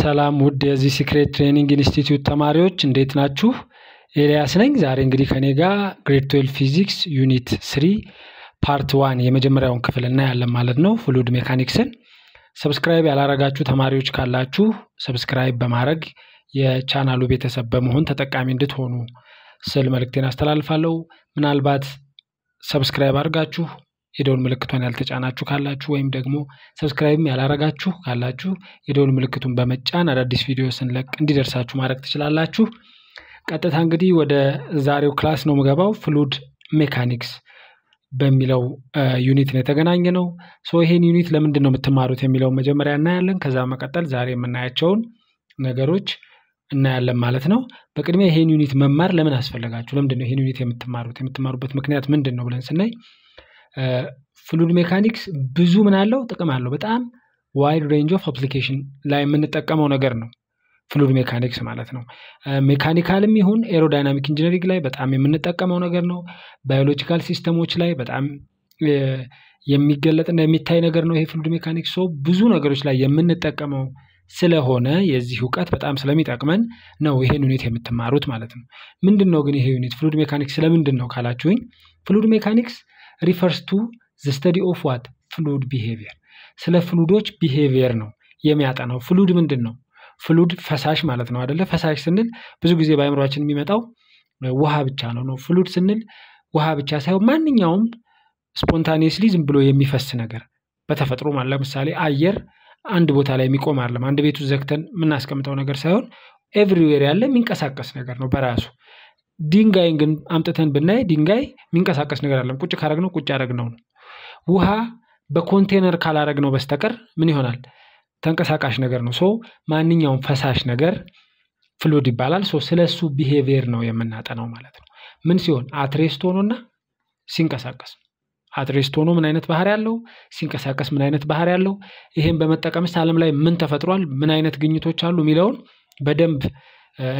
ሰላም ውድ የዚህ ሲክሬት ትሬኒንግ ኢንስቲትዩት ተማሪዎች እንዴት ናችሁ? ኤልያስ ነኝ። ዛሬ እንግዲህ ከኔ ጋር ግሬድ ትዌልቭ ፊዚክስ ዩኒት ስሪ ፓርት ዋን የመጀመሪያውን ክፍል እናያለን ማለት ነው፣ ፍሉድ ሜካኒክስን። ሰብስክራይብ ያላረጋችሁ ተማሪዎች ካላችሁ ሰብስክራይብ በማድረግ የቻናሉ ቤተሰብ በመሆን ተጠቃሚ እንድትሆኑ ስል መልእክቴን አስተላልፋለሁ። ምናልባት ሰብስክራይብ አድርጋችሁ የደውል ምልክቷን ያልተጫናችሁ ካላችሁ ወይም ደግሞ ሰብስክራይብም ያላረጋችሁ ካላችሁ የደውል ምልክቱን በመጫን አዳዲስ ቪዲዮ ስንለቅ እንዲደርሳችሁ ማድረግ ትችላላችሁ። ቀጥታ እንግዲህ ወደ ዛሬው ክላስ ነው የምገባው። ፍሉድ ሜካኒክስ በሚለው ዩኒት ነው የተገናኘ ነው። ሶ ይሄን ዩኒት ለምንድን ነው የምትማሩት የሚለው መጀመሪያ እናያለን። ከዛ መቀጠል ዛሬ የምናያቸውን ነገሮች እናያለን ማለት ነው። በቅድሚያ ይሄን ዩኒት መማር ለምን አስፈለጋችሁ? ለምንድን ነው ይሄን ዩኒት የምትማሩት? የምትማሩበት ምክንያት ምንድን ነው ብለን ስናይ ፍሉድ ሜካኒክስ ብዙ ምን አለው ጥቅም አለው። በጣም ዋይድ ሬንጅ ኦፍ አፕሊኬሽን ላይ የምንጠቀመው ነገር ነው። ፍሉድ ሜካኒክስ ማለት ነው። ሜካኒካልም ይሁን ኤሮዳይናሚክ ኢንጂነሪንግ ላይ በጣም የምንጠቀመው ነገር ነው። ባዮሎጂካል ሲስተሞች ላይ በጣም የሚገለጥና የሚታይ ነገር ነው። ይሄ ፍሉድ ሜካኒክስ ሰው ብዙ ነገሮች ላይ የምንጠቀመው ስለሆነ የዚህ እውቀት በጣም ስለሚጠቅመን ነው ይሄን ዩኒት የምትማሩት ማለት ነው። ምንድን ነው ግን ይሄ ዩኒት ፍሉድ ሜካኒክስ ስለምንድን ነው ካላችሁኝ፣ ፍሉድ ሜካኒክስ ሪፈርስ ቱ ዘ ስተዲ ኦፍ ዋት ፍሉድ ቢሄቪየር ስለ ፍሉዶች ቢሄቪየር ነው የሚያጠናው። ፍሉድ ምንድን ነው? ፍሉድ ፈሳሽ ማለት ነው አደለ? ፈሳሽ ስንል ብዙ ጊዜ በአይምሯችን የሚመጣው ውሃ ብቻ ነው ነው። ፍሉድ ስንል ውሃ ብቻ ሳይሆን ማንኛውም ስፖንታኔስሊ ዝም ብሎ የሚፈስ ነገር በተፈጥሮ ማለት ለምሳሌ አየር አንድ ቦታ ላይ የሚቆም አይደለም። አንድ ቤቱ ዘግተን የምናስቀምጠው ነገር ሳይሆን ኤቭሪዌር ያለ የሚንቀሳቀስ ነገር ነው በራሱ ድንጋይን ግን አምጥተን ብናይ ድንጋይ የሚንቀሳቀስ ነገር አለም። ቁጭ ካረግነው ቁጭ ያረግነው ነው። ውሃ በኮንቴነር ካላረግነው በስተቀር ምን ይሆናል? ተንቀሳቃሽ ነገር ነው። ሶ ማንኛውም ፈሳሽ ነገር ፍሉድ ይባላል። ሶ ስለ እሱ ቢሄቪየር ነው የምናጠናው ማለት ነው። ምን ሲሆን አትሬስት ሆኖና ሲንቀሳቀስ አትሬስት ሆኖ ምን አይነት ባህሪ ያለው፣ ሲንቀሳቀስ ምን አይነት ባህሪ ያለው፣ ይህም በመጠቀምስ ዓለም ላይ ምን ተፈጥሯል፣ ምን አይነት ግኝቶች አሉ የሚለውን በደንብ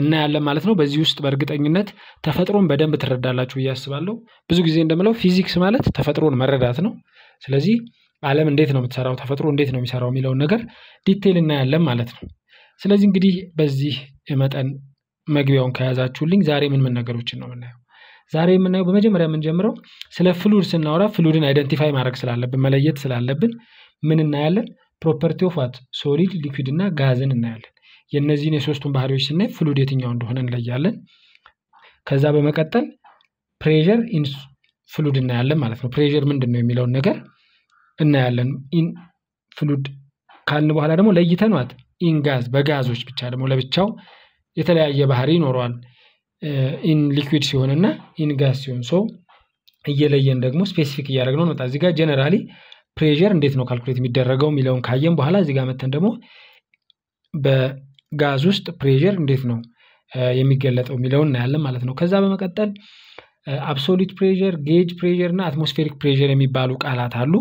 እናያለን ማለት ነው። በዚህ ውስጥ በእርግጠኝነት ተፈጥሮን በደንብ ትረዳላችሁ ብዬ አስባለሁ። ብዙ ጊዜ እንደምለው ፊዚክስ ማለት ተፈጥሮን መረዳት ነው። ስለዚህ ዓለም እንዴት ነው የምትሰራው፣ ተፈጥሮ እንዴት ነው የሚሰራው የሚለውን ነገር ዲቴይል እናያለን ማለት ነው። ስለዚህ እንግዲህ በዚህ መጠን መግቢያውን ከያዛችሁልኝ ዛሬ ምን ምን ነገሮችን ነው የምናየው? ዛሬ የምናየው በመጀመሪያ የምንጀምረው ስለ ፍሉድ ስናወራ ፍሉድን አይደንቲፋይ ማድረግ ስላለብን መለየት ስላለብን ምን እናያለን? ፕሮፐርቲ ኦፍ ዋት ሶሊድ ሊኩድ እና ጋዝን እናያለን። የእነዚህን የሶስቱን ባህሪዎች ስናይ ፍሉድ የትኛው እንደሆነ እንለያለን። ከዛ በመቀጠል ፕሬር ፍሉድ እናያለን ማለት ነው። ፕሬር ምንድን ነው የሚለውን ነገር እናያለን። ፍሉድ ካልን በኋላ ደግሞ ለይተኗት ኢንጋዝ በጋዞች ብቻ ደግሞ ለብቻው የተለያየ ባህሪ ይኖረዋል። ኢን ሊኩዊድ ሲሆንና ኢን ጋዝ ሲሆን ሰው እየለየን ደግሞ ስፔሲፊክ እያደረግነው እንመጣ። እዚህ ጋር ጀነራሊ ፕሬር እንዴት ነው ካልኩሌት የሚደረገው የሚለውን ካየን በኋላ እዚህ ጋር መተን ደግሞ ጋዝ ውስጥ ፕሬዠር እንዴት ነው የሚገለጠው የሚለውን እናያለን ማለት ነው። ከዛ በመቀጠል አብሶሉት ፕሬዠር፣ ጌጅ ፕሬዠር እና አትሞስፌሪክ ፕሬዠር የሚባሉ ቃላት አሉ።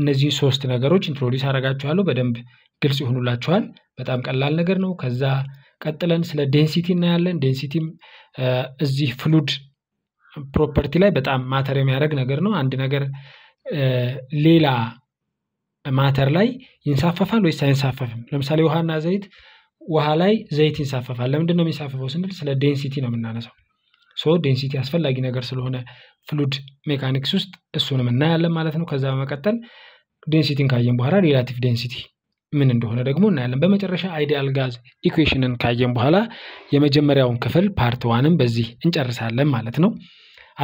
እነዚህን ሶስት ነገሮች ኢንትሮዲስ አደርጋችኋለሁ። በደንብ ግልጽ ይሆኑላችኋል። በጣም ቀላል ነገር ነው። ከዛ ቀጥለን ስለ ዴንሲቲ እናያለን። ዴንሲቲም እዚህ ፍሉድ ፕሮፐርቲ ላይ በጣም ማተር የሚያደርግ ነገር ነው። አንድ ነገር ሌላ ማተር ላይ ይንሳፈፋል ወይስ አይንሳፈፍም? ለምሳሌ ውሃና ዘይት ውሃ ላይ ዘይት ይንሳፈፋል። ለምንድን ነው የሚንሳፈፈው ስንል ስለ ዴንሲቲ ነው የምናነሳው። ሶ ዴንሲቲ አስፈላጊ ነገር ስለሆነ ፍሉድ ሜካኒክስ ውስጥ እሱንም እናያለን ማለት ነው። ከዛ በመቀጠል ዴንሲቲን ካየን በኋላ ሪላቲቭ ዴንሲቲ ምን እንደሆነ ደግሞ እናያለን። በመጨረሻ አይዲያል ጋዝ ኢኩዌሽንን ካየን በኋላ የመጀመሪያውን ክፍል ፓርት ዋንም በዚህ እንጨርሳለን ማለት ነው።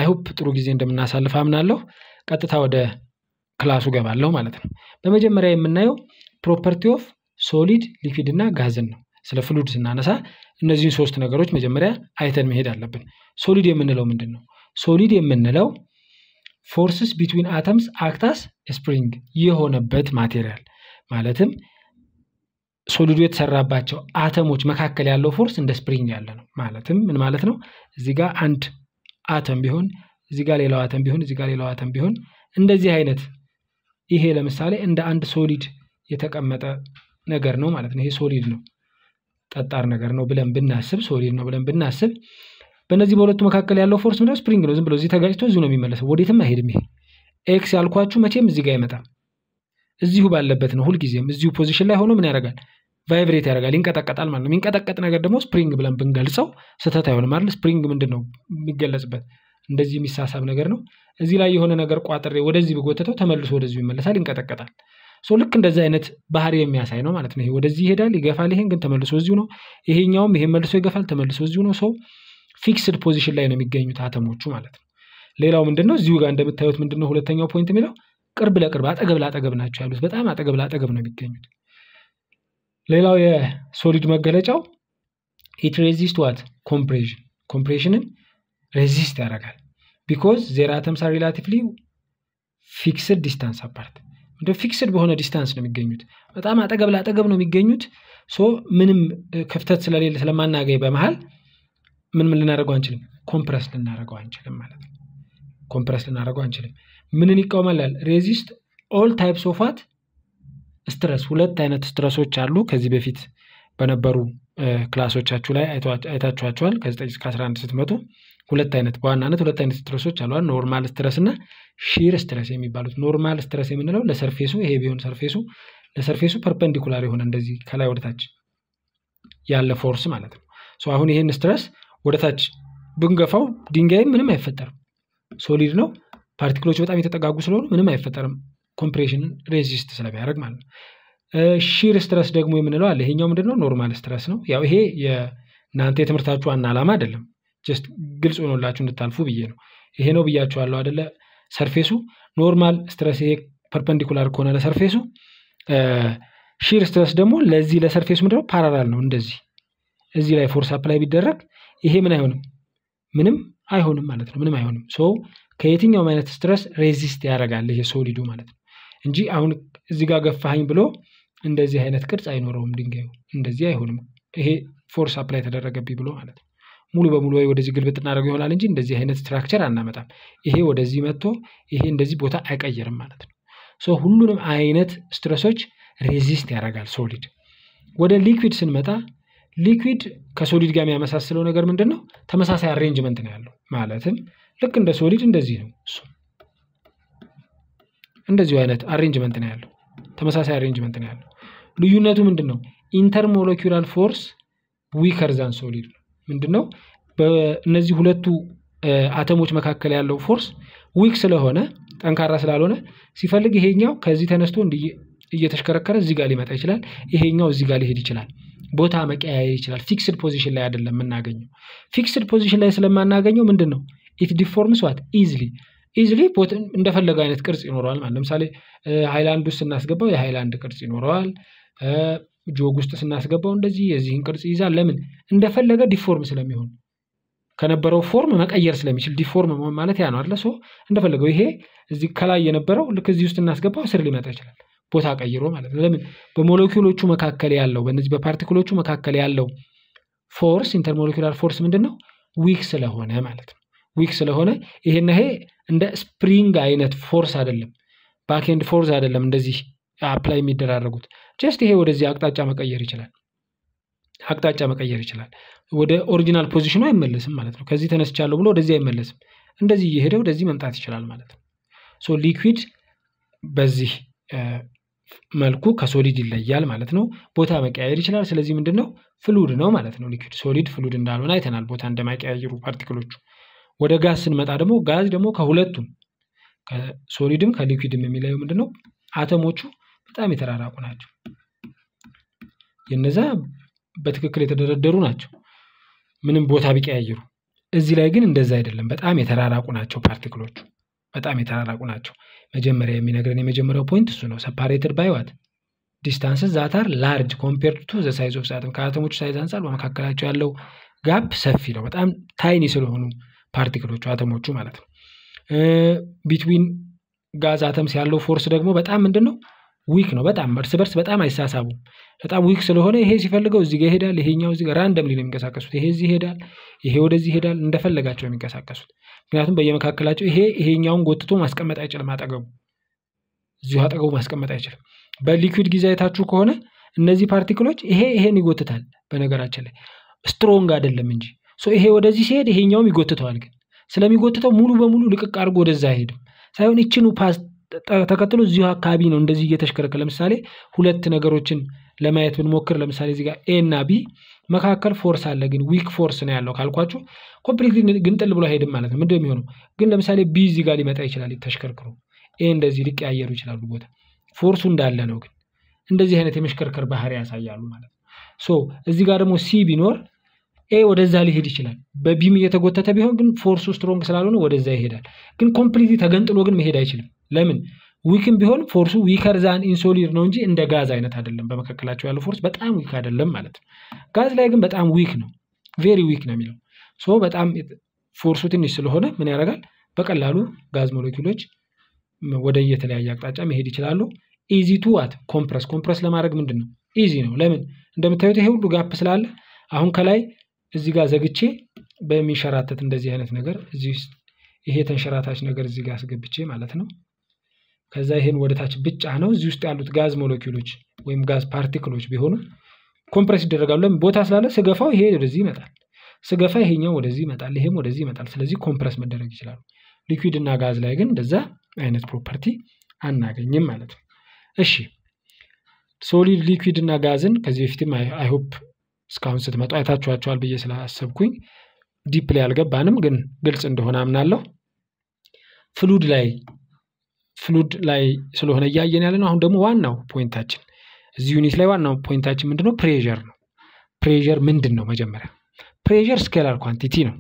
አይሆፕ ጥሩ ጊዜ እንደምናሳልፍ አምናለሁ። ቀጥታ ወደ ክላሱ ገባለሁ ማለት ነው። በመጀመሪያ የምናየው ፕሮፐርቲ ኦፍ ሶሊድ ሊኩድ እና ጋዝን ነው። ስለ ፍሉድ ስናነሳ እነዚህን ሶስት ነገሮች መጀመሪያ አይተን መሄድ አለብን። ሶሊድ የምንለው ምንድን ነው? ሶሊድ የምንለው ፎርስስ ቢትዊን አተምስ አክታስ ስፕሪንግ የሆነበት ማቴሪያል ማለትም ሶሊዱ የተሰራባቸው አተሞች መካከል ያለው ፎርስ እንደ ስፕሪንግ ያለ ነው። ማለትም ምን ማለት ነው? እዚህ ጋር አንድ አተም ቢሆን እዚህ ጋር ሌላው አተም ቢሆን እዚህ ጋር ሌላው አተም ቢሆን እንደዚህ አይነት ይሄ ለምሳሌ እንደ አንድ ሶሊድ የተቀመጠ ነገር ነው ማለት ነው። ይሄ ሶሊድ ነው። ጠጣር ነገር ነው ብለን ብናስብ፣ ሶሊድ ነው ብለን ብናስብ በእነዚህ በሁለቱ መካከል ያለው ፎርስ ምንድነው? ስፕሪንግ ነው። ዝም ብሎ እዚህ ተጋጭቶ እዚሁ ነው የሚመለሰው፣ ወዴትም አይሄድም። ይሄ ኤክስ ያልኳችሁ መቼም እዚህ ጋር አይመጣም፣ እዚሁ ባለበት ነው ሁልጊዜም። እዚሁ ፖዚሽን ላይ ሆኖ ምን ያደርጋል? ቫይብሬት ያደርጋል፣ ይንቀጠቀጣል ማለት ነው። የሚንቀጠቀጥ ነገር ደግሞ ስፕሪንግ ብለን ብንገልጸው ስህተት አይሆንም አይደል? ስፕሪንግ ምንድን ነው የሚገለጽበት? እንደዚህ የሚሳሳብ ነገር ነው። እዚህ ላይ የሆነ ነገር ቋጥሬ ወደዚህ ብጎተተው ተመልሶ ወደዚሁ ይመለሳል፣ ይንቀጠቀጣል። ልክ እንደዚህ አይነት ባህሪ የሚያሳይ ነው ማለት ነው። ወደዚህ ይሄዳል ይገፋል፣ ይሄን ግን ተመልሶ እዚሁ ነው። ይሄኛውም ይሄን መልሶ ይገፋል፣ ተመልሶ እዚሁ ነው። ሰው ፊክስድ ፖዚሽን ላይ ነው የሚገኙት አተሞቹ ማለት ነው። ሌላው ምንድን ነው? እዚሁ ጋር እንደምታዩት ምንድን ነው ሁለተኛው ፖይንት የሚለው ቅርብ ለቅርብ አጠገብ ለአጠገብ ናቸው ያሉት። በጣም አጠገብ ለአጠገብ ነው የሚገኙት። ሌላው የሶሊድ መገለጫው ኢት ሬዚስት ዋት ኮምፕሬሽን ኮምፕሬሽንን ሬዚስት ያደርጋል ቢኮዝ ዜር አተምስ አር ሪላቲቭሊ ፊክስድ ዲስታንስ አፓርት ወደ ፊክስድ በሆነ ዲስታንስ ነው የሚገኙት። በጣም አጠገብ ለአጠገብ ነው የሚገኙት። ሶ ምንም ክፍተት ስለሌለ ስለማናገኝ በመሀል ምን ምን ልናደርገው አንችልም፣ ኮምፕረስ ልናደርገው አንችልም ማለት ነው። ኮምፕረስ ልናደርገው አንችልም። ምንን ይቃወማላል? ሬዚስት ኦል ታይፕስ ኦፋት ስትረስ። ሁለት አይነት ስትረሶች አሉ። ከዚህ በፊት በነበሩ ክላሶቻችሁ ላይ አይታችኋቸዋል ከ9 እስከ 11 ስትመጡ ሁለት አይነት በዋናነት ሁለት አይነት ስትረሶች አሉ። ኖርማል ስትረስ እና ሺር ስትረስ የሚባሉት። ኖርማል ስትረስ የምንለው ለሰርፌሱ ይሄ ቢሆን ሰርፌሱ ለሰርፌሱ ፐርፐንዲኩላር የሆነ እንደዚህ ከላይ ወደታች ያለ ፎርስ ማለት ነው። ሶ አሁን ይሄን ስትረስ ወደታች ብንገፋው ድንጋይ ምንም አይፈጠርም፣ ሶሊድ ነው። ፓርቲክሎች በጣም የተጠጋጉ ስለሆኑ ምንም አይፈጠርም፣ ኮምፕሬሽን ሬዚስት ስለሚያደርግ ማለት ነው። ሺር ስትረስ ደግሞ የምንለው አለ። ይሄኛው ምንድነው? ኖርማል ስትረስ ነው። ያው ይሄ የእናንተ የትምህርታችሁ ዋና ዓላማ አይደለም። ጀስት ግልጽ ሆኖላችሁ እንድታልፉ ብዬ ነው። ይሄ ነው ብያችኋለሁ አደለ? ሰርፌሱ ኖርማል ስትረስ ይሄ ፐርፐንዲኩላር ከሆነ ለሰርፌሱ፣ ሺር ስትረስ ደግሞ ለዚህ ለሰርፌሱ ምንድነው ፓራላል ነው። እንደዚህ እዚህ ላይ ፎርስ አፕላይ ቢደረግ ይሄ ምን አይሆንም፣ ምንም አይሆንም ማለት ነው። ምንም አይሆንም። ሰው ከየትኛውም አይነት ስትረስ ሬዚስት ያደርጋል ይሄ ሶሊዱ ማለት ነው እንጂ አሁን እዚህ ጋር ገፋኝ ብሎ እንደዚህ አይነት ቅርጽ አይኖረውም ድንጋዩ። እንደዚህ አይሆንም ይሄ ፎርስ አፕላይ ተደረገብኝ ብሎ ማለት ነው። ሙሉ በሙሉ ወይ ወደዚህ ግልብጥ እናደርገው ይሆናል እንጂ እንደዚህ አይነት ስትራክቸር አናመጣም። ይሄ ወደዚህ መጥቶ ይሄ እንደዚህ ቦታ አይቀየርም ማለት ነው። ሶ ሁሉንም አይነት ስትረሶች ሬዚስት ያደርጋል ሶሊድ። ወደ ሊኩዊድ ስንመጣ ሊኩዊድ ከሶሊድ ጋር የሚያመሳስለው ነገር ምንድን ነው? ተመሳሳይ አሬንጅመንት ነው ያለው። ማለትም ልክ እንደ ሶሊድ እንደዚህ ነው እሱ እንደዚሁ አይነት አሬንጅመንት ነው ያለው። ተመሳሳይ አሬንጅመንት ነው ያለው። ልዩነቱ ምንድን ነው? ኢንተርሞለኪላል ፎርስ ዊከር ዛን ሶሊድ ነው። ምንድን ነው በእነዚህ ሁለቱ አተሞች መካከል ያለው ፎርስ ዊክ ስለሆነ ጠንካራ ስላልሆነ ሲፈልግ ይሄኛው ከዚህ ተነስቶ እየተሽከረከረ እዚህ ጋር ሊመጣ ይችላል። ይሄኛው እዚህ ጋር ሊሄድ ይችላል። ቦታ መቀያየር ይችላል። ፊክስድ ፖዚሽን ላይ አይደለም የምናገኘው። ፊክስድ ፖዚሽን ላይ ስለማናገኘው ምንድን ነው ኢት ዲፎርምስ ዋት ኢዝሊ ኢዝሊ እንደፈለገው አይነት ቅርጽ ይኖረዋል ማለት ለምሳሌ ሃይላንድ ውስጥ ስናስገባው የሃይላንድ ቅርጽ ይኖረዋል። ጆግ ውስጥ ስናስገባው እንደዚህ የዚህን ቅርጽ ይይዛል ለምን እንደፈለገ ዲፎርም ስለሚሆን ከነበረው ፎርም መቀየር ስለሚችል ዲፎርም ማለት ያ ነው አለ ሶ እንደፈለገው ይሄ እዚህ ከላይ የነበረው ልክ እዚህ ውስጥ እናስገባው ስር ሊመጣ ይችላል ቦታ ቀይሮ ማለት ነው። ለምን በሞለኪውሎቹ መካከል ያለው በእነዚህ በፓርቲክሎቹ መካከል ያለው ፎርስ ኢንተርሞለኪላር ፎርስ ምንድን ነው? ዊክ ስለሆነ ማለት ነው። ዊክ ስለሆነ ይሄና ይሄ እንደ ስፕሪንግ አይነት ፎርስ አይደለም፣ ባክኤንድ ፎርስ አይደለም እንደዚህ አፕላይ የሚደራረጉት ጀስት ይሄ ወደዚህ አቅጣጫ መቀየር ይችላል። አቅጣጫ መቀየር ይችላል። ወደ ኦሪጂናል ፖዚሽኑ አይመለስም ማለት ነው። ከዚህ ተነስቻለሁ ብሎ ወደዚህ አይመለስም። እንደዚህ እየሄደ ወደዚህ መምጣት ይችላል ማለት ነው። ሶ ሊኩዊድ በዚህ መልኩ ከሶሊድ ይለያል ማለት ነው። ቦታ መቀያየር ይችላል። ስለዚህ ምንድን ነው ፍሉድ ነው ማለት ነው። ሊኩዊድ ሶሊድ ፍሉድ እንዳልሆነ አይተናል። ቦታ እንደማይቀያየሩ ፓርቲክሎቹ። ወደ ጋዝ ስንመጣ ደግሞ ጋዝ ደግሞ ከሁለቱም ከሶሊድም ከሊኩዊድም የሚለየው ምንድን ነው አተሞቹ በጣም የተራራቁ ናቸው። የነዛ በትክክል የተደረደሩ ናቸው፣ ምንም ቦታ ቢቀያየሩ። እዚህ ላይ ግን እንደዛ አይደለም። በጣም የተራራቁ ናቸው ፓርቲክሎቹ፣ በጣም የተራራቁ ናቸው። መጀመሪያ የሚነግረን የመጀመሪያው ፖይንት እሱ ነው። ሰፓሬትድ ባይዋት ዲስታንስ ዛታር ላርጅ ኮምፔርድ ቱ ዘ ሳይዝ ኦፍ ከአተሞቹ ሳይዝ አንጻር በመካከላቸው ያለው ጋፕ ሰፊ ነው። በጣም ታይኒ ስለሆኑ ፓርቲክሎቹ አተሞቹ ማለት ነው። ቢትዊን ጋዝ አተምስ ያለው ፎርስ ደግሞ በጣም ምንድን ነው ዊክ ነው በጣም እርስ በርስ በጣም አይሳሳቡም። በጣም ዊክ ስለሆነ ይሄ ሲፈልገው እዚህ ጋር ይሄዳል፣ ይሄኛው እዚህ ጋር ራንደምሊ ነው የሚንቀሳቀሱት። ይሄ እዚህ ይሄዳል፣ ይሄ ወደዚህ ይሄዳል፣ እንደፈለጋቸው የሚንቀሳቀሱት። ምክንያቱም በየመካከላቸው ይሄ ይሄኛውን ጎትቶ ማስቀመጥ አይችልም፣ አጠገቡ እዚሁ አጠገቡ ማስቀመጥ አይችልም። በሊኩድ ጊዜ አይታችሁ ከሆነ እነዚህ ፓርቲክሎች ይሄ ይሄን ይጎትታል። በነገራችን ላይ ስትሮንግ አይደለም እንጂ ይሄ ወደዚህ ሲሄድ ይሄኛውም ይጎትተዋል። ግን ስለሚጎትተው ሙሉ በሙሉ ልቅቅ አድርጎ ወደዛ አይሄድም ሳይሆን ይችኑ ፓስት ተከትሎ እዚሁ አካባቢ ነው እንደዚህ እየተሽከረከረ ለምሳሌ ሁለት ነገሮችን ለማየት ብንሞክር ለምሳሌ እዚህ ጋር ኤ እና ቢ መካከል ፎርስ አለ፣ ግን ዊክ ፎርስ ነው ያለው ካልኳችሁ ግን ግንጥል ብሎ አይሄድም ማለት ነው። ምንድ የሚሆነው? ግን ለምሳሌ ቢ እዚህ ጋር ሊመጣ ይችላል ተሽከርክሮ፣ ኤ እንደዚህ ሊቀያየሩ ይችላሉ ቦታ ፎርሱ እንዳለ ነው። ግን እንደዚህ አይነት የመሽከርከር ባህሪ ያሳያሉ ማለት ነው። ሶ እዚህ ጋር ደግሞ ሲ ቢኖር ኤ ወደዛ ሊሄድ ይችላል። በቢም እየተጎተተ ቢሆን ግን ፎርሱ ስትሮንግ ስላልሆነ ወደዛ ይሄዳል። ግን ኮምፕሊት ተገንጥሎ ግን መሄድ አይችልም። ለምን ዊክም ቢሆን ፎርሱ ዊከር ዛን ኢንሶሊድ ነው እንጂ እንደ ጋዝ አይነት አይደለም። በመካከላቸው ያለው ፎርስ በጣም ዊክ አይደለም ማለት ነው። ጋዝ ላይ ግን በጣም ዊክ ነው፣ ቬሪ ዊክ ነው የሚለው ሶ በጣም ፎርሱ ትንሽ ስለሆነ ምን ያደርጋል? በቀላሉ ጋዝ ሞለኪሎች ወደ የተለያየ አቅጣጫ መሄድ ይችላሉ። ኢዚ ቱ ዋት ኮምፕረስ ኮምፕረስ ለማድረግ ምንድን ነው ኢዚ ነው። ለምን እንደምታዩት ይሄ ሁሉ ጋፕ ስላለ አሁን ከላይ እዚህ ጋር ዘግቼ በሚንሸራተት እንደዚህ አይነት ነገር እዚህ ውስጥ ይሄ ተንሸራታች ነገር እዚህ ጋር አስገብቼ ማለት ነው ከዛ ይሄን ወደታች ብጫ ነው። እዚህ ውስጥ ያሉት ጋዝ ሞለኪውሎች ወይም ጋዝ ፓርቲክሎች ቢሆኑ ኮምፕሬስ ይደረጋሉ። ለምን ቦታ ስላለ ስገፋው ይሄ ወደዚህ ይመጣል፣ ስገፋ ይሄኛው ወደዚህ ይመጣል፣ ይሄም ወደዚህ ይመጣል። ስለዚህ ኮምፕረስ መደረግ ይችላሉ። ሊኩዊድ እና ጋዝ ላይ ግን እንደዛ አይነት ፕሮፐርቲ አናገኝም ማለት ነው። እሺ ሶሊድ፣ ሊኩዊድ እና ጋዝን ከዚህ በፊትም አይሆፕ እስካሁን ስትመጡ አይታችኋቸዋል ብዬ ስላሰብኩኝ ዲፕ ላይ አልገባንም፣ ግን ግልጽ እንደሆነ አምናለሁ። ፍሉድ ላይ ፍሉድ ላይ ስለሆነ እያየን ያለ ነው። አሁን ደግሞ ዋናው ፖይንታችን እዚህ ዩኒት ላይ ዋናው ፖይንታችን ምንድን ነው? ፕሬዠር ነው። ፕሬዠር ምንድን ነው? መጀመሪያ ፕሬዠር ስኬላር ኳንቲቲ ነው።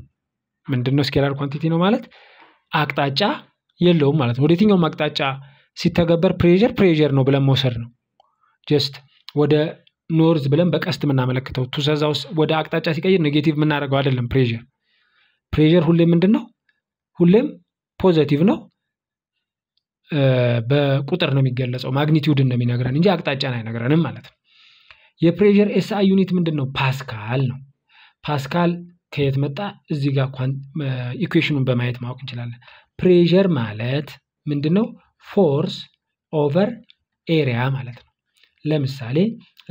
ምንድን ነው ስኬላር ኳንቲቲ ነው ማለት? አቅጣጫ የለውም ማለት ነው። ወደ የትኛውም አቅጣጫ ሲተገበር ፕሬዠር ፕሬዠር ነው ብለን መውሰድ ነው። ጀስት ወደ ኖርዝ ብለን በቀስት የምናመለክተው ቱሰዛ ውስጥ ወደ አቅጣጫ ሲቀይር ኔጌቲቭ የምናደርገው አይደለም። ፕሬዠር ፕሬዠር ሁሌም ምንድን ነው? ሁሌም ፖዘቲቭ ነው። በቁጥር ነው የሚገለጸው። ማግኒቲዩድን ነው የሚነግረን እንጂ አቅጣጫን አይነግረንም ማለት ነው። የፕሬር ኤስአይ ዩኒት ምንድን ነው? ፓስካል ነው። ፓስካል ከየት መጣ? እዚህ ጋር ኢኩዌሽኑን በማየት ማወቅ እንችላለን። ፕሬር ማለት ምንድን ነው? ፎርስ ኦቨር ኤሪያ ማለት ነው። ለምሳሌ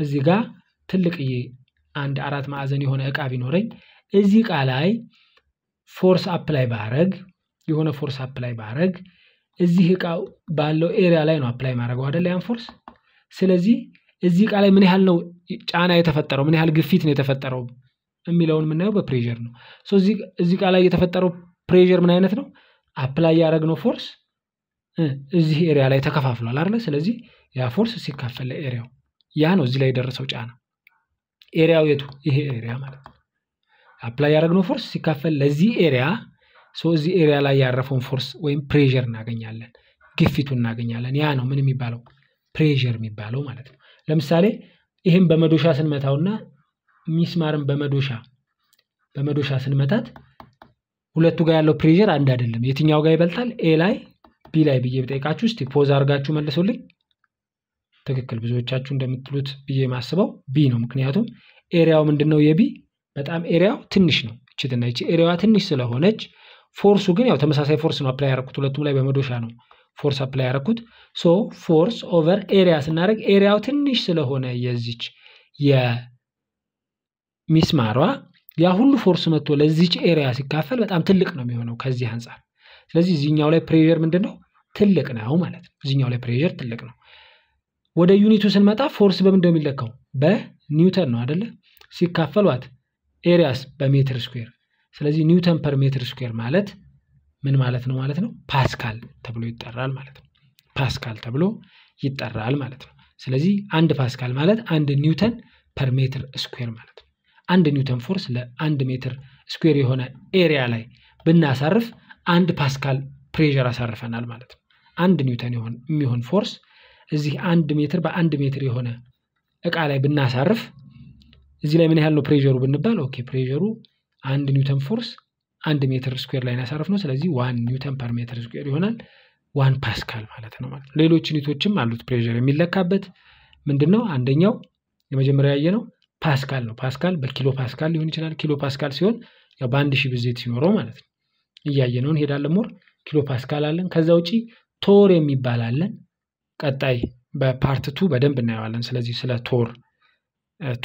እዚህ ጋር ትልቅዬ አንድ አራት ማዕዘን የሆነ እቃ ቢኖረኝ እዚህ እቃ ላይ ፎርስ አፕላይ ባረግ የሆነ ፎርስ አፕላይ ባረግ እዚህ እቃ ባለው ኤሪያ ላይ ነው አፕላይ ማድረገው አደለ ያን ፎርስ። ስለዚህ እዚህ እቃ ላይ ምን ያህል ነው ጫና የተፈጠረው፣ ምን ያህል ግፊት ነው የተፈጠረው የሚለውን የምናየው በፕሬር ነው። እዚህ እቃ ላይ የተፈጠረው ፕሬር ምን አይነት ነው? አፕላይ ያደረግነው ፎርስ እዚህ ኤሪያ ላይ ተከፋፍሏል አለ። ስለዚህ ያ ፎርስ ሲካፈል ኤሪያው ያ ነው እዚህ ላይ የደረሰው ጫና። ኤሪያው የቱ? ይሄ ኤሪያ ማለት ነው። አፕላይ ያደረግነው ፎርስ ሲካፈል ለዚህ ኤሪያ እዚህ ኤሪያ ላይ ያረፈውን ፎርስ ወይም ፕሬዠር እናገኛለን፣ ግፊቱ እናገኛለን። ያ ነው ምን የሚባለው ፕሬር የሚባለው ማለት ነው። ለምሳሌ ይህም በመዶሻ ስንመታውና ሚስማርን በመዶሻ በመዶሻ ስንመታት ሁለቱ ጋር ያለው ፕሬዠር አንድ አይደለም። የትኛው ጋር ይበልጣል? ኤ ላይ ቢ ላይ ብዬ ብጠይቃችሁ ስ ፖዝ አድርጋችሁ መልሱልኝ። ትክክል ብዙዎቻችሁ እንደምትሉት ብዬ የማስበው ቢ ነው። ምክንያቱም ኤሪያው ምንድን ነው የቢ በጣም ኤሪያው ትንሽ ነው። እችትና ይቺ ኤሪያዋ ትንሽ ስለሆነች ፎርሱ ግን ያው ተመሳሳይ ፎርስ ነው አፕላይ ያረኩት ሁለቱም ላይ በመዶሻ ነው ፎርስ አፕላይ ያረኩት። ሶ ፎርስ ኦቨር ኤሪያ ስናደርግ ኤሪያው ትንሽ ስለሆነ የዚች የሚስማሯ ያ ሁሉ ፎርስ መጥቶ ለዚች ኤሪያ ሲካፈል በጣም ትልቅ ነው የሚሆነው ከዚህ አንጻር። ስለዚህ እዚኛው ላይ ፕሬዠር ምንድን ነው? ትልቅ ነው ማለት ነው። እዚኛው ላይ ፕሬር ትልቅ ነው። ወደ ዩኒቱ ስንመጣ ፎርስ በምን የሚለካው? በኒውተን ነው አደለ? ሲካፈሏት ኤሪያስ በሜትር ስኩዌር ስለዚህ ኒውተን ፐር ሜትር ስኩዌር ማለት ምን ማለት ነው ማለት ነው? ፓስካል ተብሎ ይጠራል ማለት ነው። ፓስካል ተብሎ ይጠራል ማለት ነው። ስለዚህ አንድ ፓስካል ማለት አንድ ኒውተን ፐር ሜትር ስኩዌር ማለት ነው። አንድ ኒውተን ፎርስ ለአንድ ሜትር ስኩዌር የሆነ ኤሪያ ላይ ብናሳርፍ አንድ ፓስካል ፕሬዥር አሳርፈናል ማለት ነው። አንድ ኒውተን የሚሆን ፎርስ እዚህ አንድ ሜትር በአንድ ሜትር የሆነ እቃ ላይ ብናሳርፍ እዚህ ላይ ምን ያህል ነው ፕሬሩ ብንባል ኦኬ አንድ ኒውተን ፎርስ አንድ ሜትር ስኩዌር ላይ ያሳረፍ ነው። ስለዚህ ዋን ኒውተን ፐር ሜትር ስኩዌር ይሆናል። ዋን ፓስካል ማለት ነው ማለት ነው። ሌሎች ዩኒቶችም አሉት ፕሬር የሚለካበት ምንድን ነው? አንደኛው የመጀመሪያ ያየ ነው ፓስካል ነው። ፓስካል በኪሎ ፓስካል ሊሆን ይችላል። ኪሎ ፓስካል ሲሆን ያው በአንድ ሺህ ብዜት ሲኖረው ማለት ነው። እያየ ነው እንሄዳለን። ሞር ኪሎ ፓስካል አለን። ከዛ ውጪ ቶር የሚባል አለን። ቀጣይ ቱ በደንብ እናየዋለን። ስለዚህ ስለ ቶር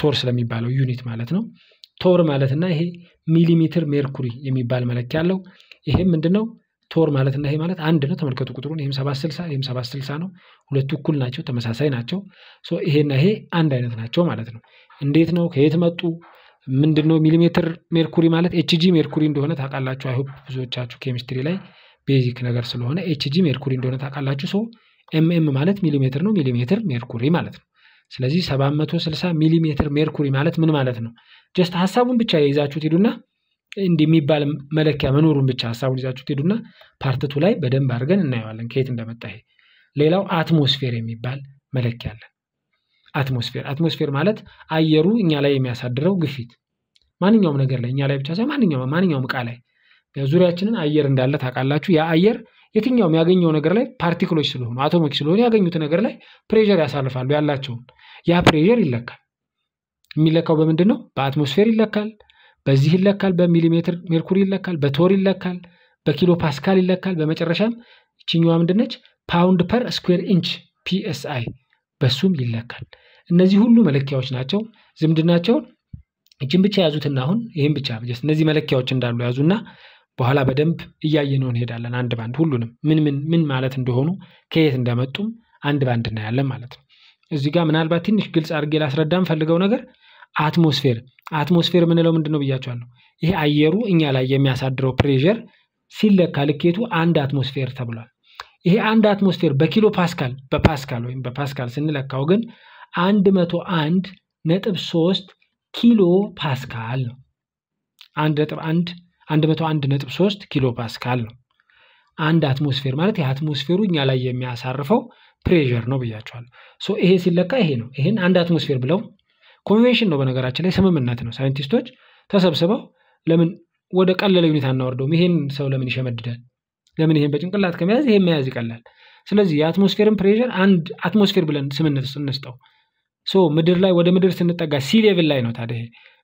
ቶር ስለሚባለው ዩኒት ማለት ነው። ቶር ማለት እና ይሄ ሚሊሜትር ሜርኩሪ የሚባል መለኪያ አለው። ይሄም ምንድን ነው? ቶር እና ይሄ ማለት አንድ ነው። ተመልከቱ ቁጥሩን። ይህም ሰባት ስልሳ ይህም ሰባት ስልሳ ነው። ሁለቱ እኩል ናቸው፣ ተመሳሳይ ናቸው። ይሄና ይሄ አንድ አይነት ናቸው ማለት ነው። እንዴት ነው? ከየት መጡ? ምንድን ነው? ሚሊሜትር ሜርኩሪ ማለት ኤችጂ ሜርኩሪ እንደሆነ ታውቃላችሁ። አይሆፕ ብዙዎቻችሁ ኬሚስትሪ ላይ ቤዚክ ነገር ስለሆነ ኤችጂ ሜርኩሪ እንደሆነ ታውቃላችሁ። ሶ ኤምኤም ማለት ሚሊሜትር ነው። ሚሊሜትር ሜርኩሪ ማለት ነው። ስለዚህ 760 ሚሊ ሜትር ሜርኩሪ ማለት ምን ማለት ነው? ጀስት ሀሳቡን ብቻ የይዛችሁት ሄዱና እንዲህ የሚባል መለኪያ መኖሩን ብቻ ሀሳቡን ይዛችሁት ሄዱና ፓርትቱ ላይ በደንብ አድርገን እናየዋለን ከየት እንደመጣ ይሄ። ሌላው አትሞስፌር የሚባል መለኪያ አለ። አትሞስፌር አትሞስፌር ማለት አየሩ እኛ ላይ የሚያሳድረው ግፊት ማንኛውም ነገር ላይ እኛ ላይ ብቻ ሳይሆን ማንኛውም ማንኛውም እቃ ላይ ዙሪያችንን አየር እንዳለ ታውቃላችሁ። ያ አየር የትኛውም ያገኘው ነገር ላይ ፓርቲክሎች ስለሆኑ አቶሞች ስለሆኑ ያገኙት ነገር ላይ ፕሬዠር ያሳልፋሉ ያላቸውን ያ ፕሬዠር ይለካል። የሚለካው በምንድን ነው? በአትሞስፌር ይለካል፣ በዚህ ይለካል፣ በሚሊሜትር ሜርኩሪ ይለካል፣ በቶር ይለካል፣ በኪሎ ፓስካል ይለካል። በመጨረሻም ይችኛዋ ምንድነች? ፓውንድ ፐር ስኩዌር ኢንች ፒኤስአይ በሱም ይለካል። እነዚህ ሁሉ መለኪያዎች ናቸው። ዝምድናቸውን እጅን ብቻ ያዙትና አሁን ይህም ብቻ ጀስት እነዚህ መለኪያዎች እንዳሉ ያዙና በኋላ በደንብ እያየነው እንሄዳለን። አንድ ባንድ ሁሉንም ምን ምን ምን ማለት እንደሆኑ ከየት እንደመጡም አንድ ባንድ እናያለን ማለት ነው። እዚህ ጋር ምናልባት ትንሽ ግልጽ አድርጌ ላስረዳ የምፈልገው ነገር አትሞስፌር አትሞስፌር የምንለው ምንድን ነው ብያቸዋለሁ። ይሄ አየሩ እኛ ላይ የሚያሳድረው ፕሬዠር ሲለካ ልኬቱ አንድ አትሞስፌር ተብሏል። ይሄ አንድ አትሞስፌር በኪሎ ፓስካል በፓስካል ወይም በፓስካል ስንለካው ግን አንድ መቶ አንድ ነጥብ ሶስት ኪሎ ፓስካል ነው። አንድ ነጥብ አንድ አንድ መቶ አንድ ነጥብ ሶስት ኪሎ ፓስካል ነው። አንድ አትሞስፌር ማለት የአትሞስፌሩ እኛ ላይ የሚያሳርፈው ፕሬዠር ነው ብያቸዋል። ሶ ይሄ ሲለካ ይሄ ነው። ይህን አንድ አትሞስፌር ብለው ኮንቬንሽን ነው በነገራችን ላይ ስምምነት ነው። ሳይንቲስቶች ተሰብስበው ለምን ወደ ቀለለ ሁኔታ አናወርደውም? ይሄን ሰው ለምን ይሸመድዳል? ለምን ይሄን በጭንቅላት ከመያዝ ይሄን መያዝ ይቀላል። ስለዚህ የአትሞስፌርን ፕሬዠር አንድ አትሞስፌር ብለን ስምነት እንስጠው። ሶ ምድር ላይ ወደ ምድር ስንጠጋ ሲ ሌቭል ላይ ነው ታዲያ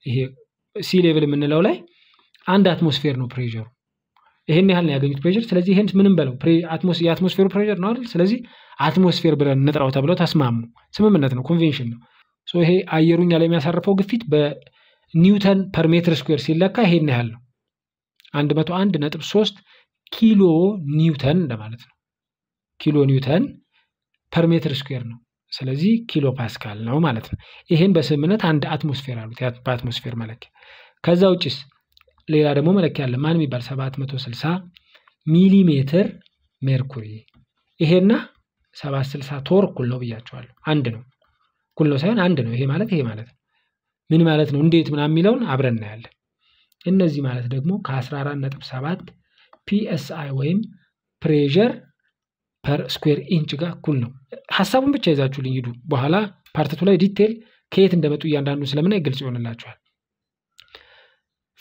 ይሄ ሲ ሌቭል የምንለው ላይ አንድ አትሞስፌር ነው ፕሬዠሩ። ይህን ያህል ነው ያገኙት ፕሬዠር። ስለዚህ ይህን ምንም በለው የአትሞስፌሩ ፕሬዠር ነው አይደል? ስለዚህ አትሞስፌር ብለን እንጥራው ተብለው ተስማሙ። ስምምነት ነው፣ ኮንቬንሽን ነው። ይሄ አየሩ ያለ ላይ የሚያሳርፈው ግፊት በኒውተን ፐር ሜትር ስኩዌር ሲለካ ይሄን ያህል ነው። 101 ነጥብ 3 ኪሎ ኒውተን እንደማለት ነው። ኪሎ ኒውተን ፐር ሜትር ስኩዌር ነው። ስለዚህ ኪሎ ፓስካል ነው ማለት ነው። ይሄን በስምምነት አንድ አትሞስፌር አሉት በአትሞስፌር መለኪያ። ከዛ ውጭስ ሌላ ደግሞ መለኪያ አለ። ማን የሚባል 760 ሚሊ ሜትር ሜርኩሪ ይሄና ሰባት ስልሳ ቶር እኩል ነው ብያቸዋለሁ። አንድ ነው እኩል ነው ሳይሆን አንድ ነው። ይሄ ማለት ይሄ ማለት ነው። ምን ማለት ነው እንዴት ምናምን የሚለውን አብረን እናያለን። እነዚህ ማለት ደግሞ ከ14.7 ፒኤስአይ ወይም ፕሬዠር ፐር ስኩዌር ኢንች ጋር እኩል ነው። ሀሳቡን ብቻ ይዛችሁልኝ ሂዱ። በኋላ ፓርትቱ ላይ ዲቴል ከየት እንደመጡ እያንዳንዱ ስለምናይ ግልጽ ይሆንላችኋል።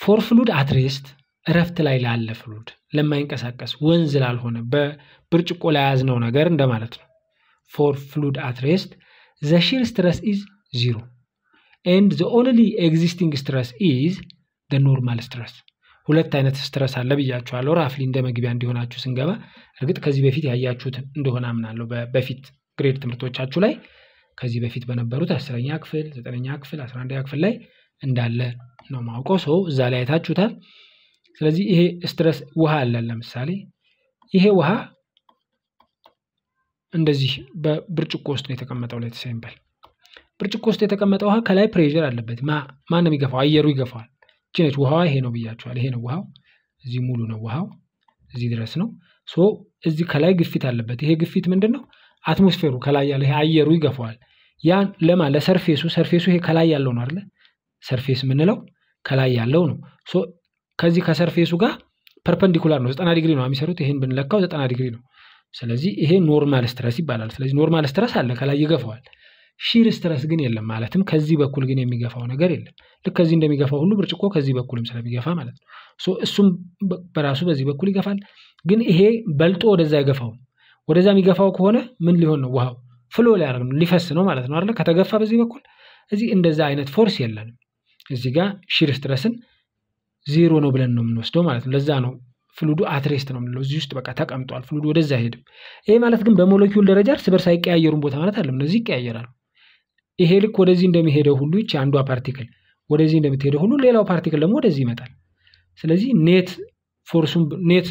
ፎር ፍሉድ አትሬስት እረፍት ላይ ላለ ፍሉድ፣ ለማይንቀሳቀስ ወንዝ ላልሆነ በብርጭቆ ላይ ያዝነው ነገር እንደማለት ነው። for fluid at rest, the shear stress is zero. And the only existing stress is the normal stress. ሁለት አይነት ስትረስ አለ ብያችኋለሁ። ራፍሊ እንደ መግቢያ እንዲሆናችሁ ስንገባ፣ እርግጥ ከዚህ በፊት ያያችሁት እንደሆነ አምናለሁ። በፊት ግሬድ ትምህርቶቻችሁ ላይ ከዚህ በፊት በነበሩት አስረኛ ክፍል፣ ዘጠነኛ ክፍል፣ አስራ አንደኛ ክፍል ላይ እንዳለ ነው ማውቀው። ሰው እዛ ላይ አይታችሁታል። ስለዚህ ይሄ ስትረስ ውሃ አለን ለምሳሌ ይሄ ውሃ እንደዚህ በብርጭቆ ውስጥ ነው የተቀመጠው ላይ ሳይንበል። ብርጭቆ ውስጥ የተቀመጠ ውሃ ከላይ ፕሬዥር አለበት። ማን ነው የሚገፋው? አየሩ ይገፋዋል። ችነች ውሃ ውሃዋ። ይሄ ነው ብያቸዋል። ይሄ ነው ውሃው። እዚህ ሙሉ ነው ውሃው፣ እዚህ ድረስ ነው። ሶ እዚህ ከላይ ግፊት አለበት። ይሄ ግፊት ምንድን ነው? አትሞስፌሩ ከላይ ያለ አየሩ ይገፋዋል። ያን ለማ ለሰርፌሱ ሰርፌሱ ይሄ ከላይ ያለው ነው አይደለ? ሰርፌስ የምንለው ከላይ ያለው ነው። ሶ ከዚህ ከሰርፌሱ ጋር ፐርፐንዲኩላር ነው። ዘጠና ዲግሪ ነው የሚሰሩት። ይህን ብንለካው ዘጠና ዲግሪ ነው። ስለዚህ ይሄ ኖርማል ስትረስ ይባላል። ስለዚህ ኖርማል ስትረስ አለ፣ ከላይ ይገፋዋል። ሺር ስትረስ ግን የለም ማለትም ከዚህ በኩል ግን የሚገፋው ነገር የለም። ልክ ከዚህ እንደሚገፋው ሁሉ ብርጭቆ ከዚህ በኩልም ስለሚገፋ ማለት ነው። እሱም በራሱ በዚህ በኩል ይገፋል፣ ግን ይሄ በልጦ ወደዛ አይገፋውም። ወደዛ የሚገፋው ከሆነ ምን ሊሆን ነው? ውሃው ፍሎ ሊያደርግ ነው፣ ሊፈስ ነው ማለት ነው አለ ከተገፋ በዚህ በኩል እዚህ እንደዛ አይነት ፎርስ የለንም። እዚህ ጋር ሺር ስትረስን ዜሮ ነው ብለን ነው የምንወስደው ማለት ነው። ለዛ ነው ፍሉዱ አትሬስት ነው የምንለው እዚህ ውስጥ በቃ ተቀምጧል። ፍሉዱ ወደዛ አይሄድም። ይሄ ማለት ግን በሞለኪውል ደረጃ እርስ በርስ አይቀያየሩም ቦታ ማለት አለም እነዚህ ይቀያየራሉ። ይሄ ልክ ወደዚህ እንደሚሄደው ሁሉ ይቺ አንዷ ፓርቲክል ወደዚህ እንደምትሄደው ሁሉ ሌላው ፓርቲክል ደግሞ ወደዚህ ይመጣል። ስለዚህ ኔት ፎርሱን ኔት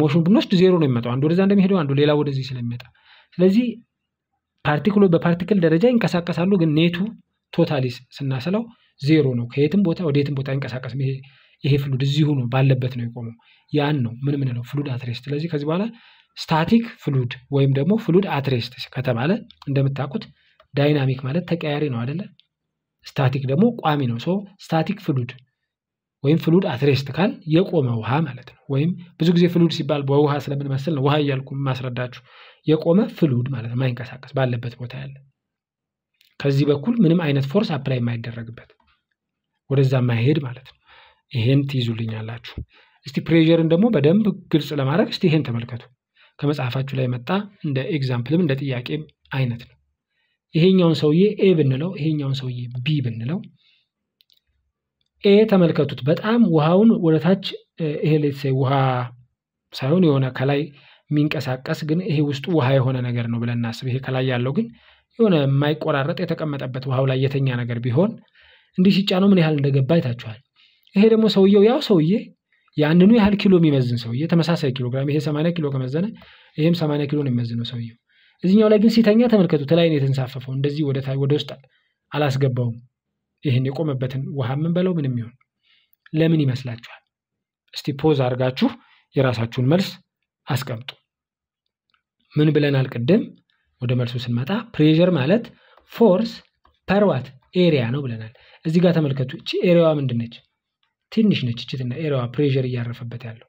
ሞሽን ብንወስድ ዜሮ ነው የሚመጣው። አንዱ ወደዛ እንደሚሄደው አንዱ ሌላ ወደዚህ ስለሚመጣ ስለዚህ ፓርቲክሎ በፓርቲክል ደረጃ ይንቀሳቀሳሉ፣ ግን ኔቱ ቶታሊ ስናስለው ዜሮ ነው። ከየትም ቦታ ወደ የትም ቦታ አይንቀሳቀስም። ይሄ ይሄ ፍሉድ እዚሁ ነው ባለበት ነው የቆመው። ያን ነው ምን ምንለው ፍሉድ አትሬስት። ስለዚህ ከዚህ በኋላ ስታቲክ ፍሉድ ወይም ደግሞ ፍሉድ አትሬስት ከተባለ እንደምታውቁት ዳይናሚክ ማለት ተቀያሪ ነው አደለ? ስታቲክ ደግሞ ቋሚ ነው። ሰው ስታቲክ ፍሉድ ወይም ፍሉድ አትሬስት ካል የቆመ ውሃ ማለት ነው። ወይም ብዙ ጊዜ ፍሉድ ሲባል በውሃ ስለምንመስል ነው ውሃ እያልኩ የማስረዳችሁ። የቆመ ፍሉድ ማለት ነው፣ ማይንቀሳቀስ ባለበት ቦታ ያለ ከዚህ በኩል ምንም አይነት ፎርስ አፕላይ የማይደረግበት ወደዛ ማይሄድ ማለት ነው። ይሄን ትይዙልኛላችሁ። እስቲ ፕሬዠርን ደግሞ በደንብ ግልጽ ለማድረግ እስቲ ይሄን ተመልከቱ። ከመጽሐፋችሁ ላይ መጣ እንደ ኤግዛምፕልም እንደ ጥያቄም አይነት ነው። ይሄኛውን ሰውዬ ኤ ብንለው፣ ይሄኛውን ሰውዬ ቢ ብንለው ኤ ተመልከቱት። በጣም ውሃውን ወደታች ይሄ ሌትሴ ውሃ ሳይሆን የሆነ ከላይ የሚንቀሳቀስ ግን ይሄ ውስጡ ውሃ የሆነ ነገር ነው ብለን እናስብ። ይሄ ከላይ ያለው ግን የሆነ የማይቆራረጥ የተቀመጠበት ውሃው ላይ የተኛ ነገር ቢሆን እንዲህ ሲጫነው ምን ያህል እንደገባ አይታችኋል። ይሄ ደግሞ ሰውየው ያው ሰውዬ ያንኑ ያህል ኪሎ የሚመዝን ሰውዬ ተመሳሳይ ኪሎ ግራም ይሄ 80 ኪሎ ከመዘነ ይህም 80 ኪሎ ነው የሚመዝነው ሰውየው። እዚኛው ላይ ግን ሲተኛ ተመልከቱ፣ ተላይን የተንሳፈፈው። እንደዚህ ወደ ታይ ወደ ውስጥ አላስገባውም። ይህን የቆመበትን ውሃ ምን በለው ምንም ይሁን ለምን ይመስላችኋል? እስቲ ፖዝ አድርጋችሁ የራሳችሁን መልስ አስቀምጡ። ምን ብለናል ቅድም? ወደ መልሱ ስንመጣ ፕሬዠር ማለት ፎርስ ፐርዋት ኤሪያ ነው ብለናል። እዚህ ጋር ተመልከቱ። እቺ ኤሪያዋ ምንድነች? ትንሽ ነች እችትና ኤሪያዋ ፕሬር እያረፈበት ያለው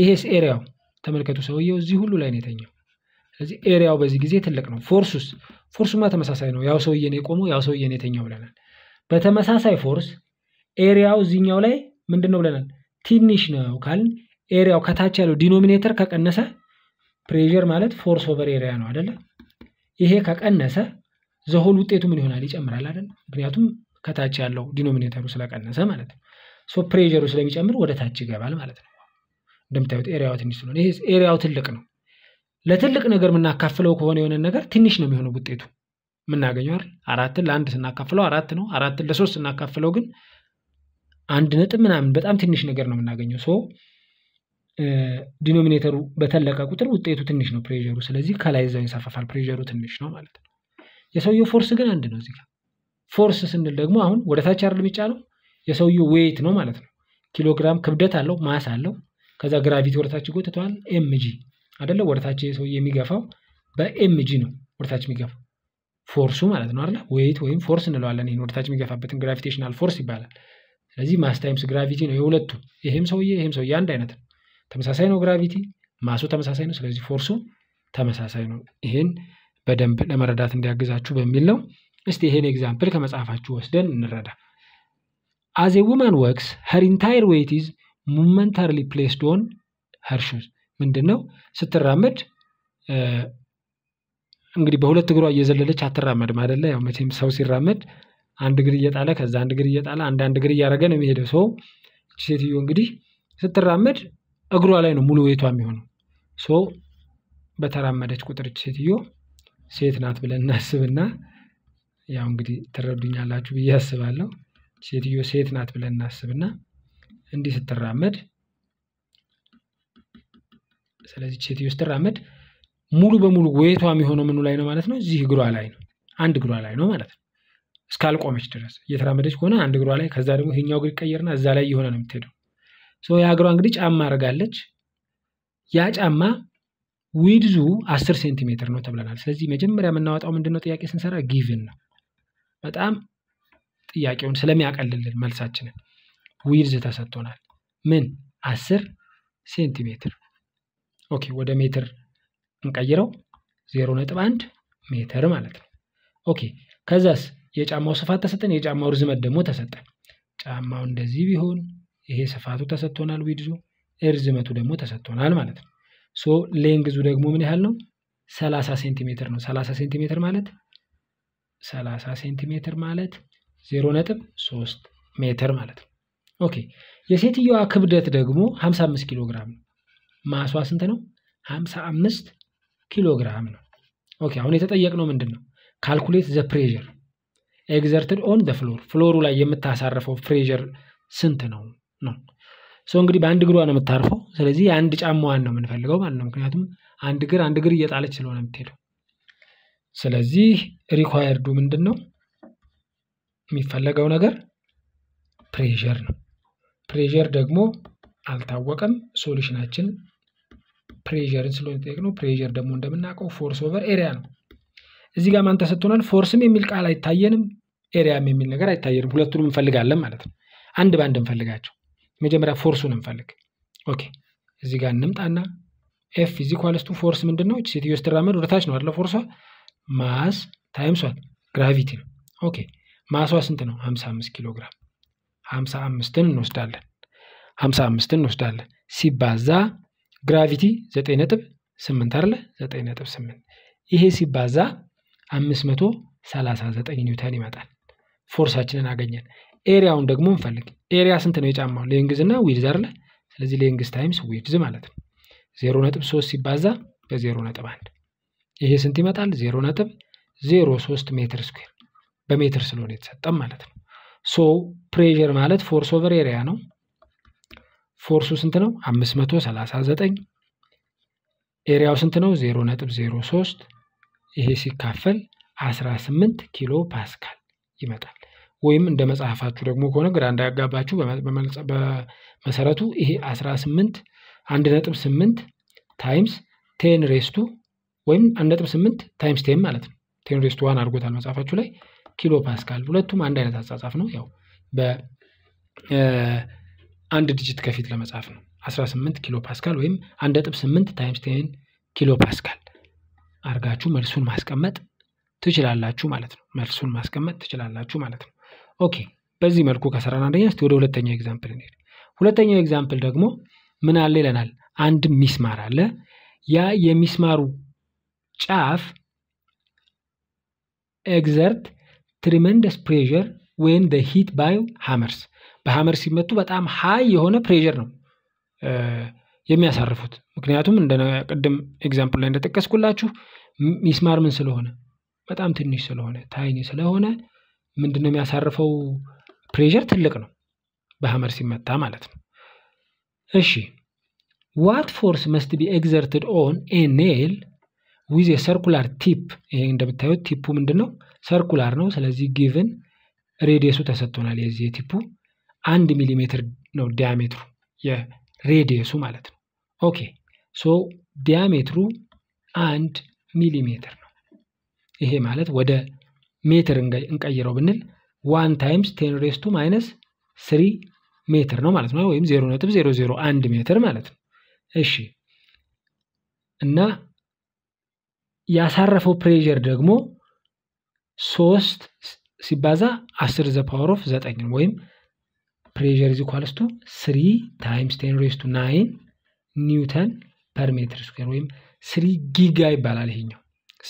ይሄስ ኤሪያው ተመልከቱ። ሰውየው እዚህ ሁሉ ላይ ነው የተኛው። ስለዚህ ኤሪያው በዚህ ጊዜ ትልቅ ነው። ፎርሱስ ፎርሱማ ተመሳሳይ ነው። ያው ሰውዬን የቆመው ያው ሰውየ የተኛው ብለናል። በተመሳሳይ ፎርስ ኤሪያው እዚህኛው ላይ ምንድን ነው ብለናል? ትንሽ ነው ካልን ኤሪያው ከታች ያለው ዲኖሚኔተር ከቀነሰ ፕሬር ማለት ፎርስ ኦቨር ኤሪያ ነው አደለ? ይሄ ከቀነሰ ዘሆል ውጤቱ ምን ይሆናል? ይጨምራል አደለ? ምክንያቱም ከታች ያለው ዲኖሚኔተሩ ስለቀነሰ ማለት ነው። ሶ ፕሬሩ ስለሚጨምር ወደ ታች ይገባል ማለት ነው። እንደምታዩት ኤሪያው ትንሽ ስለሆነ ይሄ ኤሪያው ትልቅ ነው። ለትልቅ ነገር የምናካፍለው ከሆነ የሆነ ነገር ትንሽ ነው የሚሆነው ውጤቱ የምናገኘው አይደል። አራትን ለአንድ ስናካፍለው አራት ነው። አራትን ለሶስት ስናካፍለው ግን አንድ ነጥብ ምናምን በጣም ትንሽ ነገር ነው የምናገኘው። ሶ ዲኖሚኔተሩ በተለቀ ቁጥር ውጤቱ ትንሽ ነው ፕሬሩ። ስለዚህ ከላይ እዛው ይንሳፈፋል። ፕሬሩ ትንሽ ነው ማለት ነው። የሰውየው ፎርስ ግን አንድ ነው። እዚህ ጋር ፎርስ ስንል ደግሞ አሁን ወደ ታች አይደል የሚጫነው የሰውየው ዌይት ነው ማለት ነው። ኪሎግራም ክብደት አለው፣ ማስ አለው። ከዛ ግራቪቲ ወደታች ጎትተዋል። ኤምጂ አደለ ወደታች ሰውየ የሚገፋው በኤምጂ ነው ወደታች የሚገፋው ፎርሱ ማለት ነው አለ ዌይት ወይም ፎርስ እንለዋለን። ይህን ወደታች የሚገፋበትን ግራቪቴሽናል ፎርስ ይባላል። ስለዚህ ማስ ታይምስ ግራቪቲ ነው የሁለቱ። ይህም ሰውዬ ይህም ሰውዬ አንድ አይነት ነው፣ ተመሳሳይ ነው። ግራቪቲ ማሱ ተመሳሳይ ነው። ስለዚህ ፎርሱ ተመሳሳይ ነው። ይህን በደንብ ለመረዳት እንዲያግዛችሁ በሚል ነው። እስቲ ይሄን ኤግዛምፕል ከመጽሐፋችሁ ወስደን እንረዳ። as a woman works her entire weight is momentarily placed on her shoes ምንድን ነው ስትራመድ እንግዲህ በሁለት እግሯ እየዘለለች አትራመድም አደለ ያው መቼም ሰው ሲራመድ አንድ እግር እየጣለ ከዛ አንድ እግር እየጣለ አንድ አንድ እግር እያደረገ ነው የሚሄደው ሰው ሴትዮ እንግዲህ ስትራመድ እግሯ ላይ ነው ሙሉ ቤቷ የሚሆነው ሰው በተራመደች ቁጥር እች ሴትዮ ሴት ናት ብለን እናስብና ያው እንግዲህ ትረዱኛላችሁ ብዬ አስባለሁ ሴትዮ ሴት ናት ብለን እናስብና እንዲህ ስትራመድ፣ ስለዚህ ሴትዮ ስትራመድ ሙሉ በሙሉ ወይቷ የሚሆነው ምኑ ላይ ነው ማለት ነው? እዚህ እግሯ ላይ ነው። አንድ እግሯ ላይ ነው ማለት ነው። እስካልቆመች ድረስ እየተራመደች ከሆነ አንድ እግሯ ላይ፣ ከዛ ደግሞ ይሄኛው እግር ይቀየርና እዛ ላይ የሆነ ነው የምትሄደው። ያ እግሯ እንግዲህ ጫማ አድርጋለች። ያ ጫማ ዊድዙ አስር ሴንቲሜትር ነው ተብለናል። ስለዚህ መጀመሪያ የምናወጣው ምንድነው ጥያቄ ስንሰራ ጊቭን ነው። በጣም ጥያቄውን ስለሚያቀልልን መልሳችንን ዊድዝ ተሰጥቶናል። ምን አስር ሴንቲሜትር። ኦኬ ወደ ሜትር እንቀይረው። ዜሮ ነጥብ አንድ ሜትር ማለት ነው። ኦኬ ከዛስ የጫማው ስፋት ተሰጠን፣ የጫማው ርዝመት ደግሞ ተሰጠን። ጫማው እንደዚህ ቢሆን ይሄ ስፋቱ ተሰጥቶናል፣ ዊድዙ እርዝመቱ ደግሞ ተሰጥቶናል ማለት ነው። ሶ ሌንግዙ ደግሞ ምን ያህል ነው? ሰላሳ ሴንቲሜትር ነው። ሰላሳ ሴንቲሜትር ማለት ሰላሳ ሴንቲሜትር ማለት ዜሮ ነጥብ ሶስት ሜትር ማለት ነው። ኦኬ የሴትየዋ ክብደት ደግሞ 55 ኪሎ ግራም ነው። ማሷ ስንት ነው? 55 ኪሎ ግራም ነው። ኦኬ አሁን የተጠየቅነው ምንድን ነው? ካልኩሌት ዘ ፕሬዠር ኤግዘርትድ ኦን ዘ ፍሎር ፍሎሩ ላይ የምታሳርፈው ፕሬዠር ስንት ነው ነው ሰው እንግዲህ በአንድ እግሯ ነው የምታርፈው። ስለዚህ የአንድ ጫማዋን ነው የምንፈልገው ማለት ነው። ምክንያቱም አንድ እግር አንድ እግር እየጣለች ስለሆነ የምትሄደው። ስለዚህ ሪኳየርዱ ምንድን ነው? የሚፈለገው ነገር ፕሬዠር ነው። ፕሬዠር ደግሞ አልታወቀም። ሶሉሽናችን ፕሬዠርን ስለሆነ የጠየቅነው ፕሬዠር ደግሞ እንደምናውቀው ፎርስ ኦቨር ኤሪያ ነው። እዚህ ጋር ማን ተሰጥቶናል? ፎርስም የሚል ቃል አይታየንም፣ ኤሪያም የሚል ነገር አይታየንም። ሁለቱንም እንፈልጋለን ማለት ነው። አንድ በአንድ እንፈልጋቸው። መጀመሪያ ፎርሱን እንፈልግ። ኦኬ እዚህ ጋር እንምጣና ኤፍ ፊዚኳልስቱ ፎርስ ምንድን ነው? ሴትዮ ስትራመድ ወደታች ነው አለ ፎርሷ ማስ ታይምሷል ግራቪቲ ነው። ኦኬ ማሷ ስንት ነው? 55 ኪሎ ግራም 55ን እንወስዳለን 55ን እንወስዳለን ሲባዛ ግራቪቲ 9 አለ 98 አይደለ 9 ነጥብ 8 ይሄ ሲባዛ 539 ኒውተን ይመጣል። ፎርሳችንን አገኘን። ኤሪያውን ደግሞ እንፈልግ። ኤሪያ ስንት ነው የጫማው? ሌንግዝ እና ዊድዝ አለ? ስለዚህ ሌንግዝ ታይምስ ዊድዝ ማለት ነው። 0 ነጥብ 3 ሲባዛ በ0 1 ይሄ ስንት ይመጣል? 0 ነጥብ 03 ሜትር ስኩዌር በሜትር ስለሆነ የተሰጠም ማለት ነው። ሶ ፕሬር ማለት ፎርስ ኦቨር ኤሪያ ነው። ፎርሱ ስንት ነው? 539 ኤሪያው ስንት ነው? 0.03 ይሄ ሲካፈል 18 ኪሎ ፓስካል ይመጣል። ወይም እንደ መጽሐፋችሁ ደግሞ ከሆነ ግራ እንዳያጋባችሁ በመሰረቱ ይሄ 18 1.8 ታይምስ ቴን ሬስቱ ወይም 1.8 ታይምስ ቴን ማለት ነው። ቴን ሬስቱ ዋን አድርጎታል መጽሐፋችሁ ላይ ኪሎ ፓስካል ሁለቱም አንድ አይነት አጻጻፍ ነው። ያው በአንድ ድጅት ከፊት ለመጻፍ ነው። 18 ኪሎ ፓስካል ወይም 1.8 ታይምስ 10 ኪሎ ፓስካል አርጋችሁ መልሱን ማስቀመጥ ትችላላችሁ ማለት ነው። መልሱን ማስቀመጥ ትችላላችሁ ማለት ነው። ኦኬ በዚህ መልኩ ከሰራን አንደኛ እስቲ ወደ ሁለተኛው ኤግዛምፕል እንሄድ። ሁለተኛው ኤግዛምፕል ደግሞ ምን አለ ይለናል። አንድ ሚስማር አለ። ያ የሚስማሩ ጫፍ ኤግዘርት ትሪመንደስ ፕሬር ወይም ሂት ባይ ሃመርስ በሃመር ሲመቱ በጣም ሀይ የሆነ ፕሬር ነው የሚያሳርፉት። ምክንያቱም እንደ ቅድም ኤግዛምፕል ላይ እንደጠቀስኩላችሁ ሚስማር ምን ስለሆነ በጣም ትንሽ ስለሆነ ታይኒ ስለሆነ ምንድነው የሚያሳርፈው ፕሬር ትልቅ ነው በሃመር ሲመታ ማለት ነው። እሺ ዋት ፎርስ መስት ቢ ኤግዘርትድ ኦን ኤ ኔል ዊዝ የሰርኩላር ቲፕ ይሄ እንደምታዩት ቲፑ ምንድን ነው ሰርኩላር ነው። ስለዚህ ጊቭን ሬዲየሱ ተሰጥቶናል። የዚህ የቲፑ አንድ ሚሊሜትር ነው ዲያሜትሩ የሬዲየሱ ማለት ነው። ኦኬ ሶ ዲያሜትሩ አንድ ሚሊሜትር ነው። ይሄ ማለት ወደ ሜትር እንቀይረው ብንል ዋን ታይምስ ቴን ሬስቱ ማይነስ ስሪ ሜትር ነው ማለት ነው። ወይም ዜሮ ነጥብ ዜሮ ዜሮ አንድ ሜትር ማለት ነው። እሺ እና ያሳረፈው ፕሬዠር ደግሞ ሶስት ሲባዛ አስር ዘ ፓወር ኦፍ ዘጠኝ ወይም ፕሬር ዚኳልስቱ ስሪ ታይምስ ቴን ሬስቱ ናይን ኒውተን ፐር ሜትር ስኩዌር ወይም ስሪ ጊጋ ይባላል። ይሄኛው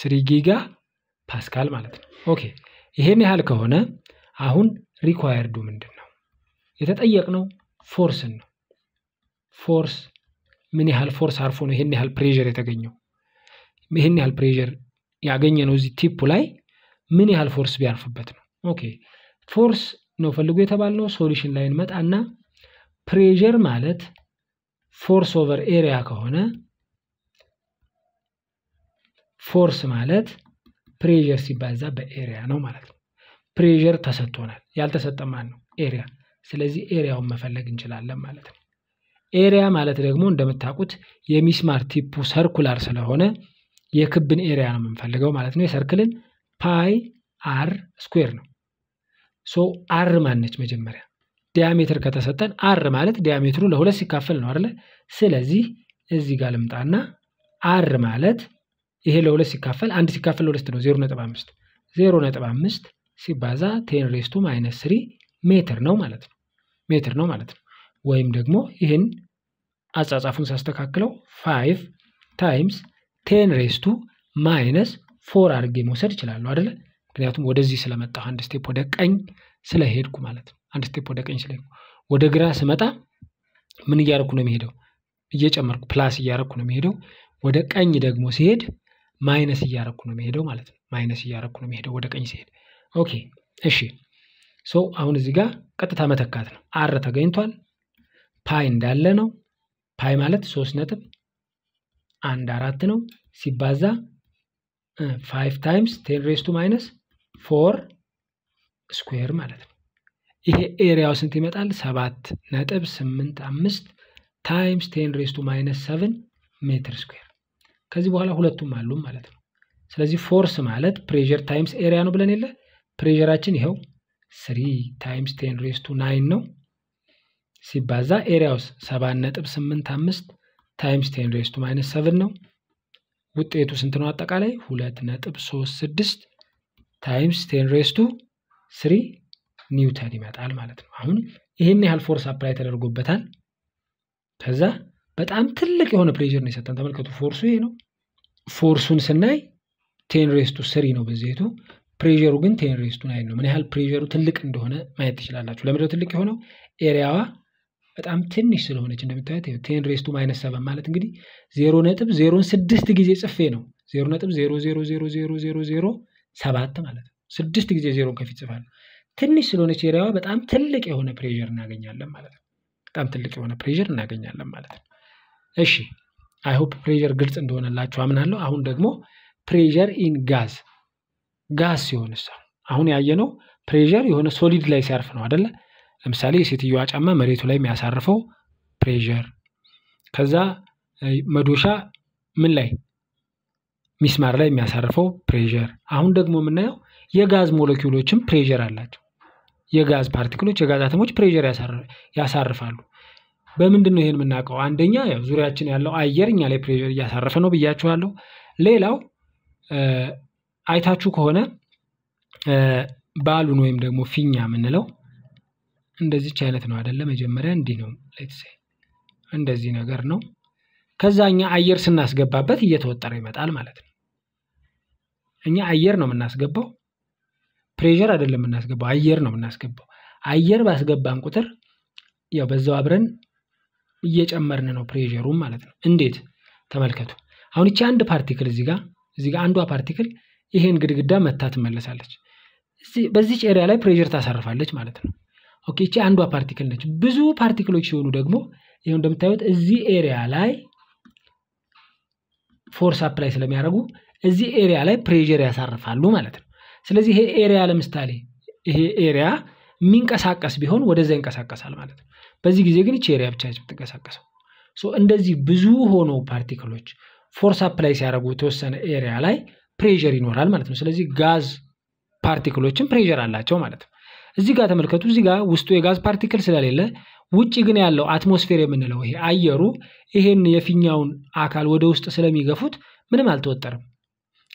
ስሪ ጊጋ ፓስካል ማለት ነው። ኦኬ ይሄን ያህል ከሆነ አሁን ሪኳየርዱ ምንድን ነው? የተጠየቅነው ፎርስን ነው። ፎርስ ምን ያህል ፎርስ አርፎ ነው ይሄን ያህል ፕሬር የተገኘው? ይሄን ያህል ፕሬር ያገኘ ነው እዚህ ቲፑ ላይ ምን ያህል ፎርስ ቢያርፍበት ነው። ኦኬ ፎርስ ነው ፈልጎ የተባልነው። ሶሉሽን ላይ እንመጣና ፕሬዠር ማለት ፎርስ ኦቨር ኤሪያ ከሆነ ፎርስ ማለት ፕሬዠር ሲባዛ በኤሪያ ነው ማለት ነው። ፕሬዠር ተሰጥቶናል። ማን ነው ኤሪያ። ስለዚህ ኤሪያውን መፈለግ እንችላለን ማለት ነው። ኤሪያ ማለት ደግሞ እንደምታውቁት የሚስማር ቲፑ ሰርኩላር ስለሆነ የክብን ኤሪያ ነው የምንፈልገው ማለት ነው። የሰርክልን ፓይ አር ስኩዌር ነው። ሶ አር ማነች መጀመሪያ ዲያሜትር ከተሰጠን አር ማለት ዲያሜትሩ ለሁለት ሲካፈል ነው አይደለ? ስለዚህ እዚህ ጋር ልምጣና አር ማለት ይሄ ለሁለት ሲካፈል አንድ ሲካፈል ለሁለት ነው ዜሮ ነጥብ አምስት ዜሮ ነጥብ አምስት ሲባዛ ቴን ሬስቱ ማይነስ ስሪ ሜትር ነው ማለት ነው ሜትር ነው ማለት ነው። ወይም ደግሞ ይህን አጻጻፉን ሳስተካክለው ፋይቭ ታይምስ ቴን ሬስቱ ማይነስ ፎር አድርጌ መውሰድ እችላለሁ አደለ? ምክንያቱም ወደዚህ ስለመጣሁ አንድ ስቴፕ ወደ ቀኝ ስለሄድኩ ማለት ነው። አንድ ስቴፕ ወደ ቀኝ ስለሄድኩ ወደ ግራ ስመጣ ምን እያደረኩ ነው የሚሄደው? እየጨመርኩ ፕላስ እያደረኩ ነው የሚሄደው። ወደ ቀኝ ደግሞ ሲሄድ ማይነስ እያደረኩ ነው የሚሄደው ማለት ነው። ማይነስ እያደረኩ ነው የሚሄደው ወደ ቀኝ ሲሄድ። ኦኬ እሺ። ሶ አሁን እዚህ ጋር ቀጥታ መተካት ነው። አር ተገኝቷል። ፓይ እንዳለ ነው። ፓይ ማለት ሶስት ነጥብ አንድ አራት ነው ሲባዛ ፋይቭ ታይምስ ቴን ሬስቱ ማይነስ ፎር ስኩዌር ማለት ነው። ይሄ ኤሪያው ስንት ይመጣል? ሰባት ነጥብ ስምንት አምስት ታይምስ ቴን ሬስቱ ማይነስ ሰቨን ሜትር ስኩዌር። ከዚህ በኋላ ሁለቱም አሉ ማለት ነው። ስለዚህ ፎርስ ማለት ፕሬር ታይምስ ኤሪያ ነው ብለን የለ ፕሬራችን ይኸው ስሪ ታይምስ ቴን ሬስቱ ናይን ነው ሲባዛ ኤሪያውስ ሰባት ነጥብ ስምንት አምስት ታይምስ ቴን ሬስቱ ማይነስ ሰቨን ነው። ውጤቱ ስንት ነው? አጠቃላይ ሁለት ነጥብ ሶስት ስድስት ታይምስ ቴን ሬስቱ ስሪ ኒውተን ይመጣል ማለት ነው። አሁን ይህን ያህል ፎርስ አፕላይ ተደርጎበታል። ከዛ በጣም ትልቅ የሆነ ፕሬዥር ነው የሰጠን። ተመልከቱ፣ ፎርሱ ይሄ ነው። ፎርሱን ስናይ ቴን ሬስቱ ስሪ ነው በዜቱ ፕሬሩ ግን ቴን ሬስቱ ናይን ነው። ምን ያህል ፕሬሩ ትልቅ እንደሆነ ማየት ትችላላችሁ። ለምንድነው ትልቅ የሆነው? ኤሪያዋ በጣም ትንሽ ስለሆነች እንደምታዩት ቴን ሬስቱ ማይነስ ሰበን ማለት እንግዲህ ዜሮ ነጥብ ዜሮን ስድስት ጊዜ ጽፌ ነው ዜሮ ነጥብ ዜሮ ዜሮ ዜሮ ዜሮ ዜሮ ዜሮ ሰባት ማለት ነው። ስድስት ጊዜ ዜሮን ከፊት ጽፋለሁ። ትንሽ ስለሆነች ኤሪያዋ በጣም ትልቅ የሆነ ፕሬዥር እናገኛለን ማለት ነው። በጣም ትልቅ የሆነ ፕሬዥር እናገኛለን ማለት ነው። እሺ አይሆፕ ፕሬዥር ግልጽ እንደሆነላችሁ አምናለሁ። አሁን ደግሞ ፕሬዥር ኢን ጋዝ ጋዝ ሲሆን እሷ አሁን ያየነው ፕሬዥር የሆነ ሶሊድ ላይ ሲያርፍ ነው አደለ? ለምሳሌ የሴትዮዋ ጫማ መሬቱ ላይ የሚያሳርፈው ፕሬዠር፣ ከዛ መዶሻ ምን ላይ ሚስማር ላይ የሚያሳርፈው ፕሬዠር። አሁን ደግሞ የምናየው የጋዝ ሞለኪውሎችም ፕሬዠር አላቸው። የጋዝ ፓርቲክሎች፣ የጋዝ አተሞች ፕሬዠር ያሳርፋሉ። በምንድን ነው ይህን የምናውቀው? አንደኛ ዙሪያችን ያለው አየር እኛ ላይ ፕሬዠር እያሳረፈ ነው ብያችኋለሁ። ሌላው አይታችሁ ከሆነ ባሉን ወይም ደግሞ ፊኛ የምንለው እንደዚች አይነት ነው አይደለ? መጀመሪያ እንዲህ ነው ሌትስ እንደዚህ ነገር ነው። ከዛ እኛ አየር ስናስገባበት እየተወጠረ ይመጣል ማለት ነው። እኛ አየር ነው የምናስገባው፣ ፕሬዠር አይደለም የምናስገባው፣ አየር ነው የምናስገባው። አየር ባስገባን ቁጥር ያው በዛው አብረን እየጨመርን ነው ፕሬዠሩም ማለት ነው። እንዴት ተመልከቱ። አሁን ይቺ አንድ ፓርቲክል እዚህ ጋ እዚህ ጋ አንዷ ፓርቲክል ይሄን ግድግዳ መታ ትመለሳለች። በዚች ኤሪያ ላይ ፕሬዠር ታሳርፋለች ማለት ነው። ኦኬ እቺ አንዷ ፓርቲክል ነች። ብዙ ፓርቲክሎች ሲሆኑ ደግሞ ይኸው እንደምታዩት እዚህ ኤሪያ ላይ ፎርስ አፕላይ ስለሚያደርጉ እዚህ ኤሪያ ላይ ፕሬዠር ያሳርፋሉ ማለት ነው። ስለዚህ ይሄ ኤሪያ ለምሳሌ ይሄ ኤሪያ የሚንቀሳቀስ ቢሆን ወደዛ ይንቀሳቀሳል ማለት ነው። በዚህ ጊዜ ግን ይቺ ኤሪያ ብቻ የምትንቀሳቀሰው። እንደዚህ ብዙ ሆኖ ፓርቲክሎች ፎርስ አፕላይ ሲያደርጉ የተወሰነ ኤሪያ ላይ ፕሬዠር ይኖራል ማለት ነው። ስለዚህ ጋዝ ፓርቲክሎችን ፕሬዠር አላቸው ማለት ነው። እዚህ ጋር ተመልከቱ። እዚህ ጋር ውስጡ የጋዝ ፓርቲክል ስለሌለ ውጭ ግን ያለው አትሞስፌር የምንለው ይሄ አየሩ ይሄን የፊኛውን አካል ወደ ውስጥ ስለሚገፉት ምንም አልተወጠርም።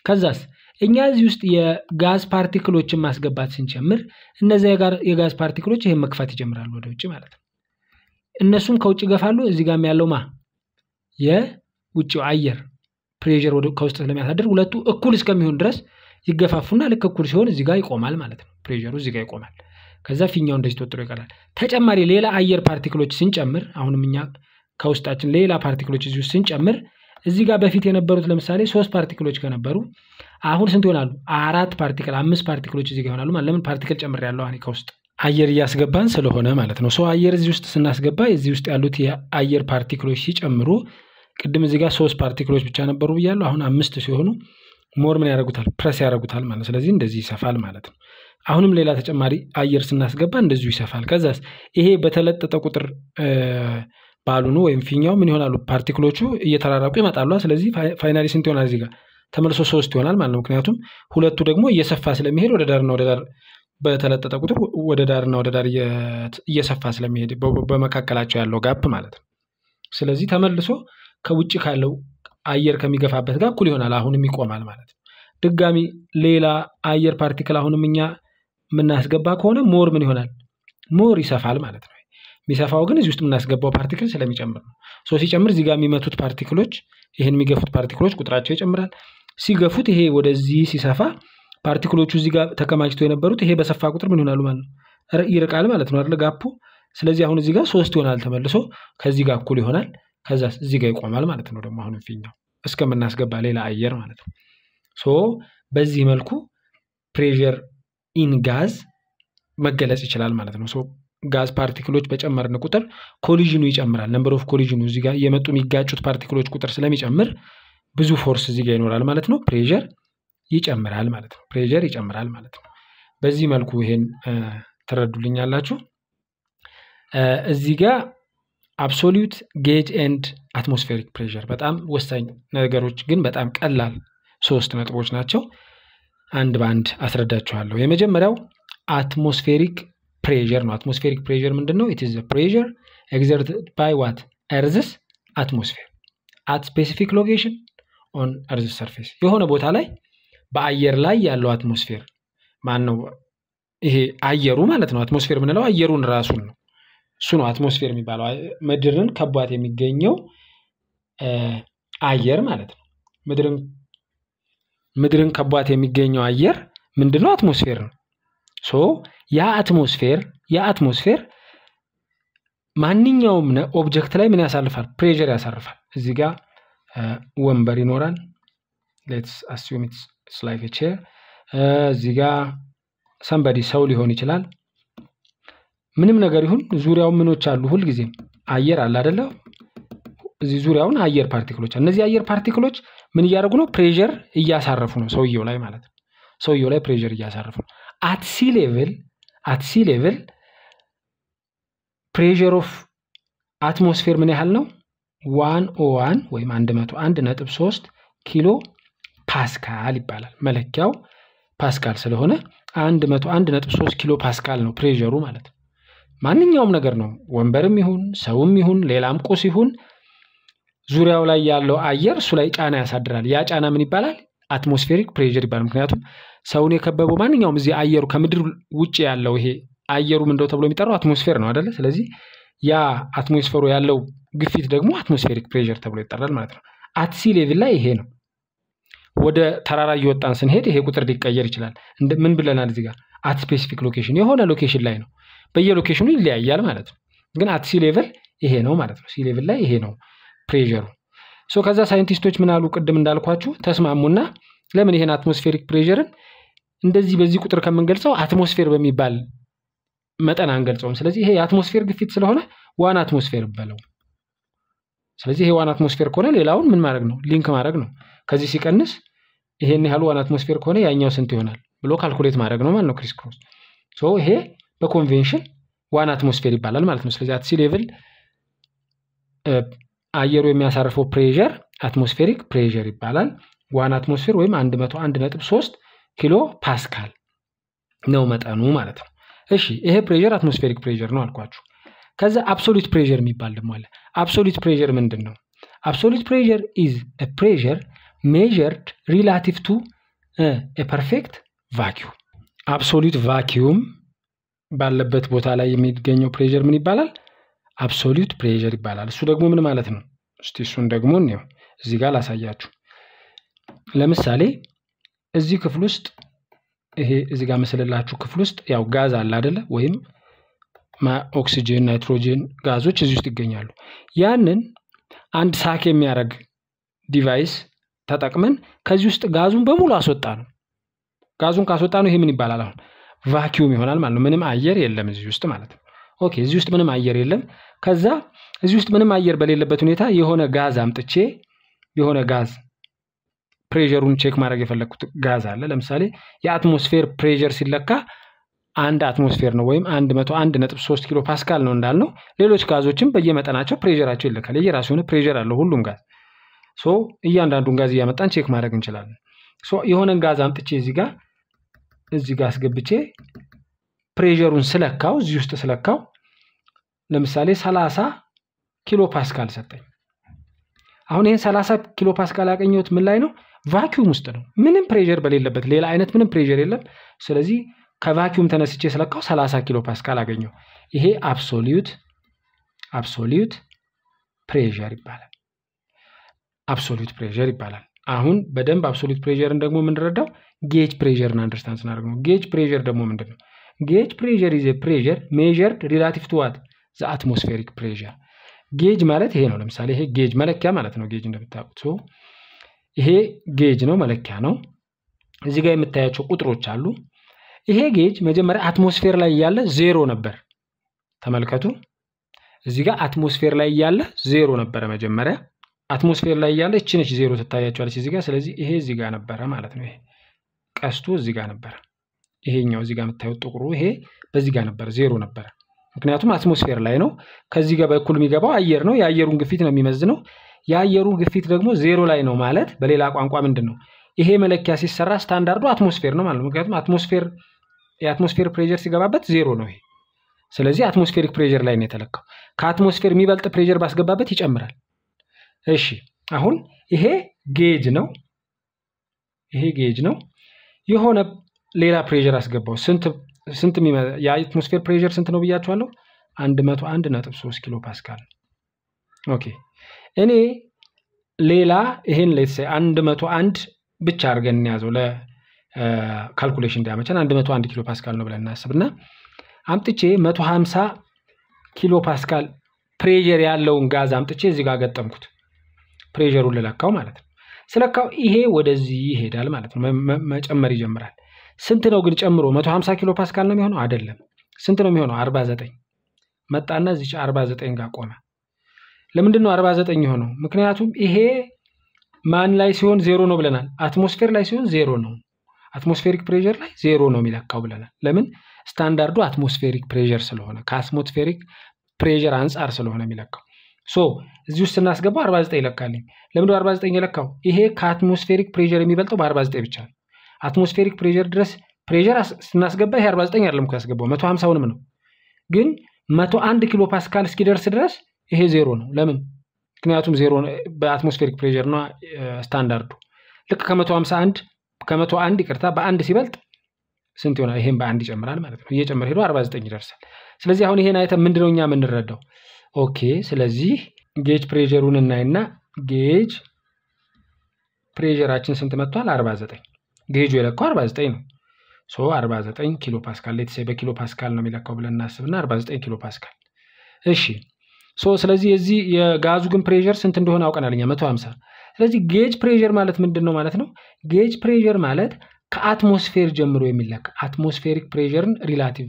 ከዛስ እኛ እዚህ ውስጥ የጋዝ ፓርቲክሎችን ማስገባት ስንጀምር እነዚያ የጋዝ ፓርቲክሎች ይሄን መግፋት ይጀምራሉ ወደ ውጭ ማለት ነው። እነሱም ከውጭ ይገፋሉ። እዚህ ጋም ያለው ማ የውጭው አየር ፕሬዠር ከውስጥ ስለሚያሳድር ሁለቱ እኩል እስከሚሆን ድረስ ይገፋፉና ልክ እኩል ሲሆን እዚህ ጋር ይቆማል ማለት ነው። ፕሬዠሩ እዚህ ጋር ይቆማል። ከዛ ፊኛው እንደዚህ ተወጥሮ ይቀራል። ተጨማሪ ሌላ አየር ፓርቲክሎች ስንጨምር አሁንም እኛ ከውስጣችን ሌላ ፓርቲክሎች እዚሁ ስንጨምር እዚህ ጋር በፊት የነበሩት ለምሳሌ ሶስት ፓርቲክሎች ከነበሩ አሁን ስንት ይሆናሉ? አራት ፓርቲክል፣ አምስት ፓርቲክሎች እዚህ ጋር ይሆናሉ። ማለት ለምን ፓርቲክል ጨምር ያለው አኔ ከውስጥ አየር እያስገባን ስለሆነ ማለት ነው። ሰው አየር እዚህ ውስጥ ስናስገባ እዚህ ውስጥ ያሉት የአየር ፓርቲክሎች ሲጨምሩ ቅድም እዚህ ጋር ሶስት ፓርቲክሎች ብቻ ነበሩ ብያለሁ። አሁን አምስት ሲሆኑ ሞር ምን ያደርጉታል? ፕረስ ያደርጉታል ማለት ነው። ስለዚህ እንደዚህ ይሰፋል ማለት ነው። አሁንም ሌላ ተጨማሪ አየር ስናስገባ እንደዚሁ ይሰፋል። ከዛስ ይሄ በተለጠጠ ቁጥር ባሉኑ ወይም ፊኛው ምን ይሆናሉ? ፓርቲክሎቹ እየተራራቁ ይመጣሉ። ስለዚህ ፋይናሊ ስንት ይሆናል? እዚህ ጋር ተመልሶ ሶስት ይሆናል ማለት ነው። ምክንያቱም ሁለቱ ደግሞ እየሰፋ ስለሚሄድ ወደ ዳርና ወደ ዳር በተለጠጠ ቁጥር ወደ ዳርና ወደ ዳር እየሰፋ ስለሚሄድ በመካከላቸው ያለው ጋፕ ማለት ነው። ስለዚህ ተመልሶ ከውጭ ካለው አየር ከሚገፋበት ጋር እኩል ይሆናል። አሁንም ይቆማል ማለት ነው። ድጋሚ ሌላ አየር ፓርቲክል አሁንም እኛ የምናስገባ ከሆነ ሞር ምን ይሆናል? ሞር ይሰፋል ማለት ነው። የሚሰፋው ግን እዚህ ውስጥ የምናስገባው ፓርቲክል ስለሚጨምር ነው። ሶ ሲጨምር እዚህ ጋር የሚመቱት ፓርቲክሎች ይህን የሚገፉት ፓርቲክሎች ቁጥራቸው ይጨምራል። ሲገፉት ይሄ ወደዚህ ሲሰፋ ፓርቲክሎቹ እዚህ ጋር ተከማችተው የነበሩት ይሄ በሰፋ ቁጥር ምን ይሆናሉ ማለት ነው ይርቃል ማለት ነው አይደለ ጋፑ። ስለዚህ አሁን እዚህ ጋር ሶስት ይሆናል ተመልሶ ከዚህ ጋር እኩል ይሆናል። ከዛ እዚህ ጋር ይቆማል ማለት ነው። ደግሞ አሁን ፊኛው እስከምናስገባ ሌላ አየር ማለት ነው። ሶ በዚህ መልኩ ፕሬር ኢን ጋዝ መገለጽ ይችላል ማለት ነው። ጋዝ ፓርቲክሎች በጨመርን ቁጥር ኮሊዥኑ ይጨምራል። ነምበር ኦፍ ኮሊዥኑ እዚህ ጋር የመጡ የሚጋጩት ፓርቲክሎች ቁጥር ስለሚጨምር ብዙ ፎርስ እዚህ ጋር ይኖራል ማለት ነው። ፕሬዠር ይጨምራል ማለት ነው። ፕሬዠር ይጨምራል ማለት ነው። በዚህ መልኩ ይሄን ትረዱልኛላችሁ። እዚህ ጋር አብሶሉት ጌጅ ኤንድ አትሞስፌሪክ ፕሬዠር በጣም ወሳኝ ነገሮች ግን በጣም ቀላል ሶስት ነጥቦች ናቸው። አንድ በአንድ አስረዳችኋለሁ። የመጀመሪያው አትሞስፌሪክ ፕሬር ነው። አትሞስፌሪክ ፕሬር ምንድን ነው? ኢት ኢዝ ፕሬር ኤግዘርትድ ባይ ዋት እርዝስ አትሞስፌር አት ስፔሲፊክ ሎኬሽን ኦን እርዝ ሰርፌስ የሆነ ቦታ ላይ በአየር ላይ ያለው አትሞስፌር ማን ነው? ይሄ አየሩ ማለት ነው። አትሞስፌር የምንለው አየሩን ራሱን ነው። እሱ ነው አትሞስፌር የሚባለው። ምድርን ከቧት የሚገኘው አየር ማለት ነው። ምድርን ምድርን ከቧት የሚገኘው አየር ምንድን ነው? አትሞስፌር ነው። ሶ ያ አትሞስፌር ያ አትሞስፌር ማንኛውም ኦብጀክት ላይ ምን ያሳልፋል? ፕሬር ያሳርፋል። እዚ ጋ ወንበር ይኖራል። ሌትስ አስዩም ኢትስ ላይክ ቼር። ጋ ሰንበዲ ሰው ሊሆን ይችላል። ምንም ነገር ይሁን ዙሪያው ምኖች አሉ። ሁልጊዜም አየር አለ አደለ? እዚህ ዙሪያውን አየር ፓርቲክሎች እነዚህ አየር ፓርቲክሎች ምን እያደረጉ ነው? ፕሬር እያሳረፉ ነው ሰውየው ላይ ማለት ነው። ሰውየው ላይ ፕሬር እያሳረፉ ነው። አት ሲ ሌቭል አትሲ ሌቭል ፕሬር ኦፍ አትሞስፌር ምን ያህል ነው? ዋን ኦ ዋን ወይም አንድ መቶ አንድ ነጥብ ሶስት ኪሎ ፓስካል ይባላል። መለኪያው ፓስካል ስለሆነ አንድ መቶ አንድ ነጥብ ሶስት ኪሎ ፓስካል ነው ፕሬሩ ማለት ነው። ማንኛውም ነገር ነው፣ ወንበርም ይሁን ሰውም ይሁን ሌላም ቁስ ይሁን ዙሪያው ላይ ያለው አየር እሱ ላይ ጫና ያሳድራል። ያ ጫና ምን ይባላል? አትሞስፌሪክ ፕሬዥር ይባላል። ምክንያቱም ሰውን የከበበው ማንኛውም እዚህ አየሩ ከምድር ውጭ ያለው ይሄ አየሩ ምንድነው ተብሎ የሚጠራው አትሞስፌር ነው አደለ? ስለዚህ ያ አትሞስፌሩ ያለው ግፊት ደግሞ አትሞስፌሪክ ፕሬዥር ተብሎ ይጠራል ማለት ነው። አትሲ ሌቪል ላይ ይሄ ነው። ወደ ተራራ እየወጣን ስንሄድ ይሄ ቁጥር ሊቀየር ይችላል። ምን ብለናል እዚህ ጋር? አት ስፔሲፊክ ሎኬሽን የሆነ ሎኬሽን ላይ ነው። በየሎኬሽኑ ይለያያል ማለት ነው። ግን አት ሲ ይሄ ነው ማለት ነው። ሲ ሌቭል ላይ ይሄ ነው። ፕሬሩ ሶ ከዛ ሳይንቲስቶች ምን አሉ? ቅድም እንዳልኳችሁ ተስማሙና ለምን ይሄን አትሞስፌሪክ ፕሬርን እንደዚህ በዚህ ቁጥር ከምንገልጸው አትሞስፌር በሚባል መጠን አንገልጸውም። ስለዚህ ይሄ የአትሞስፌር ግፊት ስለሆነ ዋን አትሞስፌር በለው። ስለዚህ ይሄ ዋን አትሞስፌር ከሆነ ሌላውን ምን ማድረግ ነው? ሊንክ ማድረግ ነው። ከዚህ ሲቀንስ ይሄን ያህል ዋን አትሞስፌር ከሆነ ያኛው ስንት ይሆናል ብሎ ካልኩሌት ማድረግ ነው ማለት ነው። ክሪስ ክሮስ ሶ ይሄ በኮንቬንሽን ዋን አትሞስፌር ይባላል ማለት ነው። ስለዚህ አትሲ ሌቭል አየሩ የሚያሳርፈው ፕሬዠር አትሞስፌሪክ ፕሬዠር ይባላል። ዋን አትሞስፌር ወይም 101.3 ኪሎ ፓስካል ነው መጠኑ ማለት ነው። እሺ ይሄ ፕሬዠር አትሞስፌሪክ ፕሬዠር ነው አልኳችሁ። ከዛ አብሶሉት ፕሬዠር የሚባል ደግሞ አለ። አብሶሉት ፕሬዠር ምንድን ነው? አብሶሉት ፕሬዠር ኢዝ ፕሬዠር ሜዠርድ ሪላቲቭ ቱ ፐርፌክት ቫኪዩም። አብሶሉት ቫኪዩም ባለበት ቦታ ላይ የሚገኘው ፕሬዠር ምን ይባላል? አብሶሉት ፕሬዠር ይባላል። እሱ ደግሞ ምን ማለት ነው? እስቲ እሱን ደግሞ እኔው እዚህ ጋር ላሳያችሁ። ለምሳሌ እዚህ ክፍል ውስጥ ይሄ እዚህ ጋር መስልላችሁ ክፍል ውስጥ ያው ጋዝ አለ አደለ? ወይም ኦክሲጅን፣ ናይትሮጅን ጋዞች እዚህ ውስጥ ይገኛሉ። ያንን አንድ ሳክ የሚያደርግ ዲቫይስ ተጠቅመን ከዚህ ውስጥ ጋዙን በሙሉ አስወጣ ነው። ጋዙን ካስወጣ ነው ይሄ ምን ይባላል? አሁን ቫኪዩም ይሆናል ማለት ነው። ምንም አየር የለም እዚህ ውስጥ ማለት ነው። ኦኬ እዚህ ውስጥ ምንም አየር የለም። ከዛ እዚህ ውስጥ ምንም አየር በሌለበት ሁኔታ የሆነ ጋዝ አምጥቼ የሆነ ጋዝ ፕሬዠሩን ቼክ ማድረግ የፈለግኩት ጋዝ አለ። ለምሳሌ የአትሞስፌር ፕሬዠር ሲለካ አንድ አትሞስፌር ነው ወይም አንድ መቶ አንድ ነጥብ ሶስት ኪሎ ፓስካል ነው እንዳልነው። ሌሎች ጋዞችም በየመጠናቸው ፕሬዠራቸው ይለካል። የየራሱ የሆነ ፕሬዠር አለው ሁሉም ጋዝ። ሶ እያንዳንዱን ጋዝ እያመጣን ቼክ ማድረግ እንችላለን። ሶ የሆነን ጋዝ አምጥቼ እዚህ ጋር እዚህ ጋር አስገብቼ ፕሬዠሩን ስለካው እዚህ ውስጥ ስለካው ለምሳሌ 30 ኪሎ ፓስካል ሰጠኝ። አሁን ይህን 30 ኪሎ ፓስካል ያገኘሁት ምን ላይ ነው? ቫኪዩም ውስጥ ነው። ምንም ፕሬዠር በሌለበት ሌላ አይነት ምንም ፕሬዠር የለም። ስለዚህ ከቫኪዩም ተነስቼ ስለካው 30 ኪሎ ፓስካል አገኘው። ይሄ አብሶሊዩት አብሶሊዩት ፕሬዠር ይባላል። አብሶሊዩት ፕሬዠር ይባላል። አሁን በደንብ አብሶሊዩት ፕሬዠርን ደግሞ የምንረዳው ጌጅ ፕሬዠርን አንደርስታንድ ስናደርግ ነው። ጌጅ ፕሬዠር ደግሞ ምንድን ነው? ጌጅ ፕሬዠር ኢዝ ፕሬዠር ሜዠርድ ሪላቲቭ ቱ ዋት ዘአትሞስፌሪክ ፕሬር ጌጅ ማለት ይሄ ነው። ለምሳሌ ይሄ ጌጅ መለኪያ ማለት ነው። ጌጅ እንደምታውቁት ይሄ ጌጅ ነው፣ መለኪያ ነው። እዚህ ጋር የምታያቸው ቁጥሮች አሉ። ይሄ ጌጅ መጀመሪያ አትሞስፌር ላይ እያለ ዜሮ ነበር። ተመልከቱ። እዚህ ጋር አትሞስፌር ላይ እያለ ዜሮ ነበረ መጀመሪያ አትሞስፌር ላይ እያለ እቺ ነች ዜሮ ትታያቸዋለች እዚህ ጋር። ስለዚህ ይሄ እዚህ ጋር ነበረ ማለት ነው። ይሄ ቀስቱ እዚህ ጋር ነበረ። ይሄኛው እዚህ ጋር የምታዩት ጥቁሩ ይሄ በዚህ ጋር ነበረ፣ ዜሮ ነበረ። ምክንያቱም አትሞስፌር ላይ ነው። ከዚህ ጋር በኩል የሚገባው አየር ነው። የአየሩን ግፊት ነው የሚመዝነው። የአየሩ ግፊት ደግሞ ዜሮ ላይ ነው ማለት በሌላ ቋንቋ ምንድን ነው? ይሄ መለኪያ ሲሰራ ስታንዳርዱ አትሞስፌር ነው ማለት ነው። ምክንያቱም አትሞስፌር የአትሞስፌር ፕሬዠር ሲገባበት ዜሮ ነው ይሄ። ስለዚህ አትሞስፌሪክ ፕሬዠር ላይ ነው የተለካው። ከአትሞስፌር የሚበልጥ ፕሬዠር ባስገባበት ይጨምራል። እሺ አሁን ይሄ ጌጅ ነው። ይሄ ጌጅ ነው። የሆነ ሌላ ፕሬዠር አስገባው። ስንት ስንት የአትሞስፌር ፕሬር ስንት ነው ብያቸዋለሁ? 101.3 ኪሎ ፓስካል። ኦኬ እኔ ሌላ ይሄን ሌትስ 101 ብቻ አድርገን እንያዘው ለካልኩሌሽን እንዲያመቸን 101 ኪሎ ፓስካል ነው ብለን ና አምጥቼ 150 ኪሎ ፓስካል ፕሬር ያለውን ጋዝ አምጥቼ እዚህ ጋር ገጠምኩት። ፕሬሩን ልለካው ማለት ነው። ስለካው ይሄ ወደዚህ ይሄዳል ማለት ነው። መጨመር ይጀምራል። ስንት ነው ግን ጨምሮ 150 ኪሎ ፓስካል ነው የሚሆነው? አይደለም። ስንት ነው የሚሆነው? 49 መጣና እዚች 49 ጋር ቆመ። ለምንድን ነው 49 የሆነው? ምክንያቱም ይሄ ማን ላይ ሲሆን ዜሮ ነው ብለናል? አትሞስፌር ላይ ሲሆን ዜሮ ነው። አትሞስፌሪክ ፕሬዠር ላይ ዜሮ ነው የሚለካው ብለናል። ለምን? ስታንዳርዱ አትሞስፌሪክ ፕሬዠር ስለሆነ ከአትሞስፌሪክ ፕሬዠር አንጻር ስለሆነ የሚለካው ሶ እዚህ ውስጥ ስናስገባው 49 ይለካልኝ። ለምንድነው 49 የለካው? ይሄ ከአትሞስፌሪክ ፕሬዠር የሚበልጠው በ49 ብቻ ነው። አትሞስፌሪክ ፕሬር ድረስ ፕሬር ስናስገባ ይሄ 49 አይደለም ያስገባው 150ውንም ነው። ግን 101 ኪሎ ፓስካል እስኪደርስ ድረስ ይሄ ዜሮ ነው። ለምን? ምክንያቱም ዜሮ በአትሞስፌሪክ ፕሬር ነው ስታንዳርዱ። ልክ ከ151 ከ101 ይቅርታ በአንድ ሲበልጥ ስንት ይሆናል? ይሄም በአንድ ይጨምራል ማለት ነው። እየጨመረ ሄዶ 49 ይደርሳል። ስለዚህ አሁን ይሄን አይተ ምንድነው እኛ የምንረዳው? ኦኬ ስለዚህ ጌጅ ፕሬሩን እናይና ጌጅ ፕሬራችን ስንት መጥቷል? 49 ገጁ የለካው 49 ነው። ሶ 49 ኪሎ ፓስካል ሌትሴ በኪሎ ፓስካል ነው የሚለካው ብለን እናስብና 49 ኪሎ ፓስካል። እሺ ሶ ስለዚህ የዚህ የጋዙ ግን ፕሬዠር ስንት እንደሆነ አውቀናል እኛ 150። ስለዚህ ጌጅ ፕሬዠር ማለት ምንድን ነው ማለት ነው? ጌጅ ፕሬዠር ማለት ከአትሞስፌር ጀምሮ የሚለካ አትሞስፌሪክ ፕሬዠርን ሪላቲቭ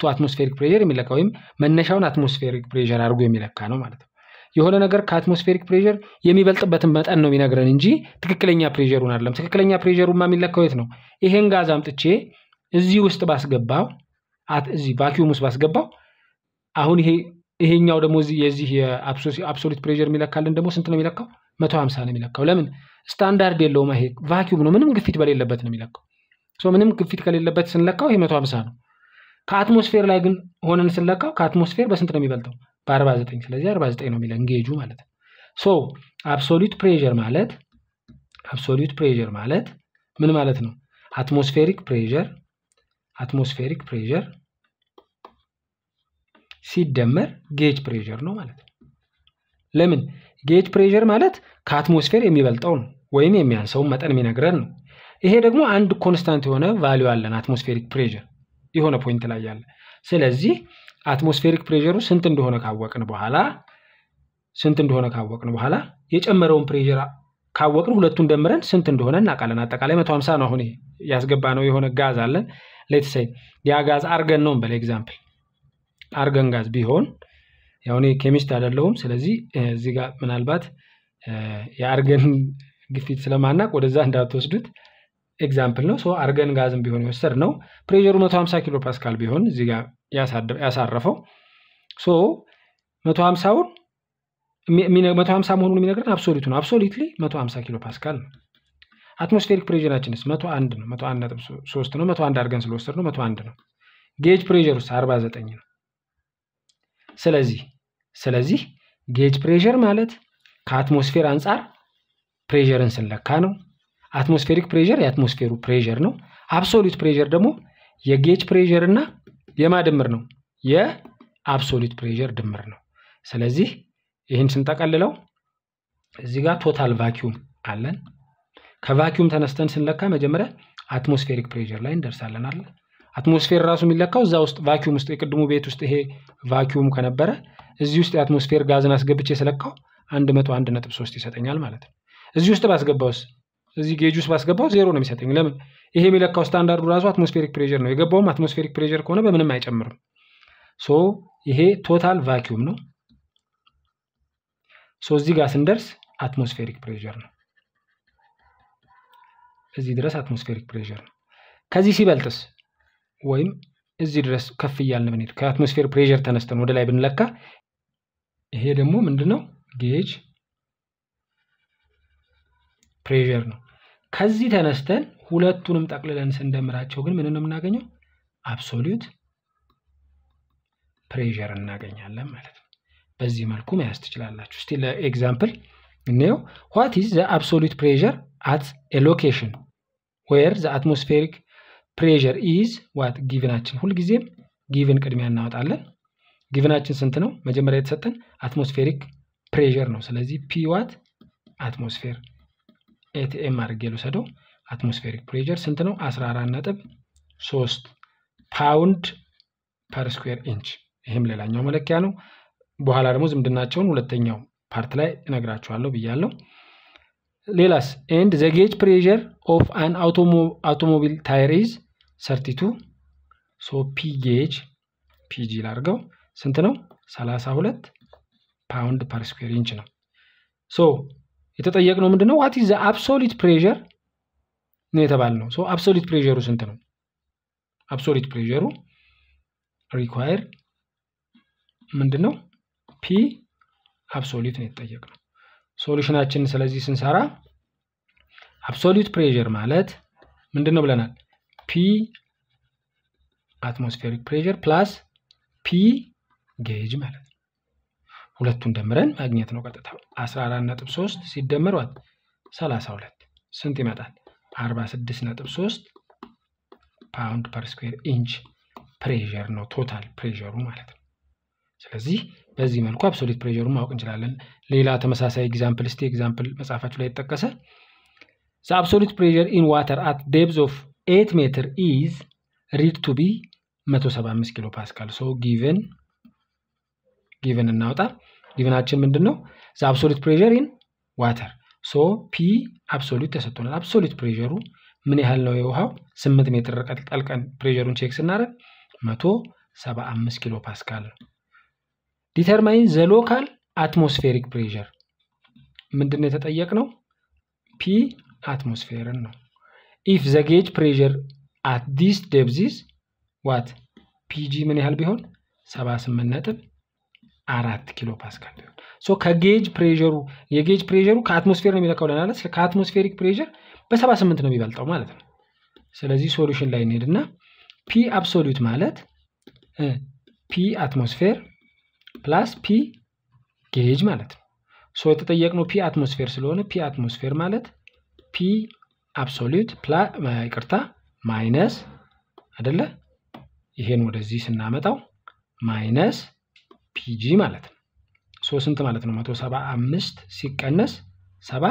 ቱ አትሞስፌሪክ ፕሬዠር የሚለካ ወይም መነሻውን አትሞስፌሪክ ፕሬዠር አድርጎ የሚለካ ነው ማለት ነው። የሆነ ነገር ከአትሞስፌሪክ ፕሬር የሚበልጥበትን መጠን ነው የሚነግረን እንጂ ትክክለኛ ፕሬሩን አለም። ትክክለኛ ፕሬሩማ የሚለካው የት ነው? ይሄን ጋዝ አምጥቼ እዚህ ውስጥ ባስገባው፣ እዚህ ቫኪዩም ውስጥ ባስገባው፣ አሁን ይሄ ይሄኛው ደግሞ የዚህ የአብሶሉት ፕሬር የሚለካልን ደግሞ ስንት ነው የሚለካው? መቶ ሀምሳ ነው የሚለካው። ለምን ስታንዳርድ የለውም። ይሄ ቫኪዩም ነው፣ ምንም ግፊት በሌለበት ነው የሚለካው። ምንም ግፊት ከሌለበት ስንለካው ይሄ መቶ ሀምሳ ነው። ከአትሞስፌር ላይ ግን ሆነን ስንለካው ከአትሞስፌር በስንት ነው የሚበልጠው? በ49 ስለዚህ 49 ነው የሚለን ጌጁ ማለት ነው። ሶ አብሶሉት ፕሬዠር ማለት አብሶሉት ፕሬዠር ማለት ምን ማለት ነው? አትሞስፌሪክ ፕሬዠር አትሞስፌሪክ ፕሬዠር ሲደመር ጌጅ ፕሬዠር ነው ማለት ነው። ለምን ጌጅ ፕሬዠር ማለት ከአትሞስፌር የሚበልጠው ነው ወይም የሚያንሰውን መጠን የሚነግረን ነው። ይሄ ደግሞ አንድ ኮንስታንት የሆነ ቫሊዩ አለን አትሞስፌሪክ ፕሬዠር የሆነ ፖይንት ላይ ያለ ስለዚህ አትሞስፌሪክ ፕሬሩ ስንት እንደሆነ ካወቅን በኋላ ስንት እንደሆነ ካወቅን በኋላ የጨመረውን ፕሬር ካወቅን ሁለቱን ደምረን ስንት እንደሆነ እናውቃለን። አጠቃላይ መቶ ሀምሳ ነው። አሁን ያስገባ ነው የሆነ ጋዝ አለን። ሌት ያ ጋዝ አርገን ነው በላይ ኤግዛምፕል አርገን ጋዝ ቢሆን ያው እኔ ኬሚስት አይደለሁም። ስለዚህ እዚህ ጋር ምናልባት የአርገን ግፊት ስለማናቅ ወደዛ እንዳትወስዱት። ኤግዛምፕል ነው። አርገን ጋዝም ቢሆን የወሰድ ነው። ፕሬሩ 150 ኪሎ ፓስካል ቢሆን እዚህ ጋር ያሳረፈው ሶ 150ውን 150 መሆኑን የሚነግረን አብሶሊቱ ነው። አብሶሊትሊ 150 ኪሎ ፓስካል ነው። አትሞስፌሪክ ፕሬራችንስ 101 ነው። 101.3 ነው። 101 አድርገን ስለወሰድ ነው 101 ነው። ጌጅ ፕሬር ውስጥ 49 ነው። ስለዚህ ስለዚህ ጌጅ ፕሬር ማለት ከአትሞስፌር አንጻር ፕሬርን ስንለካ ነው። አትሞስፌሪክ ፕሬዠር የአትሞስፌሩ ፕሬዠር ነው። አብሶሉት ፕሬዠር ደግሞ የጌጅ ፕሬዠር እና የማ ድምር ነው? የአብሶሉት ፕሬዠር ድምር ነው። ስለዚህ ይህን ስንጠቀልለው እዚህ ጋር ቶታል ቫኪዩም አለን። ከቫኪዩም ተነስተን ስንለካ መጀመሪያ አትሞስፌሪክ ፕሬዠር ላይ እንደርሳለን አለ። አትሞስፌር ራሱ የሚለካው እዛ ውስጥ ቫኪዩም ውስጥ የቅድሙ ቤት ውስጥ ይሄ ቫኪዩም ከነበረ እዚህ ውስጥ የአትሞስፌር ጋዝን አስገብቼ ስለካው 101.3 ይሰጠኛል ማለት ነው። እዚህ ውስጥ ባስገባውስ እዚህ ጌጅ ውስጥ ባስገባው ዜሮ ነው የሚሰጠኝ። ለምን ይሄ የሚለካው ስታንዳርዱ ራሱ አትሞስፌሪክ ፕሬር ነው። የገባውም አትሞስፌሪክ ፕሬር ከሆነ በምንም አይጨምርም። ሶ ይሄ ቶታል ቫኪዩም ነው። ሶ እዚህ ጋር ስንደርስ አትሞስፌሪክ ፕሬር ነው። እዚህ ድረስ አትሞስፌሪክ ፕሬር ነው። ከዚህ ሲበልጥስ ወይም እዚህ ድረስ ከፍ እያልን ብንሄድ ከአትሞስፌር ፕሬር ተነስተን ወደ ላይ ብንለካ ይሄ ደግሞ ምንድን ነው ጌጅ ፕሬር ነው። ከዚህ ተነስተን ሁለቱንም ጠቅልለን ስንደምራቸው ግን ምን ነው የምናገኘው? አብሶሉት ፕሬዠር እናገኛለን ማለት ነው። በዚህ መልኩ መያዝ ትችላላችሁ። እስቲ ለኤግዛምፕል እንየው። ዋት ኢዝ ዘ አብሶሉት ፕሬዠር አት ኤ ሎኬሽን ዌር ዘ አትሞስፌሪክ ፕሬዠር ኢዝ ዋት ጊቭናችን ሁልጊዜም ጊቭን ቅድሚያ እናወጣለን። ጊቭናችን ስንት ነው? መጀመሪያ የተሰጠን አትሞስፌሪክ ፕሬዠር ነው። ስለዚህ ፒ ዋት አትሞስፌር ኤቲኤም አድርጌ ልውሰደው። አትሞስፌሪክ ፕሬዠር ስንት ነው? 14 ነጥብ 3 ፓውንድ ፐር ስኩዌር ኢንች። ይህም ሌላኛው መለኪያ ነው። በኋላ ደግሞ ዝምድናቸውን ሁለተኛው ፓርት ላይ እነግራችኋለሁ ብያለሁ። ሌላስ ኤንድ ዘ ጌጅ ፕሬዠር ኦፍ አን አውቶሞቢል ታይር ኢዝ ሰርቲቱ ሶ ፒ ጌጅ ፒጂ ላድርገው ስንት ነው? 32 ፓውንድ ፐር ስኩዌር ኢንች ነው ሶ የተጠየቅነው ምንድነው ዋት ዘ አብሶሊት ፕሬዠር ነው የተባልነው። ሶ አብሶሊት ፕሬዠሩ ስንት ነው? አብሶሊት ፕሬዠሩ ሪኳየር ነው? ፒ አብሶሊት ነው የተጠየቅነው። ሶሉሽናችን ስለዚህ ስንሰራ አብሶሊት ፕሬዠር ማለት ምንድን ነው ብለናል? ፒ አትሞስፌሪክ ፕሬዠር ፕላስ ፒ ጌጅ ማለት ነው። ሁለቱን ደምረን ማግኘት ነው ቀጥታ። 14.3 ሲደመር ዋት 32 ስንት ይመጣል? 46.3 ፓውንድ ፐር ስኩዌር ኢንች ፕሬዠር ነው ቶታል ፕሬዠሩ ማለት ነው። ስለዚህ በዚህ መልኩ አብሶሉት ፕሬዠሩን ማወቅ እንችላለን። ሌላ ተመሳሳይ ኤግዛምፕል እስቲ ኤግዛምፕል መጽሐፋችሁ ላይ የተጠቀሰ ዘ አብሶሉት ፕሬዠር ኢን ዋተር አት ዴፕዝ ኦፍ 8 ሜትር ኢዝ ሪድ ቱ ቢ 175 ኪሎ ፓስካል ሶ ጊቨን ጊቨን እናውጣ። ጊቨናችን ምንድን ነው? ዘ አብሶሉት ፕሬዠር ኢን ዋተር ሶ ፒ አብሶሉት ተሰጥቶናል። አብሶሉት ፕሬዠሩ ምን ያህል ነው? የውሃው ስምንት ሜትር ርቀት ጠልቀን ፕሬዠሩን ቼክ ስናደርግ መቶ ሰባ አምስት ኪሎ ፓስካል ነው። ዲተርማይን ዘ ሎካል አትሞስፌሪክ ፕሬዠር ምንድን ነው ፒ አትሞስፌርን ነው። ኢፍ ዘ ጌጅ ፕሬዠር አት ዲስ ደብዚዝ ዋት ፒጂ ምን ያህል ቢሆን ስምንት ነጥብ አራት ኪሎ ፓስካል ቢሆን ሶ ከጌጅ ፕሬሩ የጌጅ ፕሬሩ ከአትሞስፌር ነው የሚለካው ለናለ ከአትሞስፌሪክ ፕሬር በሰባ ስምንት ነው የሚበልጠው ማለት ነው። ስለዚህ ሶሉሽን ላይ እንሄድና ፒ አብሶሉት ማለት ፒ አትሞስፌር ፕላስ ፒ ጌጅ ማለት ነው። ሶ የተጠየቅነው ፒ አትሞስፌር ስለሆነ ፒ አትሞስፌር ማለት ፒ አብሶሉት ይቅርታ ማይነስ አደለ ይሄን ወደዚህ ስናመጣው ማይነስ ፒጂ ማለት ነው። ሶ ስንት ማለት ነው? መቶ ሰባ አምስት ሲቀነስ ሰባ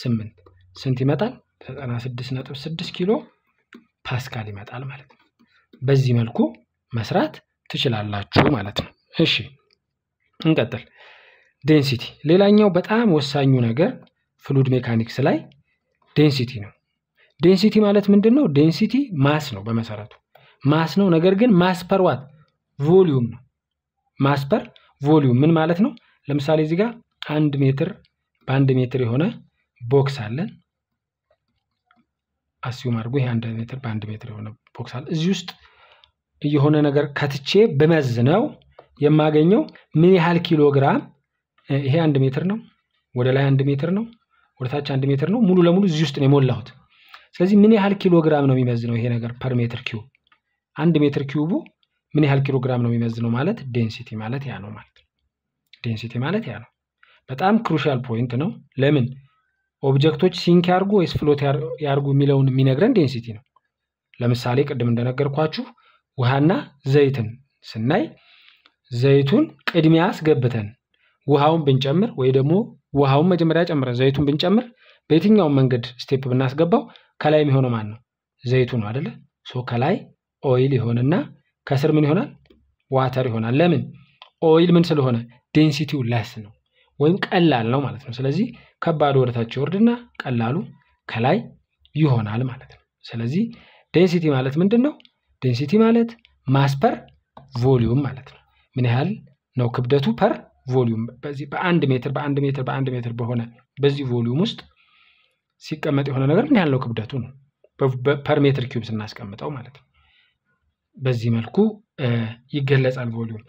ስምንት ስንት ይመጣል? ዘጠና ስድስት ነጥብ ስድስት ኪሎ ፓስካል ይመጣል ማለት ነው። በዚህ መልኩ መስራት ትችላላችሁ ማለት ነው። እሺ እንቀጥል። ዴንሲቲ ሌላኛው በጣም ወሳኙ ነገር ፍሉድ ሜካኒክስ ላይ ዴንሲቲ ነው። ዴንሲቲ ማለት ምንድን ነው? ዴንሲቲ ማስ ነው በመሰረቱ ማስ ነው። ነገር ግን ማስ ፐርዋት ቮሊዩም ነው። ማስፐር ቮሊዩም ምን ማለት ነው? ለምሳሌ እዚህ ጋር አንድ ሜትር በአንድ ሜትር የሆነ ቦክስ አለን። አስዩም አድርጎ ይሄ አንድ ሜትር በአንድ ሜትር የሆነ ቦክስ አለ። እዚህ ውስጥ የሆነ ነገር ከትቼ ብመዝ ነው የማገኘው ምን ያህል ኪሎ ግራም። ይሄ አንድ ሜትር ነው፣ ወደ ላይ አንድ ሜትር ነው፣ ወደ ታች አንድ ሜትር ነው። ሙሉ ለሙሉ እዚህ ውስጥ ነው የሞላሁት። ስለዚህ ምን ያህል ኪሎ ግራም ነው የሚመዝነው ይሄ ነገር ፐር ሜትር ኪዩብ። አንድ ሜትር ኪዩቡ ምን ያህል ኪሎግራም ነው የሚመዝነው ማለት ዴንሲቲ ማለት ያ ነው ማለት ዴንሲቲ ማለት ያ ነው። በጣም ክሩሻል ፖይንት ነው። ለምን ኦብጀክቶች ሲንክ ያርጉ ወይስ ፍሎት ያርጉ የሚለውን የሚነግረን ዴንሲቲ ነው። ለምሳሌ ቅድም እንደነገርኳችሁ ውሃና ዘይትን ስናይ ዘይቱን ቅድሚያ አስገብተን ውሃውን ብንጨምር ወይ ደግሞ ውሃውን መጀመሪያ ጨምረን ዘይቱን ብንጨምር በየትኛውም መንገድ ስቴፕ ብናስገባው ከላይ የሚሆነው ማን ነው? ዘይቱ ነው አደለ? ሶ ከላይ ኦይል ይሆንና ከስር ምን ይሆናል? ዋተር ይሆናል። ለምን? ኦይል ምን ስለሆነ ዴንሲቲው ለስ ነው ወይም ቀላል ነው ማለት ነው። ስለዚህ ከባዱ ወደታች ይወርድና ቀላሉ ከላይ ይሆናል ማለት ነው። ስለዚህ ዴንሲቲ ማለት ምንድን ነው? ዴንሲቲ ማለት ማስ ፐር ቮሊዩም ማለት ነው። ምን ያህል ነው ክብደቱ ፐር ቮሊዩም በዚህ በአንድ ሜትር በአንድ ሜትር በአንድ ሜትር በሆነ በዚህ ቮሊዩም ውስጥ ሲቀመጥ የሆነ ነገር ምን ያህል ነው ክብደቱ ነው ፐር ሜትር ኪዩብ ስናስቀምጠው ማለት ነው። በዚህ መልኩ ይገለጻል። ቮሊዩም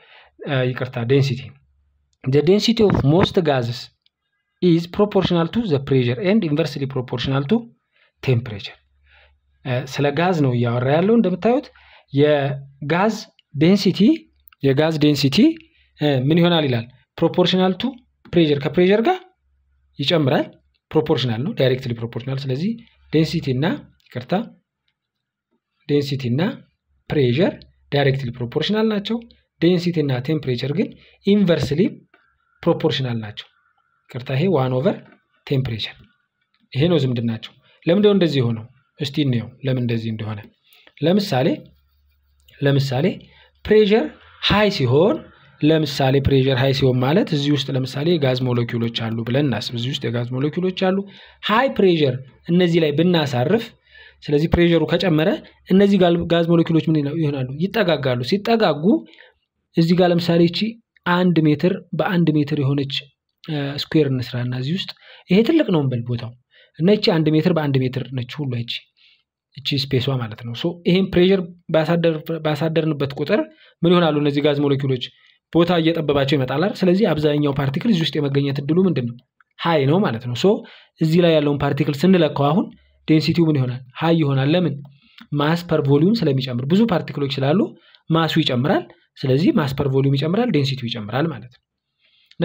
ይቅርታ፣ ዴንሲቲ ዘ ዴንሲቲ ኦፍ ሞስት ጋዝስ ኢዝ ፕሮፖርሽናል ቱ ዘ ፕሬር ኤንድ ኢንቨርስሊ ፕሮፖርሽናል ቱ ቴምፕሬቸር። ስለ ጋዝ ነው እያወራ ያለው። እንደምታዩት የጋዝ ዴንሲቲ የጋዝ ዴንሲቲ ምን ይሆናል ይላል። ፕሮፖርሽናል ቱ ፕሬር ከፕሬር ጋር ይጨምራል። ፕሮፖርሽናል ነው፣ ዳይሬክትሊ ፕሮፖርሽናል። ስለዚህ ዴንሲቲ እና ይቅርታ ዴንሲቲ እና ፕሬዠር ዳይሬክትሊ ፕሮፖርሽናል ናቸው። ዴንሲቲ እና ቴምፕሬቸር ግን ኢንቨርስሊ ፕሮፖርሽናል ናቸው። ቅርታ ይሄ ዋን ኦቨር ቴምፕሬቸር ይሄ ነው ናቸው። ለምንድነው እንደዚህ የሆነው? እስቲ እንየው ለምን እንደዚህ እንደሆነ። ለምሳሌ ለምሳሌ ፕሬዠር ሀይ ሲሆን ለምሳሌ ፕሬዠር ሀይ ሲሆን ማለት እዚህ ውስጥ ለምሳሌ የጋዝ ሞለኪውሎች አሉ ብለን እናስብ። እዚህ ውስጥ የጋዝ ሞለኪውሎች አሉ። ሀይ ፕሬዠር እነዚህ ላይ ብናሳርፍ ስለዚህ ፕሬሩ ከጨመረ እነዚህ ጋዝ ሞለኪሎች ምን ይሆናሉ? ይጠጋጋሉ። ሲጠጋጉ እዚህ ጋር ለምሳሌ እቺ አንድ ሜትር በአንድ ሜትር የሆነች ስኩዌር እንስራ እና እዚህ ውስጥ ይሄ ትልቅ ነው እንበል ቦታው እና እቺ አንድ ሜትር በአንድ ሜትር ነች ሁሉ እቺ እቺ ስፔሷ ማለት ነው። ሶ ይሄን ፕሬር ባሳደርንበት ቁጥር ምን ይሆናሉ እነዚህ ጋዝ ሞለኪሎች ቦታ እየጠበባቸው ይመጣላል። ስለዚህ አብዛኛው ፓርቲክል እዚህ ውስጥ የመገኘት እድሉ ምንድን ነው? ሀይ ነው ማለት ነው። ሶ እዚህ ላይ ያለውን ፓርቲክል ስንለካው አሁን ዴንሲቲው ምን ይሆናል? ሀይ ይሆናል። ለምን? ማስ ፐር ቮሊዩም ስለሚጨምር ብዙ ፓርቲክሎች ስላሉ ማሱ ይጨምራል። ስለዚህ ማስ ፐር ቮሊዩም ይጨምራል፣ ዴንሲቲው ይጨምራል ማለት ነው።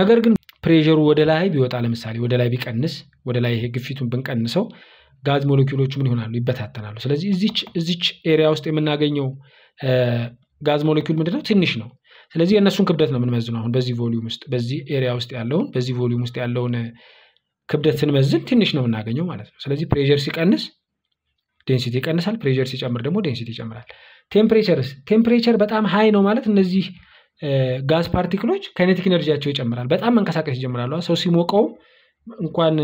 ነገር ግን ፕሬሩ ወደ ላይ ቢወጣ ለምሳሌ ወደ ላይ ቢቀንስ ወደ ላይ ይሄ ግፊቱን ብንቀንሰው ጋዝ ሞለኪውሎቹ ምን ይሆናሉ? ይበታተናሉ። ስለዚህ እዚች እዚች ኤሪያ ውስጥ የምናገኘው ጋዝ ሞለኪውል ምንድነው? ትንሽ ነው። ስለዚህ የእነሱን ክብደት ነው የምንመዝነው። አሁን በዚህ ቮሊዩም ውስጥ በዚህ ኤሪያ ውስጥ ያለውን በዚህ ቮሊዩም ውስጥ ያለውን ክብደት ስንመዝን ትንሽ ነው የምናገኘው ማለት ነው። ስለዚህ ፕሬር ሲቀንስ ዴንሲቲ ይቀንሳል። ፕሬር ሲጨምር ደግሞ ዴንሲቲ ይጨምራል። ቴምፕሬቸርስ ቴምፕሬቸር በጣም ሀይ ነው ማለት እነዚህ ጋዝ ፓርቲክሎች ከኔቲክ ኤነርጂያቸው ይጨምራል። በጣም መንቀሳቀስ ይጀምራሉ። ሰው ሲሞቀውም እንኳን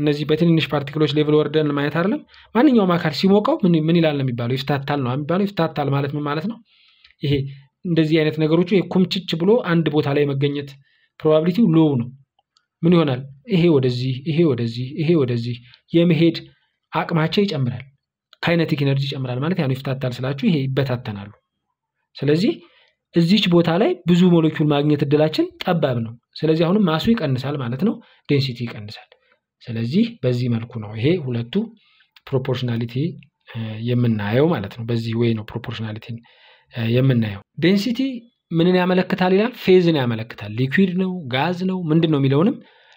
እነዚህ በትንንሽ ፓርቲክሎች ሌቭል ወርደን ማየት አይደለም ማንኛውም አካል ሲሞቀው ምን ይላል ነው የሚባለው? ይፍታታል ነው የሚባለው። ይፍታታል ማለት ምን ማለት ነው? ይሄ እንደዚህ አይነት ነገሮቹ ኩምችች ብሎ አንድ ቦታ ላይ መገኘት ፕሮባቢሊቲው ሎው ነው። ምን ይሆናል? ይሄ ወደዚህ ይሄ ወደዚህ ይሄ ወደዚህ የመሄድ አቅማቸው ይጨምራል። ካይነቲክ ኢነርጂ ይጨምራል ማለት ያኑ ይፍታታል ስላችሁ ይሄ ይበታተናሉ። ስለዚህ እዚች ቦታ ላይ ብዙ ሞለኪውል ማግኘት እድላችን ጠባብ ነው። ስለዚህ አሁንም ማሱ ይቀንሳል ማለት ነው፣ ዴንሲቲ ይቀንሳል። ስለዚህ በዚህ መልኩ ነው ይሄ ሁለቱ ፕሮፖርሽናሊቲ የምናየው ማለት ነው። በዚህ ወይ ነው ፕሮፖርሽናሊቲን የምናየው ዴንሲቲ ምንን ያመለክታል ይላል? ፌዝን ያመለክታል። ሊኩዊድ ነው፣ ጋዝ ነው፣ ምንድን ነው የሚለውንም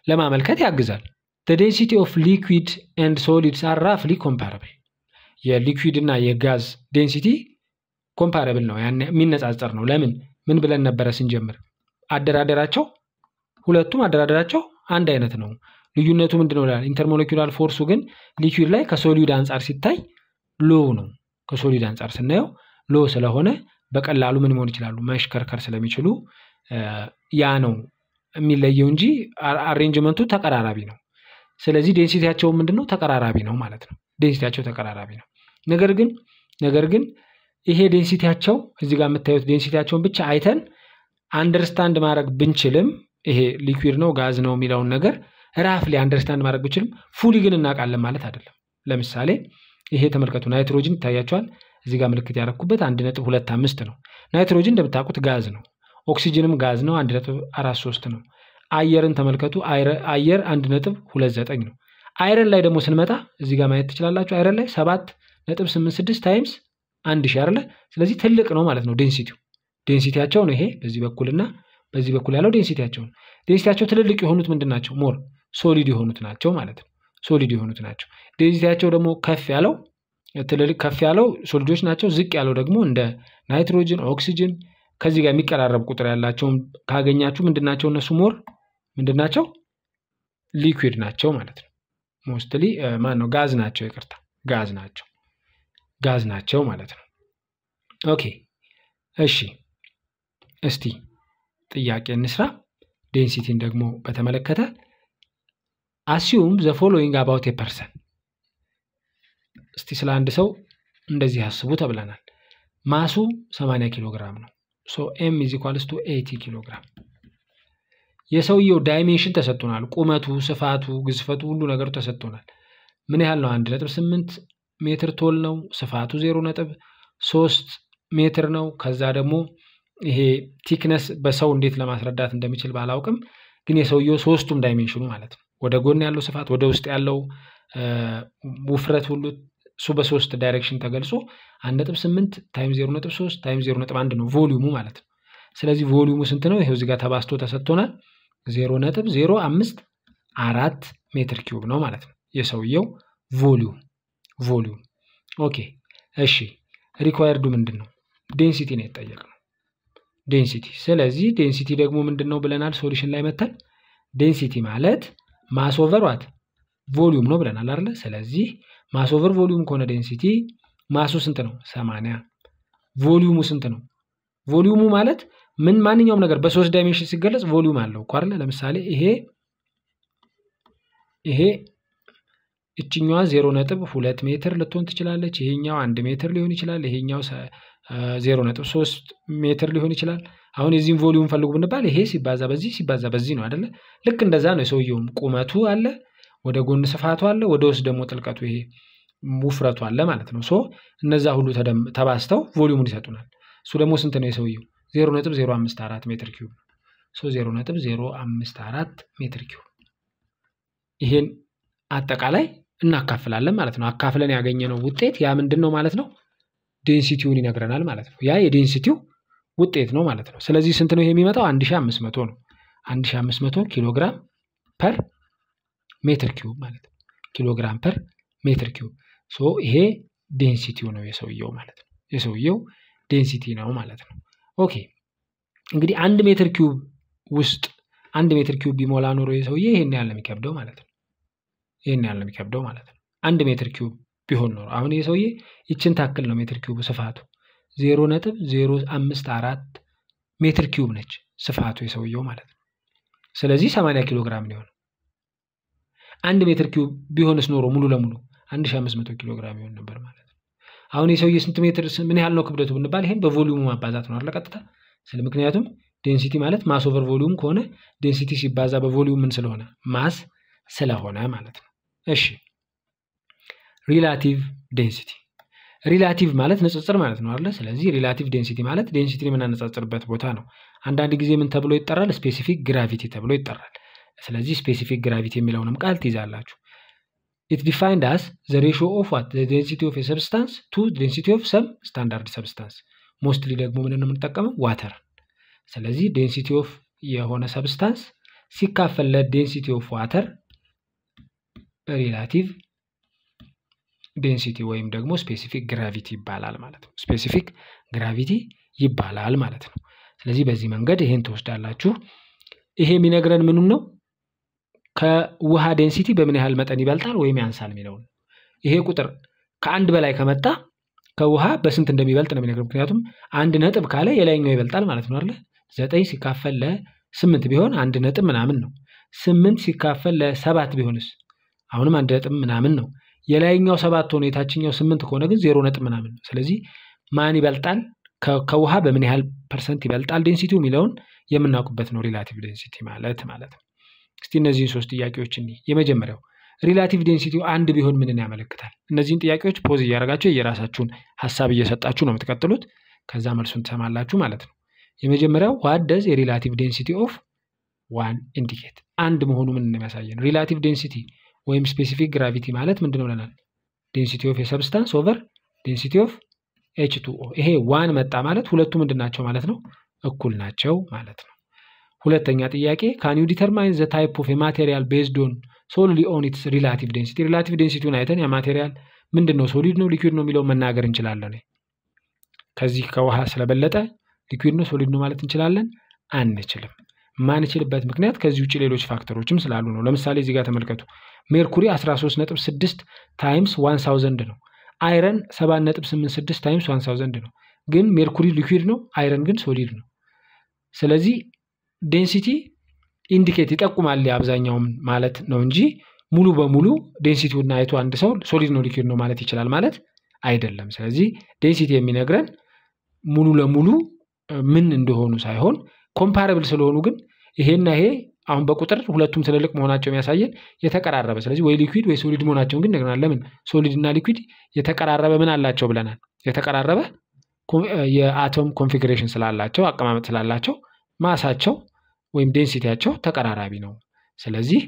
ለማመልከት ያግዛል። ዴንሲቲ ኦፍ ሊኩዊድ ኤንድ ሶሊድስ አር ራፍሊ ኮምፓረብል። የሊኩዊድ እና የጋዝ ዴንሲቲ ኮምፓረብል ነው፣ የሚነጻጸር ነው። ለምን ምን ብለን ነበረ ስንጀምር? አደራደራቸው ሁለቱም አደራደራቸው አንድ አይነት ነው። ልዩነቱ ምንድን ነው ኢንተርሞለኪላር ፎርሱ ግን ሊኩዊድ ላይ ከሶሊድ አንጻር ሲታይ ሎው ነው። ከሶሊድ አንጻር ስናየው ሎ ስለሆነ በቀላሉ ምን መሆን ይችላሉ መሽከርከር ስለሚችሉ ያ ነው የሚለየው እንጂ አሬንጅመንቱ ተቀራራቢ ነው። ስለዚህ ዴንሲቲያቸው ምንድን ነው? ተቀራራቢ ነው ማለት ነው። ዴንሲቲያቸው ተቀራራቢ ነው። ነገር ግን ነገር ግን ይሄ ዴንሲቲያቸው እዚህ ጋር የምታዩት ዴንሲቲያቸውን ብቻ አይተን አንደርስታንድ ማድረግ ብንችልም ይሄ ሊኩዊድ ነው ጋዝ ነው የሚለውን ነገር ራፍሊ አንደርስታንድ ማድረግ ብችልም ፉሊ ግን እናውቃለን ማለት አይደለም። ለምሳሌ ይሄ ተመልከቱ ናይትሮጅን ይታያቸዋል። እዚህ ጋር ምልክት ያደረኩበት አንድ ነጥብ ሁለት አምስት ነው። ናይትሮጅን እንደምታውቁት ጋዝ ነው። ኦክሲጅንም ጋዝ ነው። አንድ ነጥብ አራት ሶስት ነው። አየርን ተመልከቱ። አየር አንድ ነጥብ ሁለት ዘጠኝ ነው። አይረን ላይ ደግሞ ስንመጣ እዚህ ጋር ማየት ትችላላችሁ። አይረን ላይ ሰባት ነጥብ ስምንት ስድስት ታይምስ አንድ ሺ አለ ስለዚህ ትልቅ ነው ማለት ነው። ዴንሲቲው ዴንሲቲያቸው ነው ይሄ በዚህ በኩልና በዚህ በኩል ያለው ዴንሲቲያቸው ነው። ዴንሲቲያቸው ትልልቅ የሆኑት ምንድን ናቸው? ሞር ሶሊድ የሆኑት ናቸው ማለት ነው። ሶሊድ የሆኑት ናቸው። ዴንሲቲያቸው ደግሞ ከፍ ያለው ትልልቅ ከፍ ያለው ሶሊዶች ናቸው። ዝቅ ያለው ደግሞ እንደ ናይትሮጅን፣ ኦክሲጅን ከዚህ ጋር የሚቀራረብ ቁጥር ያላቸውን ካገኛችሁ ምንድናቸው እነሱ ሞር ምንድናቸው ሊኩዊድ ናቸው ማለት ነው። ሞስትሊ ማን ነው ጋዝ ናቸው፣ ይቅርታ ጋዝ ናቸው፣ ጋዝ ናቸው ማለት ነው። ኦኬ እሺ፣ እስቲ ጥያቄ እንስራ። ዴንሲቲን ደግሞ በተመለከተ አሲዩም ዘ ፎሎዊንግ አባውት ፐርሰን እስቲ ስለ አንድ ሰው እንደዚህ አስቡ ተብለናል። ማሱ 80 ኪሎ ግራም ነው። ሶ ኤም ኢዝ ኢኳልስ ቱ 80 ኪሎ ግራም። የሰውየው ዳይሜንሽን ተሰጥቶናል። ቁመቱ፣ ስፋቱ፣ ግዝፈቱ ሁሉ ነገሩ ተሰጥቶናል። ምን ያህል ነው? 1.8 ሜትር ቶል ነው። ስፋቱ 0.3 ሜትር ነው። ከዛ ደግሞ ይሄ ቲክነስ በሰው እንዴት ለማስረዳት እንደሚችል ባላውቅም ግን የሰውየው ሶስቱም ዳይሜንሽኑ ማለት ነው ወደ ጎን ያለው ስፋት፣ ወደ ውስጥ ያለው ውፍረት ሁሉ እሱ በሶስት ዳይሬክሽን ተገልጾ አንድ ነጥብ ስምንት ታይም ዜሮ ነጥብ ሶስት ታይም ዜሮ ነጥብ አንድ ነው ቮሊዩሙ ማለት ነው። ስለዚህ ቮሊዩሙ ስንት ነው? እዚህ እዚጋ ተባስቶ ተሰጥቶናል። ዜሮ ነጥብ ዜሮ አምስት አራት ሜትር ኪዩብ ነው ማለት ነው የሰውየው ቮሊዩም ቮሊዩም። ኦኬ እሺ፣ ሪኳየርዱ ምንድን ነው? ዴንሲቲ ነው የተጠየቅነው ዴንሲቲ። ስለዚህ ዴንሲቲ ደግሞ ምንድን ነው ብለናል? ሶሉሽን ላይ መተን ዴንሲቲ ማለት ማስ ኦቨር ዋት ቮሊዩም ነው ብለናል አይደለ? ስለዚህ ማስ ኦቨር ቮሊዩም ከሆነ ዴንሲቲ ማሱ ስንት ነው? ሰማንያ ቮሊዩሙ ስንት ነው? ቮሊዩሙ ማለት ምን ማንኛውም ነገር በሶስት ዳይሜንሽን ሲገለጽ ቮሊዩም አለው እኮ አይደለ? ለምሳሌ ይሄ ይሄ እችኛዋ ዜሮ ነጥብ ሁለት ሜትር ልትሆን ትችላለች። ይሄኛው አንድ ሜትር ሊሆን ይችላል። ይሄኛው ዜሮ ነጥብ ሶስት ሜትር ሊሆን ይችላል። አሁን የዚህም ቮሊዩም ፈልጉ ብንባል ይሄ ሲባዛ በዚህ ሲባዛ በዚህ ነው አይደለ? ልክ እንደዛ ነው። የሰውየውም ቁመቱ አለ ወደ ጎን ስፋቱ አለ፣ ወደ ውስጥ ደግሞ ጥልቀቱ ይሄ ውፍረቱ አለ ማለት ነው። ሶ እነዛ ሁሉ ተባስተው ቮሊዩሙን ይሰጡናል። እሱ ደግሞ ስንት ነው የሰውየው? ዜሮ ነጥብ ዜሮ አምስት አራት ሜትር ኪዩብ ሶ ዜሮ ነጥብ ዜሮ አምስት አራት ሜትር ኪዩብ ይሄን አጠቃላይ እናካፍላለን ማለት ነው። አካፍለን ያገኘነው ውጤት ያ ምንድን ነው ማለት ነው? ዴንሲቲውን ይነግረናል ማለት ነው። ያ የዴንሲቲው ውጤት ነው ማለት ነው። ስለዚህ ስንት ነው ይሄ የሚመጣው? 1500 ነው። 1500 ኪሎ ግራም ፐር ሜትር ኪዩብ ማለት ነው። ኪሎግራም ፐር ሜትር ኪዩብ ሶ ይሄ ዴንሲቲው ነው የሰውየው ማለት ነው። የሰውየው ዴንሲቲ ነው ማለት ነው። ኦኬ እንግዲህ አንድ ሜትር ኪዩብ ውስጥ አንድ ሜትር ኪዩብ ቢሞላ ኖሮ የሰውዬ ይሄን ያህል ነው የሚከብደው ማለት ነው። ይሄን ያህል ነው የሚከብደው ማለት ነው። አንድ ሜትር ኪዩብ ቢሆን ኖሮ አሁን የሰውዬ ይችን ታክል ነው ሜትር ኪዩብ ስፋቱ ዜሮ ነጥብ ዜሮ አምስት አራት ሜትር ኪዩብ ነች ስፋቱ የሰውየው ማለት ነው። ስለዚህ 80 ኪሎ ግራም ነው አንድ ሜትር ኪዩብ ቢሆንስ ኖሮ ሙሉ ለሙሉ መቶ ኪሎ ግራም ይሆን ነበር ማለት ነው። አሁን የሰውዬ ስንት ሜትር ምን ያህል ነው ክብደቱ ብንባል ይሄን በቮሊዩሙ ማባዛት ነው አይደል ቀጥታ ስለ ምክንያቱም ዴንሲቲ ማለት ማስ ኦቨር ቮሊዩም ከሆነ ዴንሲቲ ሲባዛ በቮሊዩም ምን ስለሆነ ማስ ስለሆነ ማለት ነው። እሺ ሪላቲቭ ዴንሲቲ ሪላቲቭ ማለት ንጽጽር ማለት ነው አለ። ስለዚህ ሪላቲቭ ዴንሲቲ ማለት ዴንሲቲን የምናነጻጽርበት ቦታ ነው። አንዳንድ ጊዜ ምን ተብሎ ይጠራል? ስፔሲፊክ ግራቪቲ ተብሎ ይጠራል። ስለዚህ ስፔሲፊክ ግራቪቲ የሚለውንም ቃል ትይዛላችሁ። ኢት ዲፋይንድ አስ ዘ ሬሽዮ ኦፍ ዋት ዘ ዴንሲቲ ኦፍ ሰብስታንስ ቱ ዴንሲቲ ኦፍ ሰም ስታንዳርድ ሰብስታንስ። ሞስትሊ ደግሞ ምንን የምንጠቀመው ዋተር። ስለዚህ ዴንሲቲ ኦፍ የሆነ ሰብስታንስ ሲካፈል ለዴንሲቲ ኦፍ ዋተር ሪላቲቭ ዴንሲቲ ወይም ደግሞ ስፔሲፊክ ግራቪቲ ይባላል ማለት ነው። ስፔሲፊክ ግራቪቲ ይባላል ማለት ነው። ስለዚህ በዚህ መንገድ ይሄን ትወስዳላችሁ። ይሄ የሚነግረን ምኑን ነው? ከውሃ ዴንሲቲ በምን ያህል መጠን ይበልጣል ወይም ያንሳል የሚለውን ይሄ ቁጥር ከአንድ በላይ ከመጣ ከውሃ በስንት እንደሚበልጥ ነው የሚነግረው። ምክንያቱም አንድ ነጥብ ካለ የላይኛው ይበልጣል ማለት ነው አለ ዘጠኝ ሲካፈል ለስምንት ቢሆን አንድ ነጥብ ምናምን ነው። ስምንት ሲካፈል ለሰባት ቢሆንስ አሁንም አንድ ነጥብ ምናምን ነው። የላይኛው ሰባት ሆነ የታችኛው ስምንት ከሆነ ግን ዜሮ ነጥብ ምናምን ነው። ስለዚህ ማን ይበልጣል፣ ከውሃ በምን ያህል ፐርሰንት ይበልጣል ዴንሲቲው የሚለውን የምናውቅበት ነው ሪላቲቭ ዴንሲቲ ማለት ማለት ነው። እስቲ እነዚህን ሶስት ጥያቄዎች እኒ የመጀመሪያው ሪላቲቭ ዴንሲቲው አንድ ቢሆን ምንን ያመለክታል? እነዚህን ጥያቄዎች ፖዝ እያደረጋቸው የራሳችሁን ሀሳብ እየሰጣችሁ ነው የምትቀጥሉት። ከዛ መልሱን ትሰማላችሁ ማለት ነው። የመጀመሪያው ዋት ደዝ የሪላቲቭ ዴንሲቲ ኦፍ ዋን ኢንዲኬት አንድ መሆኑ ምን ነው። ሪላቲቭ ዴንሲቲ ወይም ስፔሲፊክ ግራቪቲ ማለት ምንድን ነው ብለናል? ዴንሲቲ ኦፍ የሰብስታንስ ኦቨር ዴንሲቲ ኦፍ ኤች ቱ ኦ። ይሄ ዋን መጣ ማለት ሁለቱ ምንድን ናቸው ማለት ነው? እኩል ናቸው ማለት ነው። ሁለተኛ ጥያቄ ካን ዩ ዲተርማይን ዘ ታይፕ ኦፍ የማቴሪያል ቤዝድ ኦን ሶልሊ ኦን ኢትስ ሪላቲቭ ዴንሲቲ ሪላቲቭ ዴንሲቲውን አይተን የማቴሪያል ምንድን ነው ሶሊድ ነው ሊኩዊድ ነው የሚለውን መናገር እንችላለን። ከዚህ ከውሃ ስለበለጠ ሊኩዊድ ነው ሶሊድ ነው ማለት እንችላለን አንችልም። የማንችልበት ምክንያት ከዚህ ውጭ ሌሎች ፋክተሮችም ስላሉ ነው። ለምሳሌ እዚህ ጋር ተመልከቱ። ሜርኩሪ 13.6 ታይምስ 1000 ነው። አይረን 7.86 ታይምስ 1000 ነው። ግን ሜርኩሪ ሊኩዊድ ነው፣ አይረን ግን ሶሊድ ነው። ስለዚህ ዴንሲቲ ኢንዲኬት ይጠቁማል አብዛኛውም ማለት ነው እንጂ ሙሉ በሙሉ ዴንሲቲውን አይቶ አንድ ሰው ሶሊድ ነው ሊኪድ ነው ማለት ይችላል ማለት አይደለም። ስለዚህ ዴንሲቲ የሚነግረን ሙሉ ለሙሉ ምን እንደሆኑ ሳይሆን ኮምፓረብል ስለሆኑ ግን ይሄና ይሄ አሁን በቁጥር ሁለቱም ትልልቅ መሆናቸው የሚያሳየን የተቀራረበ ስለዚህ ወይ ሊኩዊድ ወይ ሶሊድ መሆናቸውን ግን ነግረናል። ለምን ሶሊድ እና ሊኩዊድ የተቀራረበ ምን አላቸው ብለናል? የተቀራረበ የአቶም ኮንፊግሬሽን ስላላቸው አቀማመጥ ስላላቸው ማሳቸው ወይም ዴንሲቲያቸው ተቀራራቢ ነው። ስለዚህ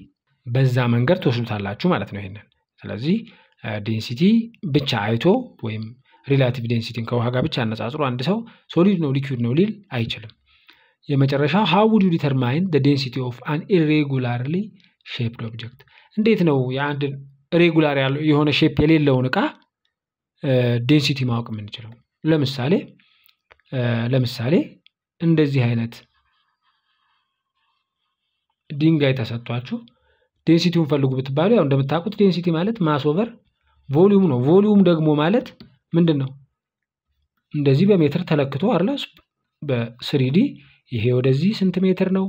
በዛ መንገድ ትወስዱታላችሁ ማለት ነው ይሄንን። ስለዚህ ዴንሲቲ ብቻ አይቶ ወይም ሪላቲቭ ዴንሲቲን ከውሃ ጋር ብቻ አነጻጽሮ አንድ ሰው ሶሊድ ነው ሊኩድ ነው ሊል አይችልም። የመጨረሻ ሃው ውድ ዲተርማይን ዴንሲቲ ኦፍ አን ኢሬጉላርሊ ሼፕድ ኦብጀክት፣ እንዴት ነው የአንድ ሬጉላር የሆነ ሼፕ የሌለውን እቃ ዴንሲቲ ማወቅ የምንችለው? ለምሳሌ ለምሳሌ እንደዚህ አይነት ድንጋይ ተሰጥቷችሁ ዴንሲቲውን ፈልጉ ብትባሉ ያው እንደምታውቁት ዴንሲቲ ማለት ማስ ኦቨር ቮሊዩም ነው። ቮሊዩም ደግሞ ማለት ምንድን ነው? እንደዚህ በሜትር ተለክቶ አላ በስሪዲ ይሄ ወደዚህ ስንት ሜትር ነው፣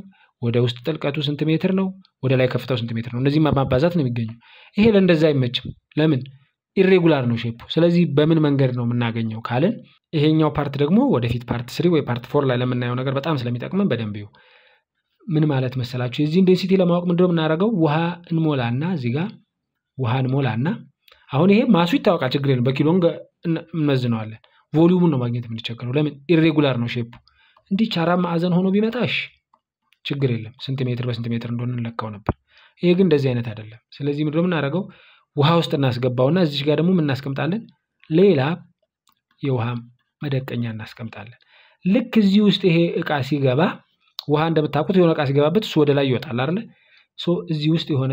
ወደ ውስጥ ጥልቀቱ ስንት ሜትር ነው፣ ወደ ላይ ከፍታው ስንት ሜትር ነው። እነዚህ ማባዛት ነው የሚገኘው። ይሄ ለእንደዛ አይመችም። ለምን? ኢሬጉላር ነው ሼፑ። ስለዚህ በምን መንገድ ነው የምናገኘው ካልን ይሄኛው ፓርት ደግሞ ወደፊት ፓርት ስሪ ወይ ፓርት ፎር ላይ ለምናየው ነገር በጣም ስለሚጠቅመን በደንብ ይሁ ምን ማለት መሰላችሁ? የዚህን ዴንሲቲ ለማወቅ ምንድነው የምናደርገው? ውሃ እንሞላና እዚህ ጋ ውሃ እንሞላና አሁን ይሄ ማሱ ይታወቃል፣ ችግር የለም። በኪሎ እንመዝነዋለን። ቮሊዩሙን ነው ማግኘት የምንቸገረው። ለምን ኢሬጉላር ነው ሼፑ። እንዲ አራት ማዕዘን ሆኖ ቢመጣሽ ችግር የለም፣ ስንት ሜትር በስንት ሜትር እንደሆነ እንለካው ነበር። ይሄ ግን እንደዚህ አይነት አይደለም። ስለዚህ ምንድነው የምናደርገው? ውሃ ውስጥ እናስገባውና እዚህ ጋር ደግሞ የምናስቀምጣለን ሌላ የውሃ መደቀኛ እናስቀምጣለን። ልክ እዚህ ውስጥ ይሄ እቃ ሲገባ ውሃ እንደምታውቁት የሆነ እቃ ሲገባበት እሱ ወደ ላይ ይወጣል አለ። እዚህ ውስጥ የሆነ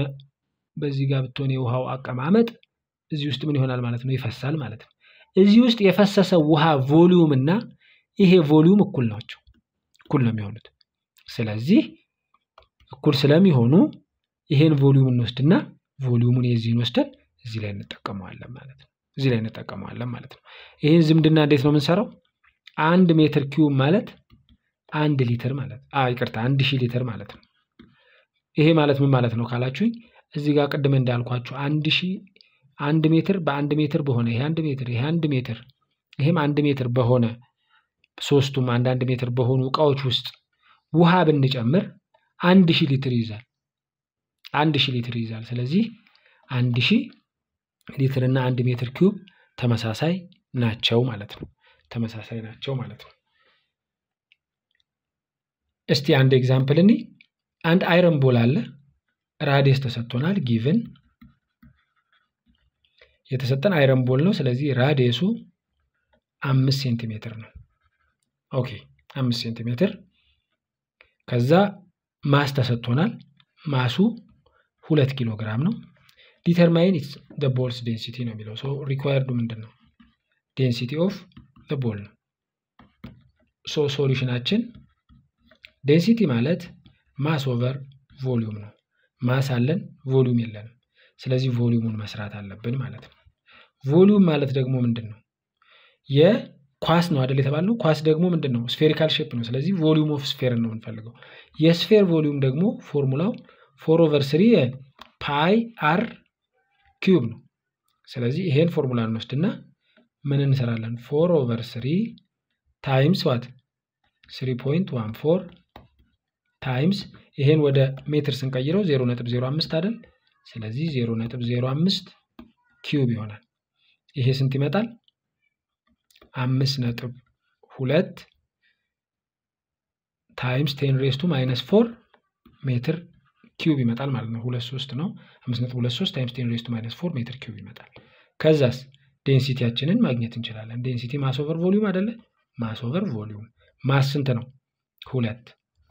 በዚህ ጋር ብትሆን የውሃው አቀማመጥ እዚህ ውስጥ ምን ይሆናል ማለት ነው? ይፈሳል ማለት ነው። እዚህ ውስጥ የፈሰሰ ውሃ ቮሊዩም እና ይሄ ቮሊዩም እኩል ናቸው። እኩል ነው የሚሆኑት። ስለዚህ እኩል ስለሚሆኑ ይሄን ቮሊዩም እንወስድና ቮሊዩሙን የዚህን ወስደን እዚህ ላይ እንጠቀመዋለን ማለት ነው። እዚህ ላይ እንጠቀመዋለን ማለት ነው። ይህን ዝምድና እንዴት ነው የምንሰራው? አንድ ሜትር ኪዩብ ማለት አንድ ሊትር ማለት ይቅርታ አንድ ሺህ ሊትር ማለት ነው። ይሄ ማለት ምን ማለት ነው ካላችሁኝ እዚህ ጋር ቅድም እንዳልኳችሁ አንድ ሺህ አንድ ሜትር በአንድ ሜትር በሆነ ይሄ አንድ ሜትር ይሄ አንድ ሜትር ይሄም አንድ ሜትር በሆነ ሶስቱም አንዳንድ ሜትር በሆኑ እቃዎች ውስጥ ውሃ ብንጨምር አንድ ሺህ ሊትር ይይዛል። አንድ ሺህ ሊትር ይይዛል። ስለዚህ አንድ ሺህ ሊትር እና አንድ ሜትር ኪዩብ ተመሳሳይ ናቸው ማለት ነው። ተመሳሳይ ናቸው ማለት ነው። እስቲ አንድ ኤግዛምፕል እኒ አንድ አይረን ቦል አለ ራዲየስ ተሰጥቶናል። ጊቭን የተሰጠን አይረን ቦል ነው። ስለዚህ ራዲየሱ አምስት ሴንቲሜትር ነው። ኦኬ አምስት ሴንቲሜትር ከዛ ማስ ተሰጥቶናል። ማሱ ሁለት ኪሎ ግራም ነው። ዲተርማይን ኢትስ ደ ቦልስ ዴንሲቲ ነው የሚለው ሰው ሪኳየርዱ ምንድን ነው? ዴንሲቲ ኦፍ ቦል ነው። ሶ ሶሉሽናችን ዴንሲቲ ማለት ማስ ኦቨር ቮሊዩም ነው። ማስ አለን፣ ቮሊዩም የለንም። ስለዚህ ቮሊዩሙን መስራት አለብን ማለት ነው። ቮሊዩም ማለት ደግሞ ምንድን ነው? የኳስ ነው አደል የተባለው። ኳስ ደግሞ ምንድን ነው? ስፌሪካል ሼፕ ነው። ስለዚህ ቮሊዩም ኦፍ ስፌርን ነው የምንፈልገው። የስፌር ቮሊዩም ደግሞ ፎርሙላው ፎር ኦቨር ስሪ ፓይ አር ኪዩብ ነው። ስለዚህ ይሄን ፎርሙላ እንወስድና ምን እንሰራለን? ፎር ኦቨር ስሪ ታይምስ ዋት ስሪ ፖይንት ዋን ፎር ታይምስ ይሄን ወደ ሜትር ስንቀይረው 0.05 አይደል? ስለዚህ 0.05 ኪዩብ ይሆናል። ይሄ ስንት ይመጣል? 5.2 ታይምስ ቴን ሬስቱ ማይነስ ፎር ሜትር ኪዩብ ይመጣል ማለት ነው። 23 ነው። 5.23 ታይምስ ቴን ሬስቱ ማይነስ 4 ሜትር ኪዩብ ይመጣል። ከዛስ ዴንሲቲያችንን ማግኘት እንችላለን። ዴንሲቲ ማስ ኦቨር ቮሊዩም አይደለ? ማስ ኦቨር ቮሊዩም ማስ ስንት ነው? ሁለት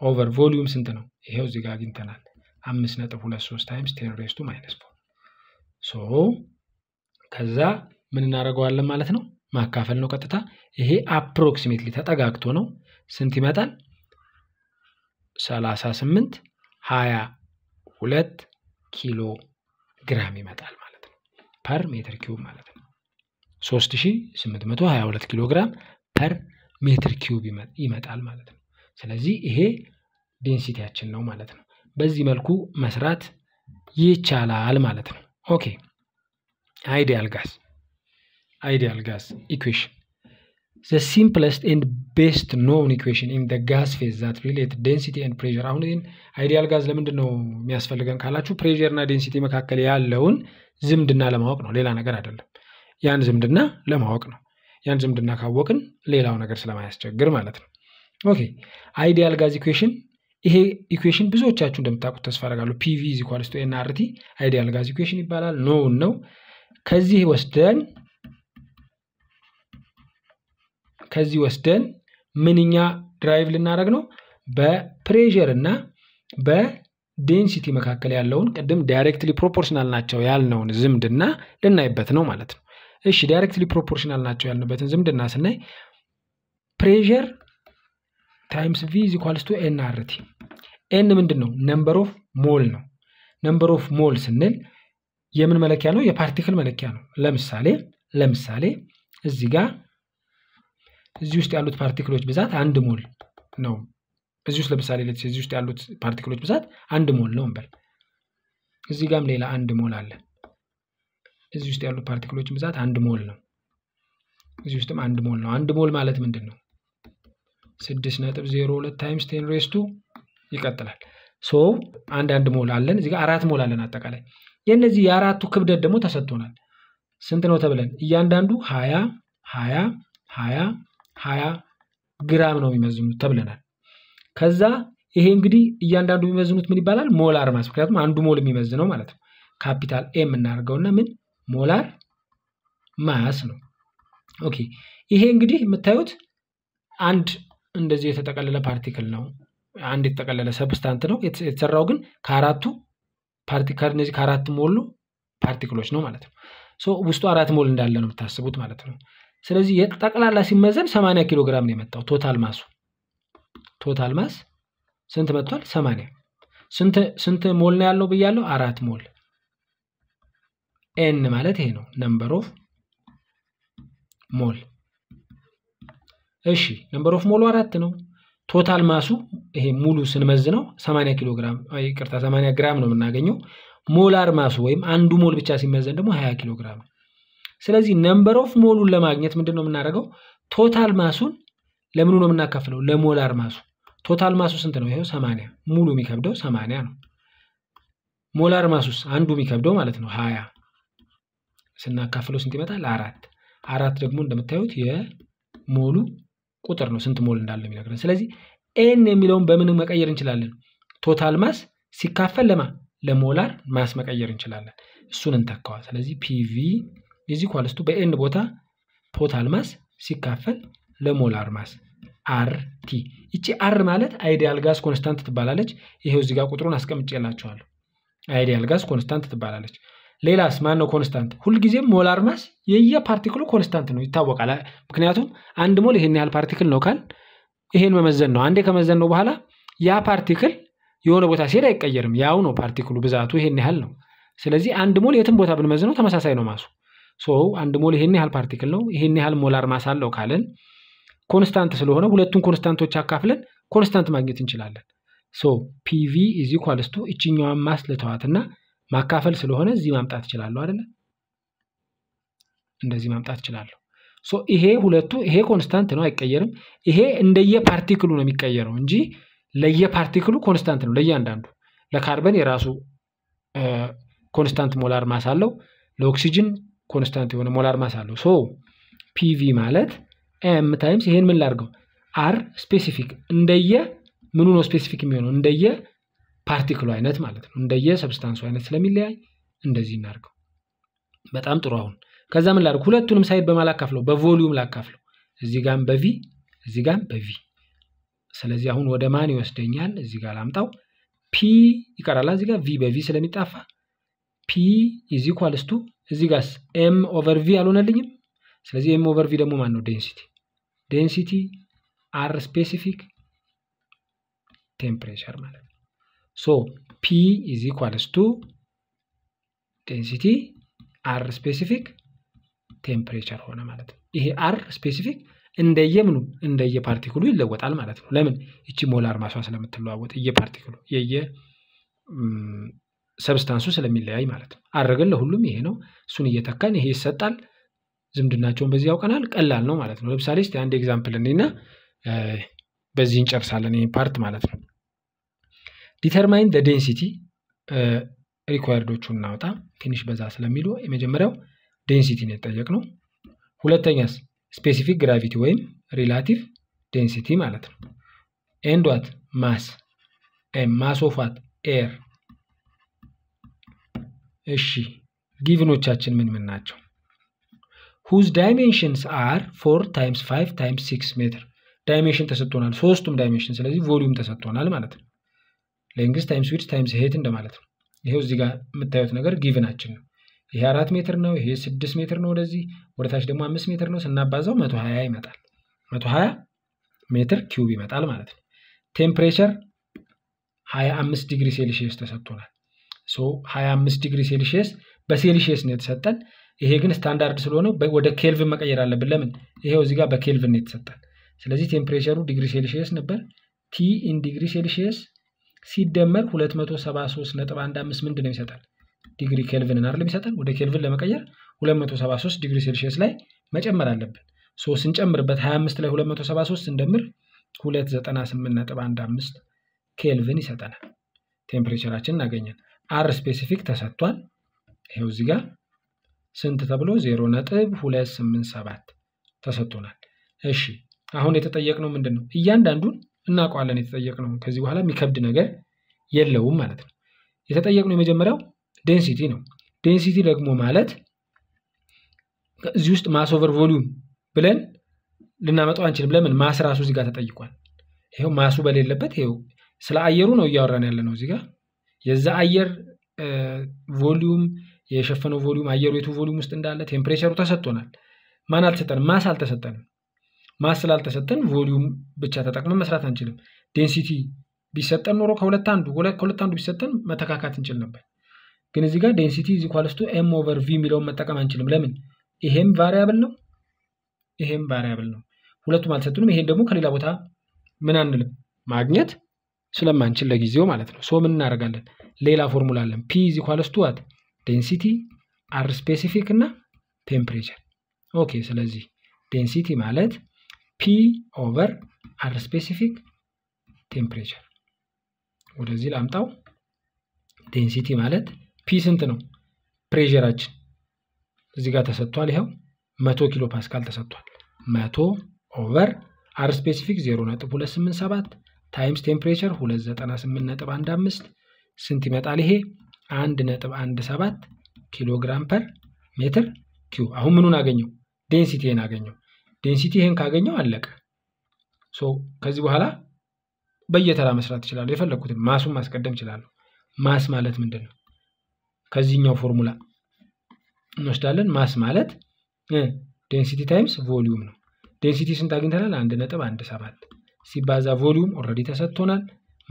ኦቨር ቮሊዩም ስንት ነው? ይሄው እዚህ ጋር አግኝተናል። አምስት ነጥብ ሁለት ሶስት ታይምስ ቴን ሬስቱ ማይነስ ፎር ሶ ከዛ ምን እናደርገዋለን ማለት ነው? ማካፈል ነው ቀጥታ። ይሄ አፕሮክሲሜትሊ ተጠጋግቶ ነው ስንት ይመጣል? ሰላሳ ስምንት ሀያ ሁለት ኪሎ ግራም ይመጣል ማለት ነው። ፐር ሜትር ኪዩብ ማለት ነው። ሶስት ሺህ ስምንት መቶ ሀያ ሁለት ኪሎ ግራም ፐር ሜትር ኪዩብ ይመጣል ማለት ነው። ስለዚህ ይሄ ዴንሲቲያችን ነው ማለት ነው። በዚህ መልኩ መስራት ይቻላል ማለት ነው። ኦኬ አይዲያል ጋስ አይዲያል ጋስ ኢኩዌሽን ዘ ሲምፕለስት ኤንድ ቤስት ኖውን ኢኩዌሽን ኢን ጋስ ፌዝ ዛት ሪሌት ዴንሲቲ ኤንድ ፕሬር። አሁን ይህን አይዲያል ጋዝ ለምንድን ነው የሚያስፈልገን ካላችሁ ፕሬር እና ዴንሲቲ መካከል ያለውን ዝምድና ለማወቅ ነው፣ ሌላ ነገር አይደለም። ያን ዝምድና ለማወቅ ነው። ያን ዝምድና ካወቅን ሌላው ነገር ስለማያስቸግር ማለት ነው። ኦኬ አይዲያል ጋዝ ኢኩዌሽን ይሄ ኢኩዌሽን ብዙዎቻችሁ እንደምታውቁት ተስፋ አደርጋለሁ። ፒቪ ኢዝ ኢኳልስ ቱ ኤንአርቲ አይዲያል ጋዝ ኢኩዌሽን ይባላል። ኖውን ነው። ከዚህ ወስደን ከዚህ ወስደን ምንኛ ድራይቭ ልናደረግ ነው? በፕሬዠር እና በዴንሲቲ መካከል ያለውን ቅድም ዳይሬክትሊ ፕሮፖርሽናል ናቸው ያልነውን ዝምድና ልናይበት ነው ማለት ነው። እሺ ዳይሬክትሊ ፕሮፖርሽናል ናቸው ያልንበትን ዝምድና ስናይ ፕሬዠር ታይምስ ቪ ኢዝ ኢኳልስ ቱ ኤን አር ቲ። ኤን ምንድን ነው? ነምበር ኦፍ ሞል ነው። ነምበር ኦፍ ሞል ስንል የምን መለኪያ ነው? የፓርቲክል መለኪያ ነው። ለምሳሌ ለምሳሌ እዚህ ጋር እዚህ ውስጥ ያሉት ፓርቲክሎች ብዛት አንድ ሞል ነው። እዚህ ውስጥ ለምሳሌ እዚህ ውስጥ ያሉት ፓርቲክሎች ብዛት አንድ ሞል ነው እንበል። እዚህ ጋም ሌላ አንድ ሞል አለ። እዚህ ውስጥ ያሉት ፓርቲክሎች ብዛት አንድ ሞል ነው። እዚህ ውስጥም አንድ ሞል ነው። አንድ ሞል ማለት ምንድን ነው? ስድስት ነጥብ ዜሮ ሁለት ታይምስ ቴን ሬስቱ ይቀጥላል። ሶ አንድ አንድ ሞል አለን እዚጋ አራት ሞል አለን አጠቃላይ የእነዚህ የአራቱ ክብደት ደግሞ ተሰጥቶናል። ስንት ነው ተብለን እያንዳንዱ ሀያ ሀያ ሀያ ሀያ ግራም ነው የሚመዝኑት ተብለናል። ከዛ ይሄ እንግዲህ እያንዳንዱ የሚመዝኑት ምን ይባላል? ሞላር ማስ ምክንያቱም አንዱ ሞል የሚመዝነው ማለት ነው። ካፒታል ኤም እናደርገውና ምን ሞላር ማስ ነው። ኦኬ ይሄ እንግዲህ የምታዩት አንድ እንደዚህ የተጠቀለለ ፓርቲክል ነው። አንድ የተጠቀለለ ሰብስታንት ነው። የተሰራው ግን ከአራቱ ፓርቲክል እነዚህ ከአራት ሞሉ ፓርቲክሎች ነው ማለት ነው። ውስጡ አራት ሞል እንዳለ ነው የምታስቡት ማለት ነው። ስለዚህ የጠቅላላ ሲመዘን 80 ኪሎ ግራም ነው የመጣው ቶታል ማሱ። ቶታል ማስ ስንት መጥቷል? 80 ስንት ሞል ነው ያለው ብያለው? አራት ሞል። ኤን ማለት ይሄ ነው ነምበር ኦፍ ሞል እሺ ነምበር ኦፍ ሞሉ አራት ነው። ቶታል ማሱ ይሄ ሙሉ ስንመዝ ነው 80 ኪሎ ግራም ይቅርታ 80 ግራም ነው የምናገኘው። ሞላር ማሱ ወይም አንዱ ሞል ብቻ ሲመዘን ደግሞ 20 ኪሎ ግራም ነው። ስለዚህ ነምበር ኦፍ ሞሉን ለማግኘት ምንድን ነው የምናደርገው? ቶታል ማሱን ለምኑ ነው የምናካፍለው? ለሞላር ማሱ። ቶታል ማሱ ስንት ነው? ይሄው 80 ሙሉ የሚከብደው 80 ነው። ሞላር ማሱስ አንዱ የሚከብደው ማለት ነው 20 ስናካፍለው ስንት ይመጣል? አራት አራት ደግሞ እንደምታዩት የሞሉ ቁጥር ነው ስንት ሞል እንዳለው የሚነግረን። ስለዚህ ኤን የሚለውን በምን መቀየር እንችላለን? ቶታል ማስ ሲካፈል ለማ ለሞላር ማስ መቀየር እንችላለን። እሱን እንተካዋል። ስለዚህ ፒቪ እዚህ ኳልስቱ በኤን ቦታ ቶታል ማስ ሲካፈል ለሞላር ማስ አር ቲ። ይቺ አር ማለት አይዲያል ጋዝ ኮንስታንት ትባላለች። ይሄው እዚህ ጋር ቁጥሩን አስቀምጬላችኋለሁ። አይዲያል ጋዝ ኮንስታንት ትባላለች። ሌላስ ማን ነው ኮንስታንት? ሁልጊዜም ሞላር ማስ የየ ፓርቲክሉ ኮንስታንት ነው ይታወቃል። ምክንያቱም አንድ ሞል ይሄን ያህል ፓርቲክል ነው ካል ይሄን መመዘን ነው። አንዴ ከመዘን ነው በኋላ ያ ፓርቲክል የሆነ ቦታ ሲሄድ አይቀየርም። ያው ነው ፓርቲክሉ ብዛቱ ይሄን ያህል ነው። ስለዚህ አንድ ሞል የትም ቦታ ብንመዝነው ተመሳሳይ ነው ማሱ። ሶ አንድ ሞል ይሄን ያህል ፓርቲክል ነው ይሄን ያህል ሞላር ማስ አለው ካልን ኮንስታንት ስለሆነ ሁለቱን ኮንስታንቶች አካፍለን ኮንስታንት ማግኘት እንችላለን። ሶ ፒቪ ኢዝ ኢኳልስ ቱ እችኛዋን ማስ ልተዋትና ማካፈል ስለሆነ እዚህ ማምጣት እችላለሁ አይደለ? እንደዚህ ማምጣት እችላለሁ። ሶ ይሄ ሁለቱ ይሄ ኮንስታንት ነው አይቀየርም። ይሄ እንደየፓርቲክሉ ነው የሚቀየረው እንጂ ለየፓርቲክሉ ኮንስታንት ነው ለእያንዳንዱ። ለካርበን የራሱ ኮንስታንት ሞላር ማስ አለው። ለኦክሲጅን ኮንስታንት የሆነ ሞላር ማስ አለው። ሶ ፒቪ ማለት ኤም ታይምስ ይሄን ምን ላርገው? አር ስፔሲፊክ እንደየ ምኑ ነው ስፔሲፊክ የሚሆነው እንደየ ፓርቲክሉ አይነት ማለት ነው። እንደየ ሰብስታንሱ አይነት ስለሚለያይ እንደዚህ እናድርገው። በጣም ጥሩ። አሁን ከዛ ምን ላድርግ? ሁለቱንም ሳይድ በማላካፍለው በቮሊዩም ላካፍለው። እዚህ ጋም በቪ እዚህ ጋም በቪ። ስለዚህ አሁን ወደ ማን ይወስደኛል? እዚህ ጋር ላምጣው። ፒ ይቀራላ። እዚህ ጋር ቪ በቪ ስለሚጣፋ ፒ ኢዚ ኢኳልስ እዚህ ጋስ ኤም ኦቨር ቪ አልሆነልኝም። ስለዚህ ኤም ኦቨር ቪ ደግሞ ማን ነው? ዴንሲቲ ዴንሲቲ አር ስፔሲፊክ ቴምፕሬቸር ማለት ነው። ሶ P is equals to density R specific ቴምፕሬቸር ሆነ ማለት ነው። ይሄ አር ስፔሲፊክ እንደየምኑ እንደየፓርቲክሉ ይለወጣል ማለት ነው። ለምን ይቺ ሞላር ማሷ ስለምትለዋወጥ እየፓርቲክሉ የየ ሰብስታንሱ ስለሚለያይ ማለት ነው። አር ግን ለሁሉም ይሄ ነው። እሱን እየተካን ይሄ ይሰጣል። ዝምድናቸውን በዚህ ያውቀናል። ቀላል ነው ማለት ነው። ለምሳሌ እስቲ አንድ ኤግዛምፕል እኔና በዚህ እንጨርሳለን ይህ ፓርት ማለት ነው። ዲተርማይን ዘ ዴንሲቲ ሪኳየርዶቹ እናውጣ። ትንሽ በዛ ስለሚሉ የመጀመሪያው ዴንሲቲ የጠየቅ ነው። ሁለተኛስ ስፔሲፊክ ግራቪቲ ወይም ሪላቲቭ ዴንሲቲ ማለት ነው። ኤንዷት ማስ ማሶፋት ኤር። እሺ ጊቭኖቻችን ምን ምን ናቸው? ሁዝ ዳይሜንሽንስ አር ፎር ታይምስ ፋይቭ ታይምስ ሲክስ ሜትር ዳይሜንሽን ተሰጥቶናል። ሶስቱም ዳይሜንሽን ስለዚህ ቮሊዩም ተሰጥቶናል ማለት ነው። ሌንግዝ ታይምስ ዊድዝ ታይምስ ሄት እንደማለት ነው። ይሄው እዚህ ጋር የምታዩት ነገር ጊቭናችን ነው። ይሄ አራት ሜትር ነው። ይሄ ስድስት ሜትር ነው። ወደዚህ ወደታች ደግሞ አምስት ሜትር ነው። ስናባዛው መቶ ሀያ ይመጣል። መቶ ሀያ ሜትር ኪዩብ ይመጣል ማለት ነው። ቴምፕሬቸር ሀያ አምስት ዲግሪ ሴልሺየስ ተሰጥቶናል። ሶ ሀያ አምስት ዲግሪ ሴልሽየስ በሴልሽየስ ነው የተሰጠን። ይሄ ግን ስታንዳርድ ስለሆነ ወደ ኬልቭን መቀየር አለብን። ለምን ይሄው እዚህ ጋር በኬልቭን ነው የተሰጠን። ስለዚህ ቴምፕሬቸሩ ዲግሪ ሴልሽየስ ነበር። ቲ ኢን ዲግሪ ሴልሽየስ ሲደመር 273.15 ምንድን ነው ይሰጣል? ዲግሪ ኬልቪን አይደለም ይሰጣል። ወደ ኬልቪን ለመቀየር 273 ዲግሪ ሴልሺየስ ላይ መጨመር አለብን። ሶ ስንጨምርበት 25 ላይ 273 ስንደምር 298.15 ኬልቪን ይሰጠናል። ቴምፕሬቸራችን አገኘን አር ስፔሲፊክ ተሰጥቷል። ይሄው እዚህ ጋር ስንት ተብሎ 0.287 ተሰጥቶናል። እሺ አሁን የተጠየቅነው ምንድን ነው? እያንዳንዱን እናውቀዋለን የተጠየቅነው። ከዚህ በኋላ የሚከብድ ነገር የለውም ማለት ነው። የተጠየቅነው የመጀመሪያው ዴንሲቲ ነው። ዴንሲቲ ደግሞ ማለት እዚህ ውስጥ ማስ ኦቨር ቮሊዩም ብለን ልናመጣው አንችልም። ለምን ማስ ራሱ እዚህ ጋር ተጠይቋል። ይኸው ማሱ በሌለበት ይኸው ስለ አየሩ ነው እያወራን ያለ ነው እዚህ ጋር የዛ አየር ቮሊዩም የሸፈነው ቮሊዩም አየሩ የቱ ቮሊዩም ውስጥ እንዳለ ቴምፕሬቸሩ ተሰጥቶናል። ማን አልተሰጠንም? ማስ አልተሰጠንም። ማስ ስላልተሰጠን ቮሊዩም ብቻ ተጠቅመን መስራት አንችልም። ዴንሲቲ ቢሰጠን ኖሮ ከሁለት አንዱ ከሁለት አንዱ ቢሰጠን መተካካት እንችል ነበር። ግን እዚህ ጋር ዴንሲቲ ኢዝ ኤም ኦቨር ቪ የሚለውን መጠቀም አንችልም። ለምን? ይሄም ቫሪያብል ነው፣ ይሄም ቫሪያብል ነው። ሁለቱም አልሰጡንም። ይሄን ደግሞ ከሌላ ቦታ ምን አንልም ማግኘት ስለማንችል ለጊዜው ማለት ነው። ሶ ምን እናደርጋለን? ሌላ ፎርሙላ አለን። ፒ ኢዝ ኳልስቱ ቱ ዴንሲቲ አር ስፔሲፊክ እና ቴምፕሬቸር። ኦኬ። ስለዚህ ዴንሲቲ ማለት ፒ ኦቨር አር ስፔሲፊክ ቴምፕሬቸር ወደዚህ ላምጣው። ዴንሲቲ ማለት ፒ ስንት ነው? ፕሬዠራችን እዚህ ጋር ተሰጥቷል። ይኸው መቶ ኪሎ ፓስካል ተሰጥቷል። መቶ ኦቨር አር ስፔሲፊክ 0.287 ታይምስ ቴምፕሬቸር 298.15 ስንት ይመጣል? ይሄ 1.17 ኪሎ ግራም ፐር ሜትር ኪዩ። አሁን ምኑን አገኘው? ዴንሲቲን አገኘው። ዴንሲቲ ይሄን ካገኘው አለቀ። ከዚህ በኋላ በየተራ መስራት ይችላሉ። የፈለግኩትን ማሱን ማስቀደም ይችላሉ። ማስ ማለት ምንድን ነው? ከዚህኛው ፎርሙላ እንወስዳለን። ማስ ማለት ዴንሲቲ ታይምስ ቮሊዩም ነው። ዴንሲቲ ስንት አግኝተናል? አንድ ነጥብ አንድ ሰባት ሲባዛ ቮሊዩም ኦልሬዲ ተሰጥቶናል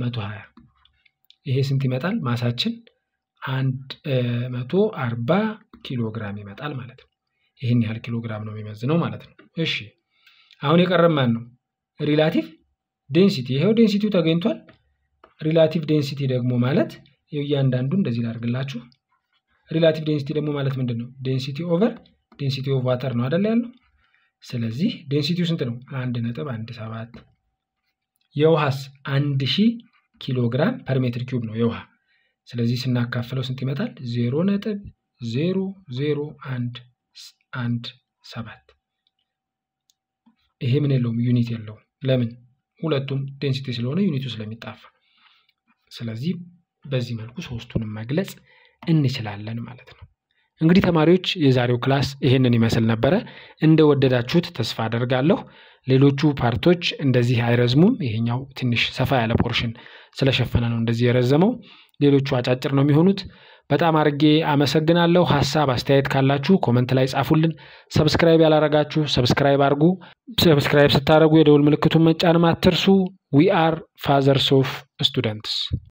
መቶ ሀያ ይሄ ስንት ይመጣል? ማሳችን አንድ መቶ አርባ ኪሎ ግራም ይመጣል ማለት ነው። ይህን ያህል ኪሎ ግራም ነው የሚመዝነው ማለት ነው። እሺ አሁን የቀረብ ማን ነው? ሪላቲቭ ዴንሲቲ። ይሄው ዴንሲቲው ተገኝቷል። ሪላቲቭ ዴንሲቲ ደግሞ ማለት እያንዳንዱ እንደዚህ ላድርግላችሁ። ሪላቲቭ ዴንሲቲ ደግሞ ማለት ምንድን ነው? ዴንሲቲ ኦቨር ዴንሲቲ ኦፍ ዋተር ነው አደለ ያለው። ስለዚህ ዴንሲቲው ስንት ነው? አንድ ነጥብ አንድ ሰባት የውሃስ አንድ ሺህ ኪሎ ግራም ፐር ሜትር ኪዩብ ነው የውሃ። ስለዚህ ስናካፍለው ስንት ይመጣል? ዜሮ ነጥብ ዜሮ ዜሮ አንድ አንድ ሰባት ይሄ ምን የለውም ዩኒት የለውም። ለምን? ሁለቱም ዴንሲቲ ስለሆነ ዩኒቱ ስለሚጣፋ። ስለዚህ በዚህ መልኩ ሶስቱንም መግለጽ እንችላለን ማለት ነው። እንግዲህ ተማሪዎች የዛሬው ክላስ ይሄንን ይመስል ነበረ። እንደወደዳችሁት ተስፋ አደርጋለሁ። ሌሎቹ ፓርቶች እንደዚህ አይረዝሙም። ይሄኛው ትንሽ ሰፋ ያለ ፖርሽን ስለሸፈነ ነው እንደዚህ የረዘመው። ሌሎቹ አጫጭር ነው የሚሆኑት። በጣም አርጌ አመሰግናለሁ። ሀሳብ አስተያየት ካላችሁ ኮመንት ላይ ጻፉልን። ሰብስክራይብ ያላረጋችሁ ሰብስክራይብ አርጉ። ሰብስክራይብ ስታደርጉ የደውል ምልክቱን መጫንም አትርሱ። ዊ አር ፋዘርስ ኦፍ ስቱደንትስ